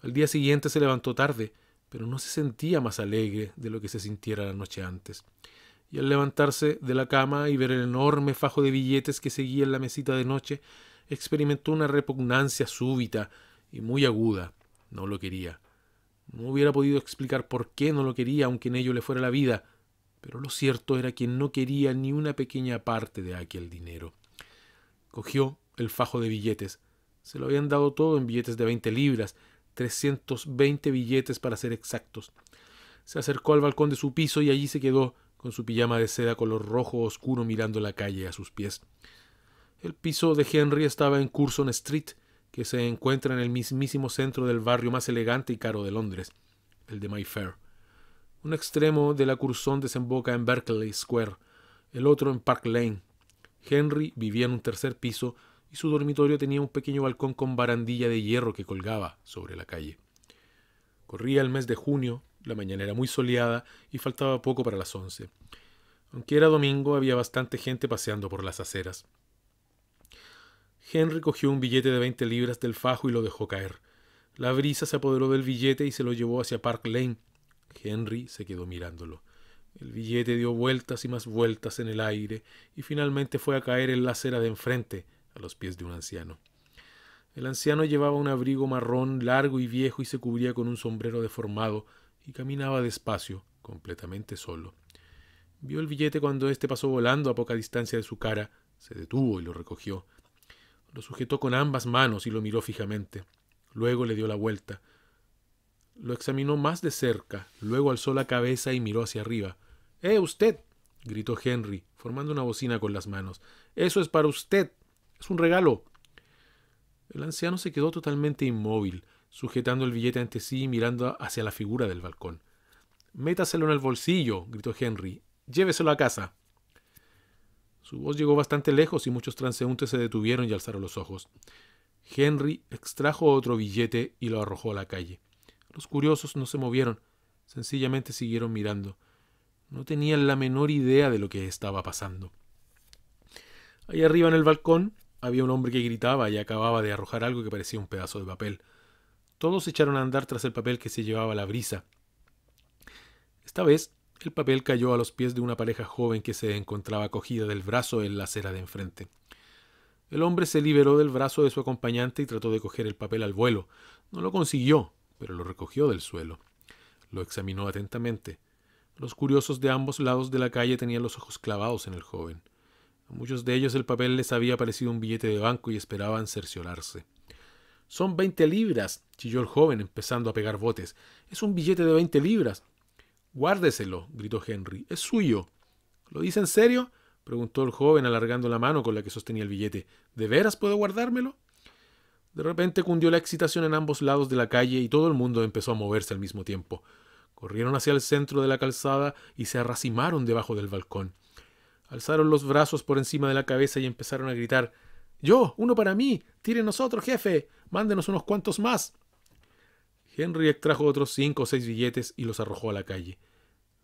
Al día siguiente se levantó tarde, pero no se sentía más alegre de lo que se sintiera la noche antes. Y al levantarse de la cama y ver el enorme fajo de billetes que seguía en la mesita de noche, experimentó una repugnancia súbita y muy aguda. No lo quería. No hubiera podido explicar por qué no lo quería, aunque en ello le fuera la vida, pero lo cierto era que no quería ni una pequeña parte de aquel dinero. Cogió el fajo de billetes. Se lo habían dado todo en billetes de veinte libras, 320 billetes para ser exactos. Se acercó al balcón de su piso y allí se quedó con su pijama de seda color rojo oscuro mirando la calle a sus pies. El piso de Henry estaba en Curzon Street, que se encuentra en el mismísimo centro del barrio más elegante y caro de Londres, el de Mayfair. Un extremo de la Curzon desemboca en Berkeley Square, el otro en Park Lane. Henry vivía en un tercer piso y su dormitorio tenía un pequeño balcón con barandilla de hierro que colgaba sobre la calle. Corría el mes de junio, la mañana era muy soleada y faltaba poco para las once. Aunque era domingo, había bastante gente paseando por las aceras. Henry cogió un billete de 20 libras del fajo y lo dejó caer. La brisa se apoderó del billete y se lo llevó hacia Park Lane. Henry se quedó mirándolo. El billete dio vueltas y más vueltas en el aire y finalmente fue a caer en la acera de enfrente, a los pies de un anciano. El anciano llevaba un abrigo marrón largo y viejo y se cubría con un sombrero deformado y caminaba despacio, completamente solo. Vio el billete cuando éste pasó volando a poca distancia de su cara, se detuvo y lo recogió. Lo sujetó con ambas manos y lo miró fijamente. Luego le dio la vuelta. Lo examinó más de cerca, luego alzó la cabeza y miró hacia arriba. ¡Eh, usted! gritó Henry, formando una bocina con las manos. Eso es para usted un regalo. El anciano se quedó totalmente inmóvil, sujetando el billete ante sí y mirando hacia la figura del balcón. Métaselo en el bolsillo, gritó Henry. Lléveselo a casa. Su voz llegó bastante lejos y muchos transeúntes se detuvieron y alzaron los ojos. Henry extrajo otro billete y lo arrojó a la calle. Los curiosos no se movieron, sencillamente siguieron mirando. No tenían la menor idea de lo que estaba pasando. Ahí arriba en el balcón, había un hombre que gritaba y acababa de arrojar algo que parecía un pedazo de papel. Todos se echaron a andar tras el papel que se llevaba la brisa. Esta vez, el papel cayó a los pies de una pareja joven que se encontraba cogida del brazo en la acera de enfrente. El hombre se liberó del brazo de su acompañante y trató de coger el papel al vuelo. No lo consiguió, pero lo recogió del suelo. Lo examinó atentamente. Los curiosos de ambos lados de la calle tenían los ojos clavados en el joven muchos de ellos el papel les había parecido un billete de banco y esperaban cerciorarse. Son veinte libras, chilló el joven, empezando a pegar botes. Es un billete de veinte libras. Guárdeselo, gritó Henry. Es suyo. ¿Lo dice en serio? preguntó el joven, alargando la mano con la que sostenía el billete. ¿De veras puedo guardármelo? De repente cundió la excitación en ambos lados de la calle y todo el mundo empezó a moverse al mismo tiempo. Corrieron hacia el centro de la calzada y se arracimaron debajo del balcón. Alzaron los brazos por encima de la cabeza y empezaron a gritar Yo, uno para mí, tírenos otro, jefe, mándenos unos cuantos más. Henry extrajo otros cinco o seis billetes y los arrojó a la calle.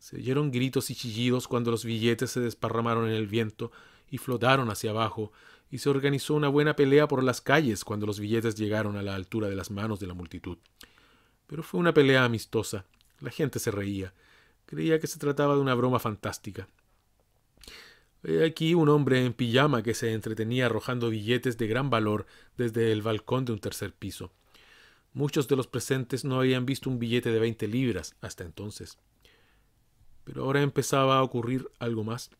Se oyeron gritos y chillidos cuando los billetes se desparramaron en el viento y flotaron hacia abajo, y se organizó una buena pelea por las calles cuando los billetes llegaron a la altura de las manos de la multitud. Pero fue una pelea amistosa. La gente se reía. Creía que se trataba de una broma fantástica. He aquí un hombre en pijama que se entretenía arrojando billetes de gran valor desde el balcón de un tercer piso. Muchos de los presentes no habían visto un billete de veinte libras hasta entonces. Pero ahora empezaba a ocurrir algo más.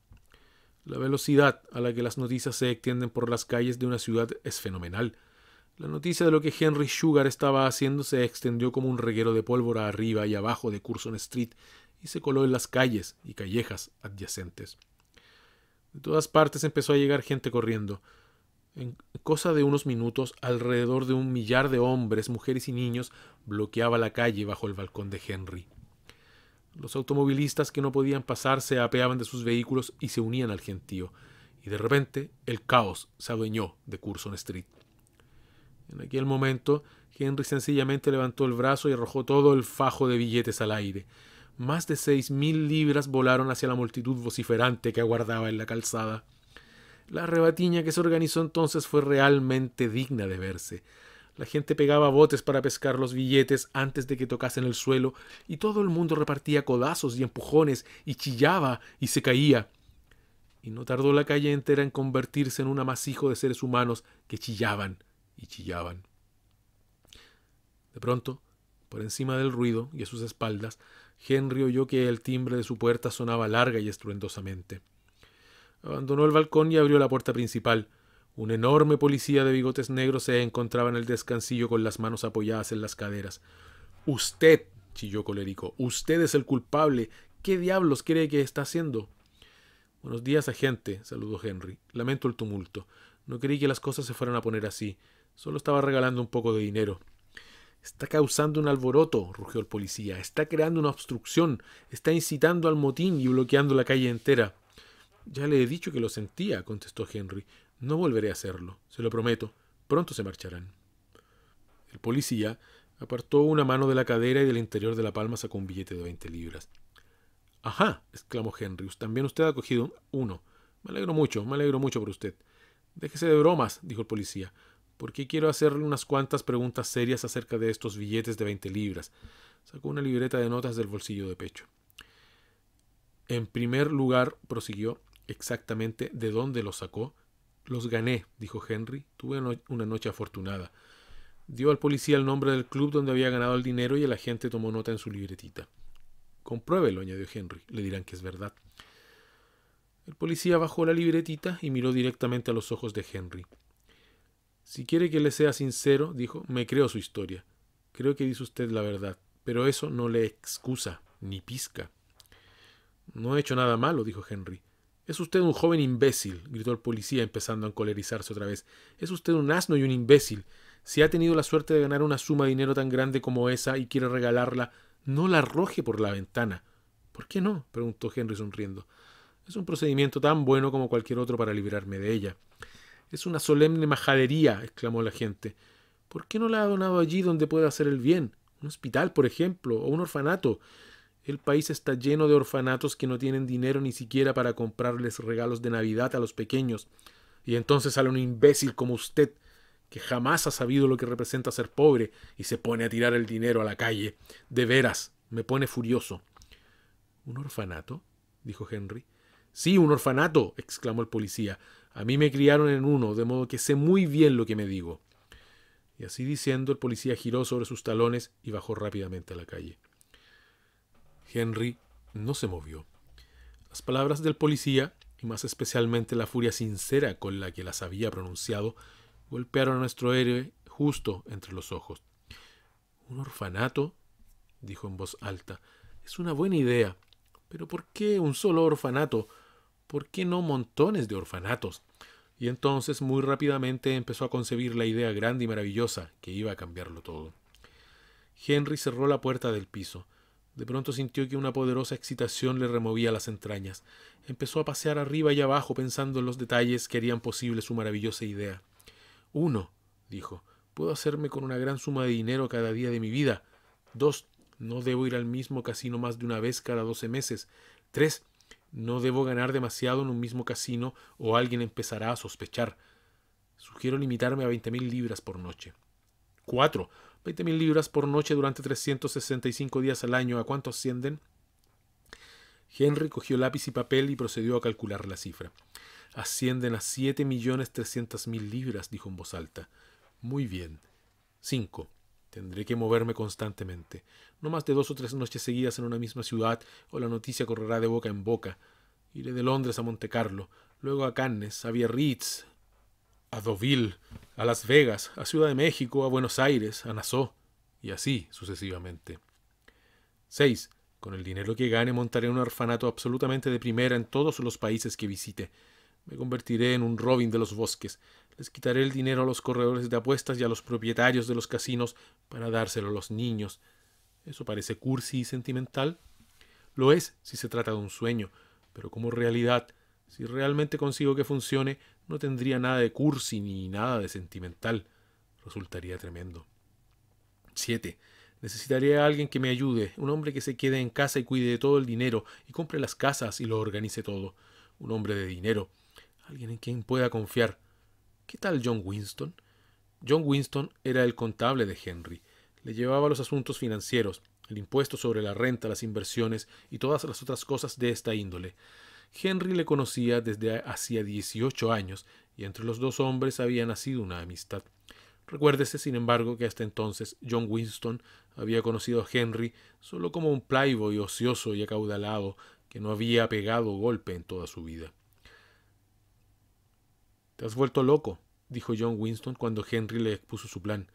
La velocidad a la que las noticias se extienden por las calles de una ciudad es fenomenal. La noticia de lo que Henry Sugar estaba haciendo se extendió como un reguero de pólvora arriba y abajo de Curzon Street y se coló en las calles y callejas adyacentes. De todas partes empezó a llegar gente corriendo. En cosa de unos minutos, alrededor de un millar de hombres, mujeres y niños bloqueaba la calle bajo el balcón de Henry. Los automovilistas que no podían pasar se apeaban de sus vehículos y se unían al gentío, y de repente el caos se adueñó de Curzon Street. En aquel momento, Henry sencillamente levantó el brazo y arrojó todo el fajo de billetes al aire más de seis mil libras volaron hacia la multitud vociferante que aguardaba en la calzada. La rebatiña que se organizó entonces fue realmente digna de verse. La gente pegaba botes para pescar los billetes antes de que tocasen el suelo, y todo el mundo repartía codazos y empujones, y chillaba y se caía. Y no tardó la calle entera en convertirse en un amasijo de seres humanos que chillaban y chillaban. De pronto, por encima del ruido y a sus espaldas, Henry oyó que el timbre de su puerta sonaba larga y estruendosamente. Abandonó el balcón y abrió la puerta principal. Un enorme policía de bigotes negros se encontraba en el descansillo con las manos apoyadas en las caderas. Usted, chilló colérico, usted es el culpable. ¿Qué diablos cree que está haciendo? Buenos días, agente, saludó Henry. Lamento el tumulto. No creí que las cosas se fueran a poner así. Solo estaba regalando un poco de dinero. Está causando un alboroto, rugió el policía. Está creando una obstrucción. Está incitando al motín y bloqueando la calle entera. Ya le he dicho que lo sentía, contestó Henry. No volveré a hacerlo, se lo prometo. Pronto se marcharán. El policía apartó una mano de la cadera y del interior de la palma sacó un billete de veinte libras. Ajá, exclamó Henry. También usted ha cogido uno. Me alegro mucho, me alegro mucho por usted. Déjese de bromas, dijo el policía porque quiero hacerle unas cuantas preguntas serias acerca de estos billetes de 20 libras. Sacó una libreta de notas del bolsillo de pecho. En primer lugar, prosiguió, exactamente de dónde los sacó. Los gané, dijo Henry. Tuve una noche afortunada. Dio al policía el nombre del club donde había ganado el dinero y el agente tomó nota en su libretita. Compruébelo, añadió Henry. Le dirán que es verdad. El policía bajó la libretita y miró directamente a los ojos de Henry. Si quiere que le sea sincero, dijo, me creo su historia. Creo que dice usted la verdad, pero eso no le excusa, ni pizca. No he hecho nada malo, dijo Henry. Es usted un joven imbécil, gritó el policía, empezando a encolerizarse otra vez. Es usted un asno y un imbécil. Si ha tenido la suerte de ganar una suma de dinero tan grande como esa y quiere regalarla, no la arroje por la ventana. ¿Por qué no? preguntó Henry sonriendo. Es un procedimiento tan bueno como cualquier otro para liberarme de ella. Es una solemne majadería, exclamó la gente. ¿Por qué no la ha donado allí donde pueda hacer el bien? Un hospital, por ejemplo, o un orfanato. El país está lleno de orfanatos que no tienen dinero ni siquiera para comprarles regalos de Navidad a los pequeños. Y entonces sale un imbécil como usted, que jamás ha sabido lo que representa ser pobre, y se pone a tirar el dinero a la calle. De veras, me pone furioso. ¿Un orfanato? dijo Henry. Sí, un orfanato, exclamó el policía. A mí me criaron en uno, de modo que sé muy bien lo que me digo. Y así diciendo, el policía giró sobre sus talones y bajó rápidamente a la calle. Henry no se movió. Las palabras del policía, y más especialmente la furia sincera con la que las había pronunciado, golpearon a nuestro héroe justo entre los ojos. Un orfanato, dijo en voz alta, es una buena idea. Pero ¿por qué un solo orfanato? ¿por qué no montones de orfanatos? Y entonces muy rápidamente empezó a concebir la idea grande y maravillosa que iba a cambiarlo todo. Henry cerró la puerta del piso. De pronto sintió que una poderosa excitación le removía las entrañas. Empezó a pasear arriba y abajo pensando en los detalles que harían posible su maravillosa idea. Uno, dijo, puedo hacerme con una gran suma de dinero cada día de mi vida. Dos, no debo ir al mismo casino más de una vez cada doce meses. Tres, no debo ganar demasiado en un mismo casino o alguien empezará a sospechar. Sugiero limitarme a veinte mil libras por noche. Cuatro. Veinte mil libras por noche durante trescientos sesenta y cinco días al año. ¿A cuánto ascienden? Henry cogió lápiz y papel y procedió a calcular la cifra. Ascienden a siete millones mil libras, dijo en voz alta. Muy bien. Cinco. Tendré que moverme constantemente. No más de dos o tres noches seguidas en una misma ciudad, o la noticia correrá de boca en boca. Iré de Londres a Monte Carlo, luego a Cannes, a Biarritz, a Deauville, a Las Vegas, a Ciudad de México, a Buenos Aires, a Nassau, y así sucesivamente. 6. Con el dinero que gane montaré un orfanato absolutamente de primera en todos los países que visite. Me convertiré en un Robin de los bosques. Les quitaré el dinero a los corredores de apuestas y a los propietarios de los casinos para dárselo a los niños. Eso parece cursi y sentimental. Lo es si se trata de un sueño, pero como realidad, si realmente consigo que funcione, no tendría nada de cursi ni nada de sentimental. Resultaría tremendo. 7. Necesitaría a alguien que me ayude, un hombre que se quede en casa y cuide de todo el dinero, y compre las casas y lo organice todo. Un hombre de dinero alguien en quien pueda confiar. ¿Qué tal John Winston? John Winston era el contable de Henry. Le llevaba los asuntos financieros, el impuesto sobre la renta, las inversiones y todas las otras cosas de esta índole. Henry le conocía desde hacía 18 años y entre los dos hombres había nacido una amistad. Recuérdese, sin embargo, que hasta entonces John Winston había conocido a Henry solo como un playboy ocioso y acaudalado que no había pegado golpe en toda su vida. Te has vuelto loco, dijo John Winston cuando Henry le expuso su plan.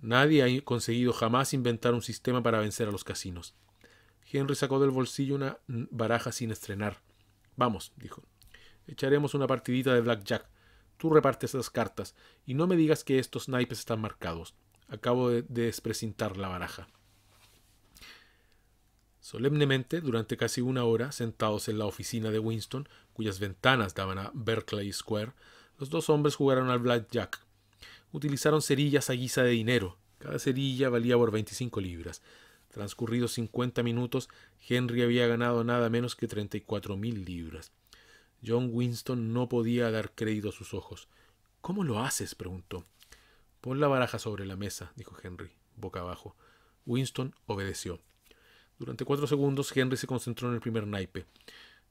Nadie ha conseguido jamás inventar un sistema para vencer a los casinos. Henry sacó del bolsillo una baraja sin estrenar. Vamos, dijo. Echaremos una partidita de blackjack. Tú repartes esas cartas y no me digas que estos naipes están marcados. Acabo de desprecintar la baraja solemnemente durante casi una hora, sentados en la oficina de Winston, cuyas ventanas daban a Berkeley Square, los dos hombres jugaron al blackjack. Utilizaron cerillas a guisa de dinero. Cada cerilla valía por 25 libras. Transcurridos 50 minutos, Henry había ganado nada menos que 34 mil libras. John Winston no podía dar crédito a sus ojos. ¿Cómo lo haces? preguntó. Pon la baraja sobre la mesa, dijo Henry, boca abajo. Winston obedeció. Durante cuatro segundos Henry se concentró en el primer naipe.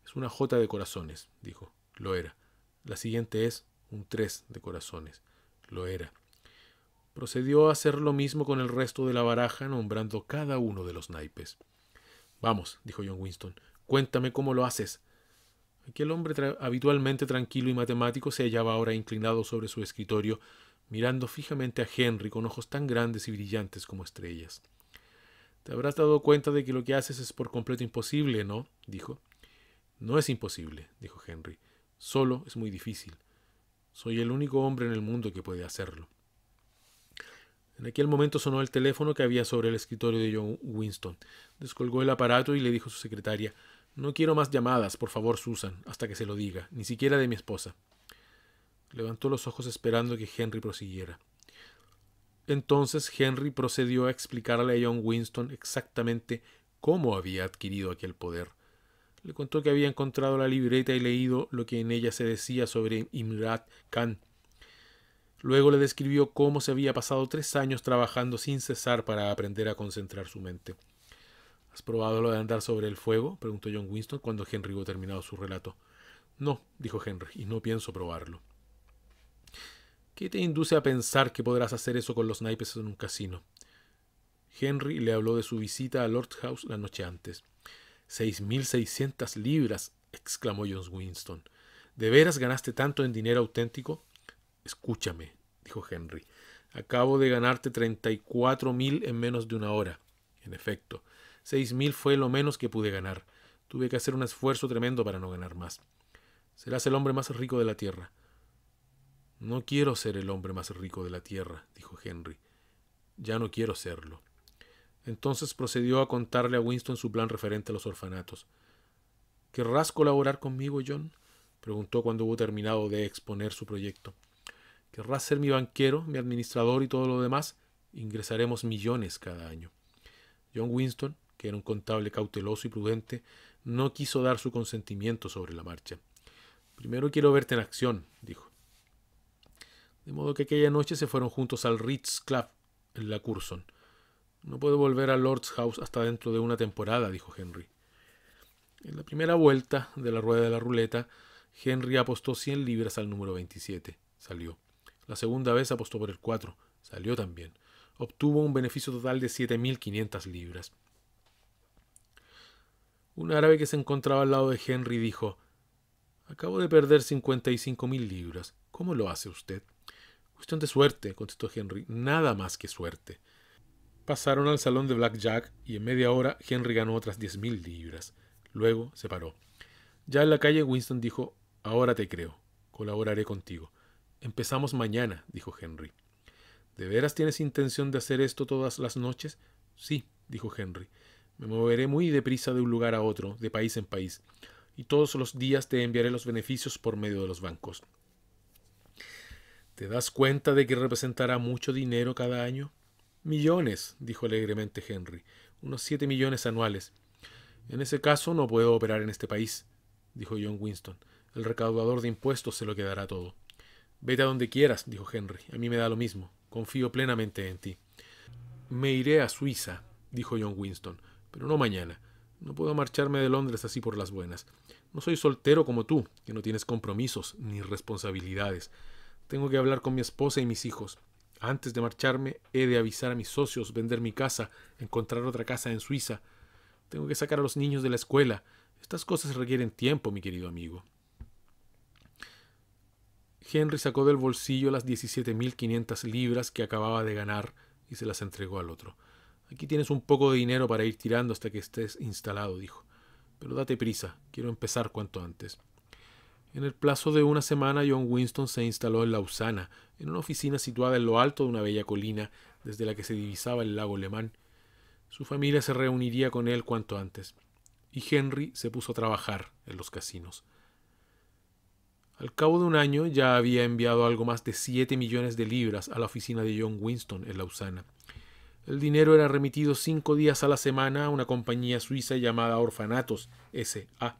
Es una jota de corazones, dijo. Lo era. La siguiente es un tres de corazones. Lo era. Procedió a hacer lo mismo con el resto de la baraja, nombrando cada uno de los naipes. Vamos, dijo John Winston, cuéntame cómo lo haces. Aquel hombre habitualmente tranquilo y matemático se hallaba ahora inclinado sobre su escritorio, mirando fijamente a Henry con ojos tan grandes y brillantes como estrellas. Te habrás dado cuenta de que lo que haces es por completo imposible, ¿no? dijo. No es imposible, dijo Henry. Solo es muy difícil. Soy el único hombre en el mundo que puede hacerlo. En aquel momento sonó el teléfono que había sobre el escritorio de John Winston. Descolgó el aparato y le dijo a su secretaria No quiero más llamadas, por favor, Susan, hasta que se lo diga, ni siquiera de mi esposa. Levantó los ojos esperando que Henry prosiguiera. Entonces Henry procedió a explicarle a John Winston exactamente cómo había adquirido aquel poder. Le contó que había encontrado la libreta y leído lo que en ella se decía sobre Imrat Khan. Luego le describió cómo se había pasado tres años trabajando sin cesar para aprender a concentrar su mente. ¿Has probado lo de andar sobre el fuego? preguntó John Winston cuando Henry hubo terminado su relato. No, dijo Henry, y no pienso probarlo. ¿Qué te induce a pensar que podrás hacer eso con los naipes en un casino? Henry le habló de su visita a Lord House la noche antes. Seis mil seiscientas libras, exclamó John Winston. ¿De veras ganaste tanto en dinero auténtico? Escúchame, dijo Henry. Acabo de ganarte treinta y cuatro mil en menos de una hora. En efecto, seis mil fue lo menos que pude ganar. Tuve que hacer un esfuerzo tremendo para no ganar más. Serás el hombre más rico de la tierra. No quiero ser el hombre más rico de la tierra, dijo Henry. Ya no quiero serlo. Entonces procedió a contarle a Winston su plan referente a los orfanatos. ¿Querrás colaborar conmigo, John? preguntó cuando hubo terminado de exponer su proyecto. ¿Querrás ser mi banquero, mi administrador y todo lo demás? Ingresaremos millones cada año. John Winston, que era un contable cauteloso y prudente, no quiso dar su consentimiento sobre la marcha. Primero quiero verte en acción, dijo de modo que aquella noche se fueron juntos al Ritz Club en la Curson. No puedo volver a Lord's House hasta dentro de una temporada, dijo Henry. En la primera vuelta de la rueda de la ruleta, Henry apostó 100 libras al número 27. Salió. La segunda vez apostó por el 4. Salió también. Obtuvo un beneficio total de 7.500 libras. Un árabe que se encontraba al lado de Henry dijo, Acabo de perder 55.000 libras. ¿Cómo lo hace usted? Cuestión de suerte, contestó Henry, nada más que suerte. Pasaron al salón de Blackjack y en media hora Henry ganó otras diez mil libras. Luego se paró. Ya en la calle Winston dijo, ahora te creo, colaboraré contigo. Empezamos mañana, dijo Henry. ¿De veras tienes intención de hacer esto todas las noches? Sí, dijo Henry. Me moveré muy deprisa de un lugar a otro, de país en país, y todos los días te enviaré los beneficios por medio de los bancos. ¿Te das cuenta de que representará mucho dinero cada año? Millones, dijo alegremente Henry, unos siete millones anuales. En ese caso no puedo operar en este país, dijo John Winston. El recaudador de impuestos se lo quedará todo. Vete a donde quieras, dijo Henry. A mí me da lo mismo. Confío plenamente en ti. Me iré a Suiza, dijo John Winston, pero no mañana. No puedo marcharme de Londres así por las buenas. No soy soltero como tú, que no tienes compromisos ni responsabilidades. Tengo que hablar con mi esposa y mis hijos. Antes de marcharme, he de avisar a mis socios, vender mi casa, encontrar otra casa en Suiza. Tengo que sacar a los niños de la escuela. Estas cosas requieren tiempo, mi querido amigo. Henry sacó del bolsillo las 17.500 libras que acababa de ganar y se las entregó al otro. Aquí tienes un poco de dinero para ir tirando hasta que estés instalado, dijo. Pero date prisa, quiero empezar cuanto antes. En el plazo de una semana, John Winston se instaló en Lausana, en una oficina situada en lo alto de una bella colina desde la que se divisaba el lago Alemán. Su familia se reuniría con él cuanto antes, y Henry se puso a trabajar en los casinos. Al cabo de un año ya había enviado algo más de 7 millones de libras a la oficina de John Winston en Lausana. El dinero era remitido cinco días a la semana a una compañía suiza llamada Orfanatos S.A.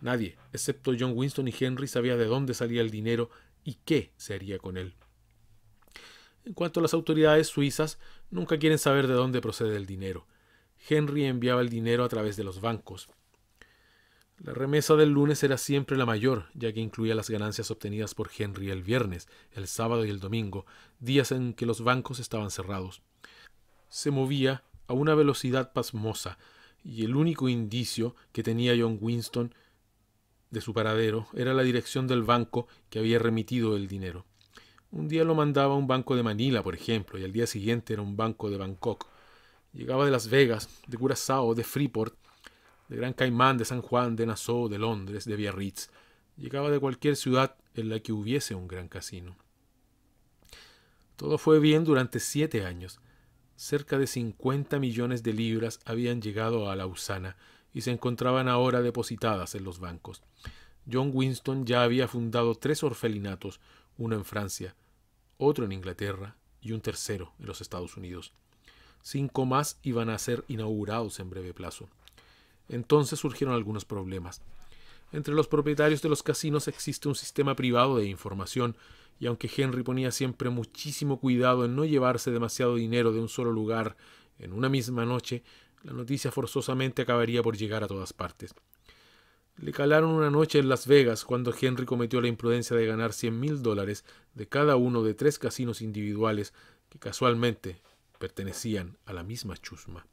Nadie, excepto John Winston y Henry, sabía de dónde salía el dinero y qué se haría con él. En cuanto a las autoridades suizas, nunca quieren saber de dónde procede el dinero. Henry enviaba el dinero a través de los bancos. La remesa del lunes era siempre la mayor, ya que incluía las ganancias obtenidas por Henry el viernes, el sábado y el domingo, días en que los bancos estaban cerrados. Se movía a una velocidad pasmosa, y el único indicio que tenía John Winston de su paradero era la dirección del banco que había remitido el dinero. Un día lo mandaba un banco de Manila, por ejemplo, y al día siguiente era un banco de Bangkok. Llegaba de Las Vegas, de Curazao, de Freeport, de Gran Caimán, de San Juan, de Nassau, de Londres, de Biarritz. Llegaba de cualquier ciudad en la que hubiese un gran casino. Todo fue bien durante siete años. Cerca de 50 millones de libras habían llegado a Lausana, y se encontraban ahora depositadas en los bancos. John Winston ya había fundado tres orfelinatos, uno en Francia, otro en Inglaterra y un tercero en los Estados Unidos. Cinco más iban a ser inaugurados en breve plazo. Entonces surgieron algunos problemas. Entre los propietarios de los casinos existe un sistema privado de información, y aunque Henry ponía siempre muchísimo cuidado en no llevarse demasiado dinero de un solo lugar en una misma noche, la noticia forzosamente acabaría por llegar a todas partes. Le calaron una noche en Las Vegas cuando Henry cometió la imprudencia de ganar cien mil dólares de cada uno de tres casinos individuales que casualmente pertenecían a la misma chusma.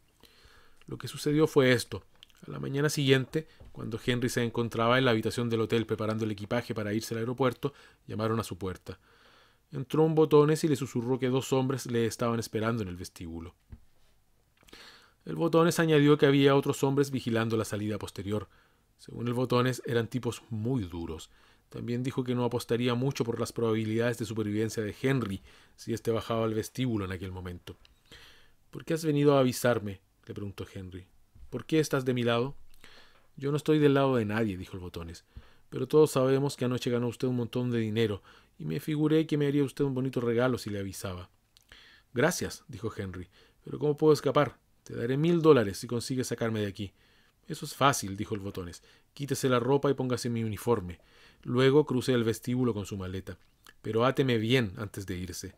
Lo que sucedió fue esto. A la mañana siguiente, cuando Henry se encontraba en la habitación del hotel preparando el equipaje para irse al aeropuerto, llamaron a su puerta. Entró un botones y le susurró que dos hombres le estaban esperando en el vestíbulo. El Botones añadió que había otros hombres vigilando la salida posterior. Según el Botones, eran tipos muy duros. También dijo que no apostaría mucho por las probabilidades de supervivencia de Henry si éste bajaba al vestíbulo en aquel momento. ¿Por qué has venido a avisarme? le preguntó Henry. ¿Por qué estás de mi lado? Yo no estoy del lado de nadie, dijo el Botones. Pero todos sabemos que anoche ganó usted un montón de dinero, y me figuré que me haría usted un bonito regalo si le avisaba. Gracias, dijo Henry. Pero ¿cómo puedo escapar? Te daré mil dólares si consigues sacarme de aquí. Eso es fácil, dijo el botones. Quítese la ropa y póngase mi uniforme. Luego crucé el vestíbulo con su maleta. Pero áteme bien antes de irse.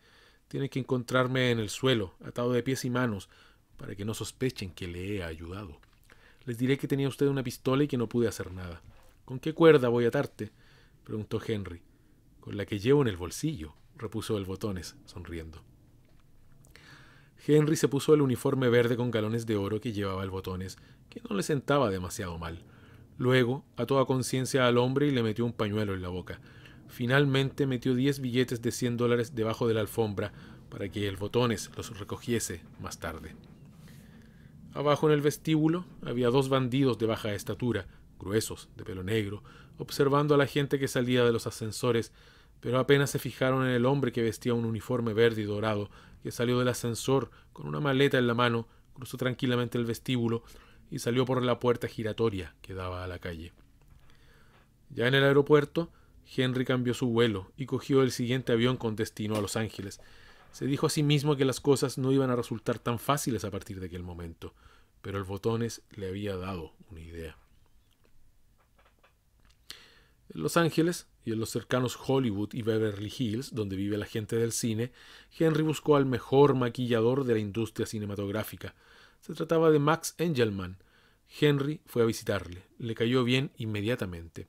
Tiene que encontrarme en el suelo, atado de pies y manos, para que no sospechen que le he ayudado. Les diré que tenía usted una pistola y que no pude hacer nada. ¿Con qué cuerda voy a atarte? preguntó Henry. Con la que llevo en el bolsillo, repuso el botones, sonriendo. Henry se puso el uniforme verde con galones de oro que llevaba el botones, que no le sentaba demasiado mal. Luego, a toda conciencia al hombre y le metió un pañuelo en la boca. Finalmente metió diez billetes de cien dólares debajo de la alfombra para que el botones los recogiese más tarde. Abajo en el vestíbulo había dos bandidos de baja estatura, gruesos, de pelo negro, observando a la gente que salía de los ascensores, pero apenas se fijaron en el hombre que vestía un uniforme verde y dorado que salió del ascensor con una maleta en la mano, cruzó tranquilamente el vestíbulo y salió por la puerta giratoria que daba a la calle. Ya en el aeropuerto, Henry cambió su vuelo y cogió el siguiente avión con destino a Los Ángeles. Se dijo a sí mismo que las cosas no iban a resultar tan fáciles a partir de aquel momento, pero el botones le había dado una idea. En Los Ángeles, y en los cercanos Hollywood y Beverly Hills, donde vive la gente del cine, Henry buscó al mejor maquillador de la industria cinematográfica. Se trataba de Max Engelman. Henry fue a visitarle. Le cayó bien inmediatamente.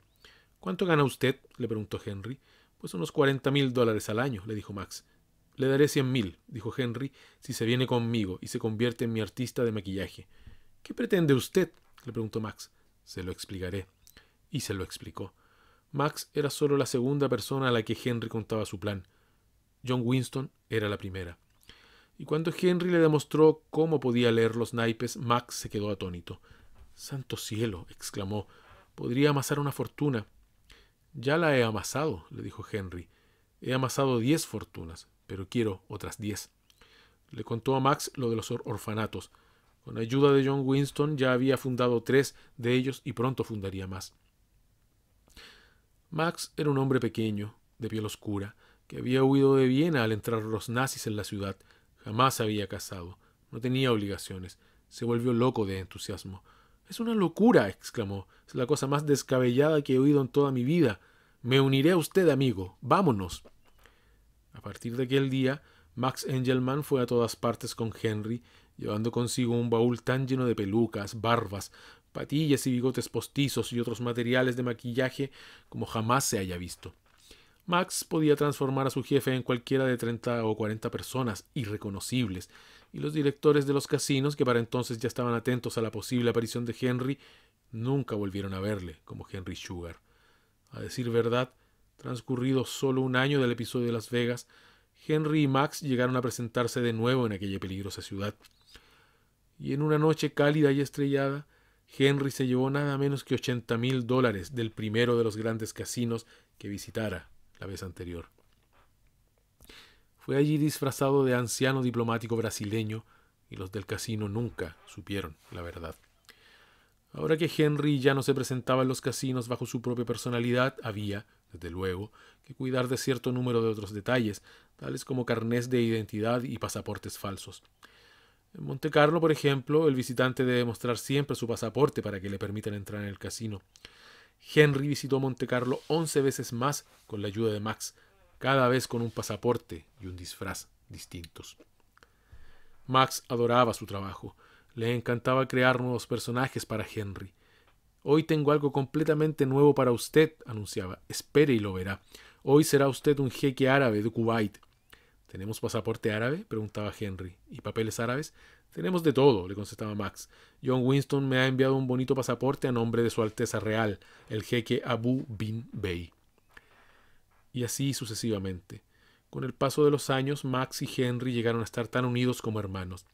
¿Cuánto gana usted? le preguntó Henry. Pues unos cuarenta mil dólares al año, le dijo Max. Le daré cien mil, dijo Henry, si se viene conmigo y se convierte en mi artista de maquillaje. ¿Qué pretende usted? le preguntó Max. Se lo explicaré. Y se lo explicó. Max era solo la segunda persona a la que Henry contaba su plan. John Winston era la primera. Y cuando Henry le demostró cómo podía leer los naipes, Max se quedó atónito. Santo cielo, exclamó, podría amasar una fortuna. Ya la he amasado, le dijo Henry. He amasado diez fortunas, pero quiero otras diez. Le contó a Max lo de los orfanatos. Con ayuda de John Winston ya había fundado tres de ellos y pronto fundaría más. Max era un hombre pequeño, de piel oscura, que había huido de Viena al entrar los nazis en la ciudad. Jamás había casado, no tenía obligaciones. Se volvió loco de entusiasmo. Es una locura, exclamó. Es la cosa más descabellada que he oído en toda mi vida. Me uniré a usted, amigo. Vámonos. A partir de aquel día, Max Engelman fue a todas partes con Henry, llevando consigo un baúl tan lleno de pelucas, barbas, patillas y bigotes postizos y otros materiales de maquillaje como jamás se haya visto. Max podía transformar a su jefe en cualquiera de 30 o 40 personas irreconocibles, y los directores de los casinos, que para entonces ya estaban atentos a la posible aparición de Henry, nunca volvieron a verle como Henry Sugar. A decir verdad, transcurrido solo un año del episodio de Las Vegas, Henry y Max llegaron a presentarse de nuevo en aquella peligrosa ciudad. Y en una noche cálida y estrellada, Henry se llevó nada menos que ochenta mil dólares del primero de los grandes casinos que visitara la vez anterior. Fue allí disfrazado de anciano diplomático brasileño y los del casino nunca supieron la verdad. Ahora que Henry ya no se presentaba en los casinos bajo su propia personalidad, había, desde luego, que cuidar de cierto número de otros detalles, tales como carnés de identidad y pasaportes falsos. En Monte Carlo, por ejemplo, el visitante debe mostrar siempre su pasaporte para que le permitan entrar en el casino. Henry visitó Monte Carlo 11 veces más con la ayuda de Max, cada vez con un pasaporte y un disfraz distintos. Max adoraba su trabajo. Le encantaba crear nuevos personajes para Henry. Hoy tengo algo completamente nuevo para usted, anunciaba. Espere y lo verá. Hoy será usted un jeque árabe de Kuwait. ¿Tenemos pasaporte árabe? preguntaba Henry. ¿Y papeles árabes? Tenemos de todo, le contestaba Max. John Winston me ha enviado un bonito pasaporte a nombre de Su Alteza Real, el jeque Abu Bin Bey. Y así sucesivamente. Con el paso de los años, Max y Henry llegaron a estar tan unidos como hermanos.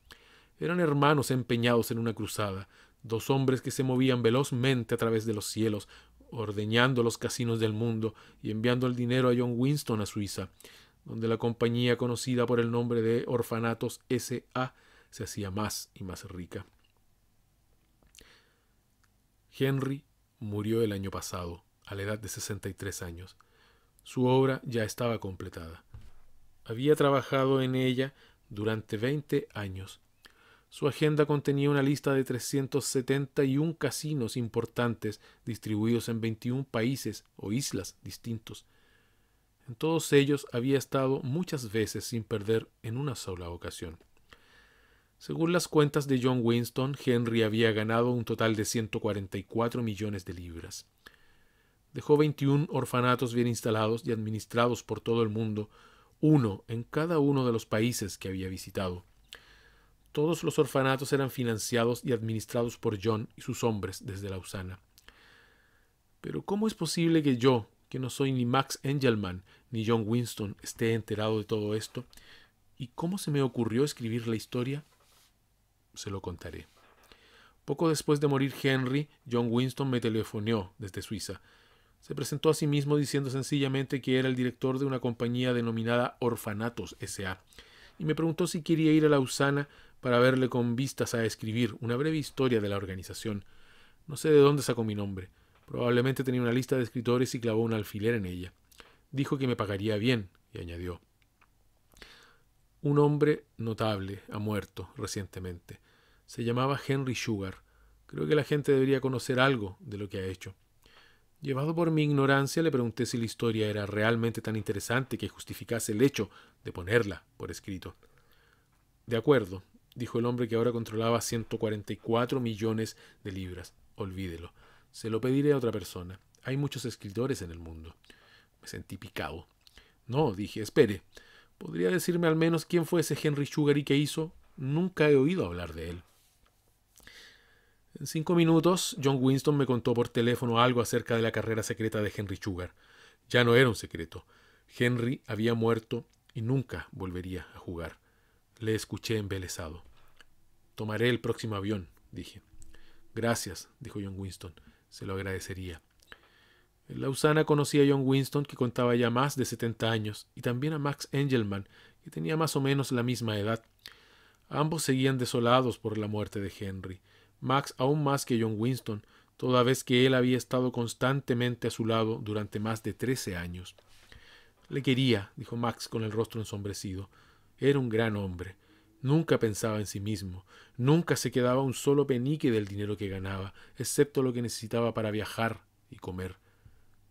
Eran hermanos empeñados en una cruzada, dos hombres que se movían velozmente a través de los cielos, ordeñando los casinos del mundo y enviando el dinero a John Winston a Suiza, donde la compañía conocida por el nombre de Orfanatos S.A. se hacía más y más rica. Henry murió el año pasado, a la edad de 63 años. Su obra ya estaba completada. Había trabajado en ella durante 20 años. Su agenda contenía una lista de 371 casinos importantes distribuidos en 21 países o islas distintos. En todos ellos había estado muchas veces sin perder en una sola ocasión. Según las cuentas de John Winston, Henry había ganado un total de 144 millones de libras. Dejó 21 orfanatos bien instalados y administrados por todo el mundo, uno en cada uno de los países que había visitado. Todos los orfanatos eran financiados y administrados por John y sus hombres desde Lausana. Pero ¿cómo es posible que yo, que no soy ni Max Engelman ni John Winston esté enterado de todo esto. ¿Y cómo se me ocurrió escribir la historia? Se lo contaré. Poco después de morir Henry, John Winston me telefoneó desde Suiza. Se presentó a sí mismo diciendo sencillamente que era el director de una compañía denominada Orfanatos S.A. y me preguntó si quería ir a Lausana para verle con vistas a escribir una breve historia de la organización. No sé de dónde sacó mi nombre. Probablemente tenía una lista de escritores y clavó un alfiler en ella. Dijo que me pagaría bien, y añadió. Un hombre notable ha muerto recientemente. Se llamaba Henry Sugar. Creo que la gente debería conocer algo de lo que ha hecho. Llevado por mi ignorancia, le pregunté si la historia era realmente tan interesante que justificase el hecho de ponerla por escrito. De acuerdo, dijo el hombre que ahora controlaba 144 millones de libras. Olvídelo. Se lo pediré a otra persona. Hay muchos escritores en el mundo. Me sentí picado. No, dije, espere. ¿Podría decirme al menos quién fue ese Henry y qué hizo? Nunca he oído hablar de él. En cinco minutos, John Winston me contó por teléfono algo acerca de la carrera secreta de Henry Sugar. Ya no era un secreto. Henry había muerto y nunca volvería a jugar. Le escuché embelesado. Tomaré el próximo avión, dije. Gracias, dijo John Winston se lo agradecería. En Lausana conocía a John Winston, que contaba ya más de 70 años, y también a Max Engelman, que tenía más o menos la misma edad. Ambos seguían desolados por la muerte de Henry, Max aún más que John Winston, toda vez que él había estado constantemente a su lado durante más de 13 años. Le quería, dijo Max con el rostro ensombrecido. Era un gran hombre. Nunca pensaba en sí mismo, nunca se quedaba un solo penique del dinero que ganaba, excepto lo que necesitaba para viajar y comer.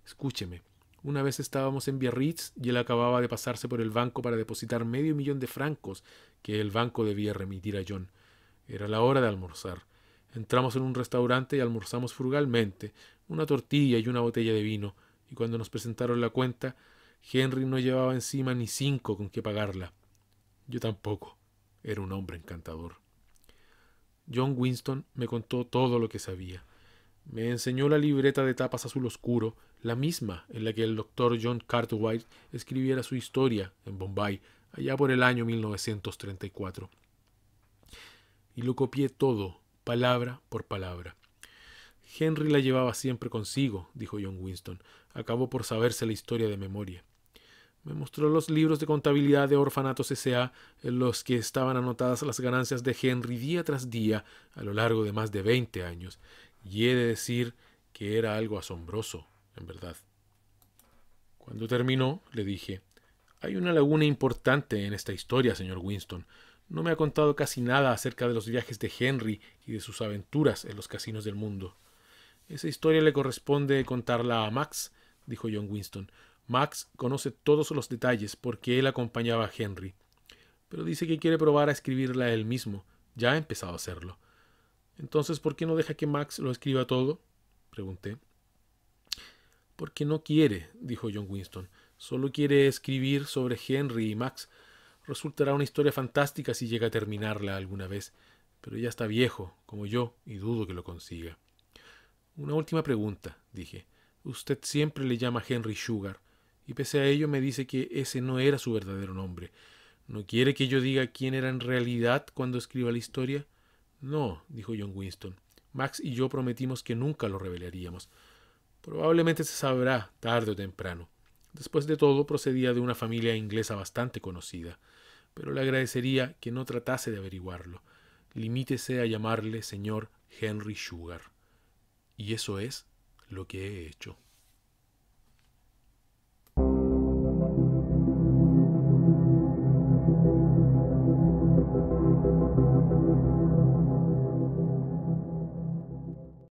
Escúcheme, una vez estábamos en Biarritz y él acababa de pasarse por el banco para depositar medio millón de francos que el banco debía remitir a John. Era la hora de almorzar. Entramos en un restaurante y almorzamos frugalmente, una tortilla y una botella de vino, y cuando nos presentaron la cuenta, Henry no llevaba encima ni cinco con que pagarla. Yo tampoco. Era un hombre encantador. John Winston me contó todo lo que sabía. Me enseñó la libreta de tapas azul oscuro, la misma en la que el doctor John Cartwright escribiera su historia en Bombay, allá por el año 1934. Y lo copié todo, palabra por palabra. Henry la llevaba siempre consigo, dijo John Winston. Acabó por saberse la historia de memoria. Me mostró los libros de contabilidad de Orfanatos S.A. en los que estaban anotadas las ganancias de Henry día tras día a lo largo de más de veinte años, y he de decir que era algo asombroso, en verdad. Cuando terminó, le dije, hay una laguna importante en esta historia, señor Winston. No me ha contado casi nada acerca de los viajes de Henry y de sus aventuras en los casinos del mundo. Esa historia le corresponde contarla a Max, dijo John Winston. Max conoce todos los detalles porque él acompañaba a Henry, pero dice que quiere probar a escribirla él mismo. Ya ha empezado a hacerlo. Entonces, ¿por qué no deja que Max lo escriba todo? pregunté. Porque no quiere, dijo John Winston. Solo quiere escribir sobre Henry y Max. Resultará una historia fantástica si llega a terminarla alguna vez, pero ya está viejo, como yo, y dudo que lo consiga. Una última pregunta, dije. Usted siempre le llama Henry Sugar y pese a ello me dice que ese no era su verdadero nombre. ¿No quiere que yo diga quién era en realidad cuando escriba la historia? No, dijo John Winston. Max y yo prometimos que nunca lo revelaríamos. Probablemente se sabrá tarde o temprano. Después de todo, procedía de una familia inglesa bastante conocida, pero le agradecería que no tratase de averiguarlo. Limítese a llamarle señor Henry Sugar. Y eso es lo que he hecho.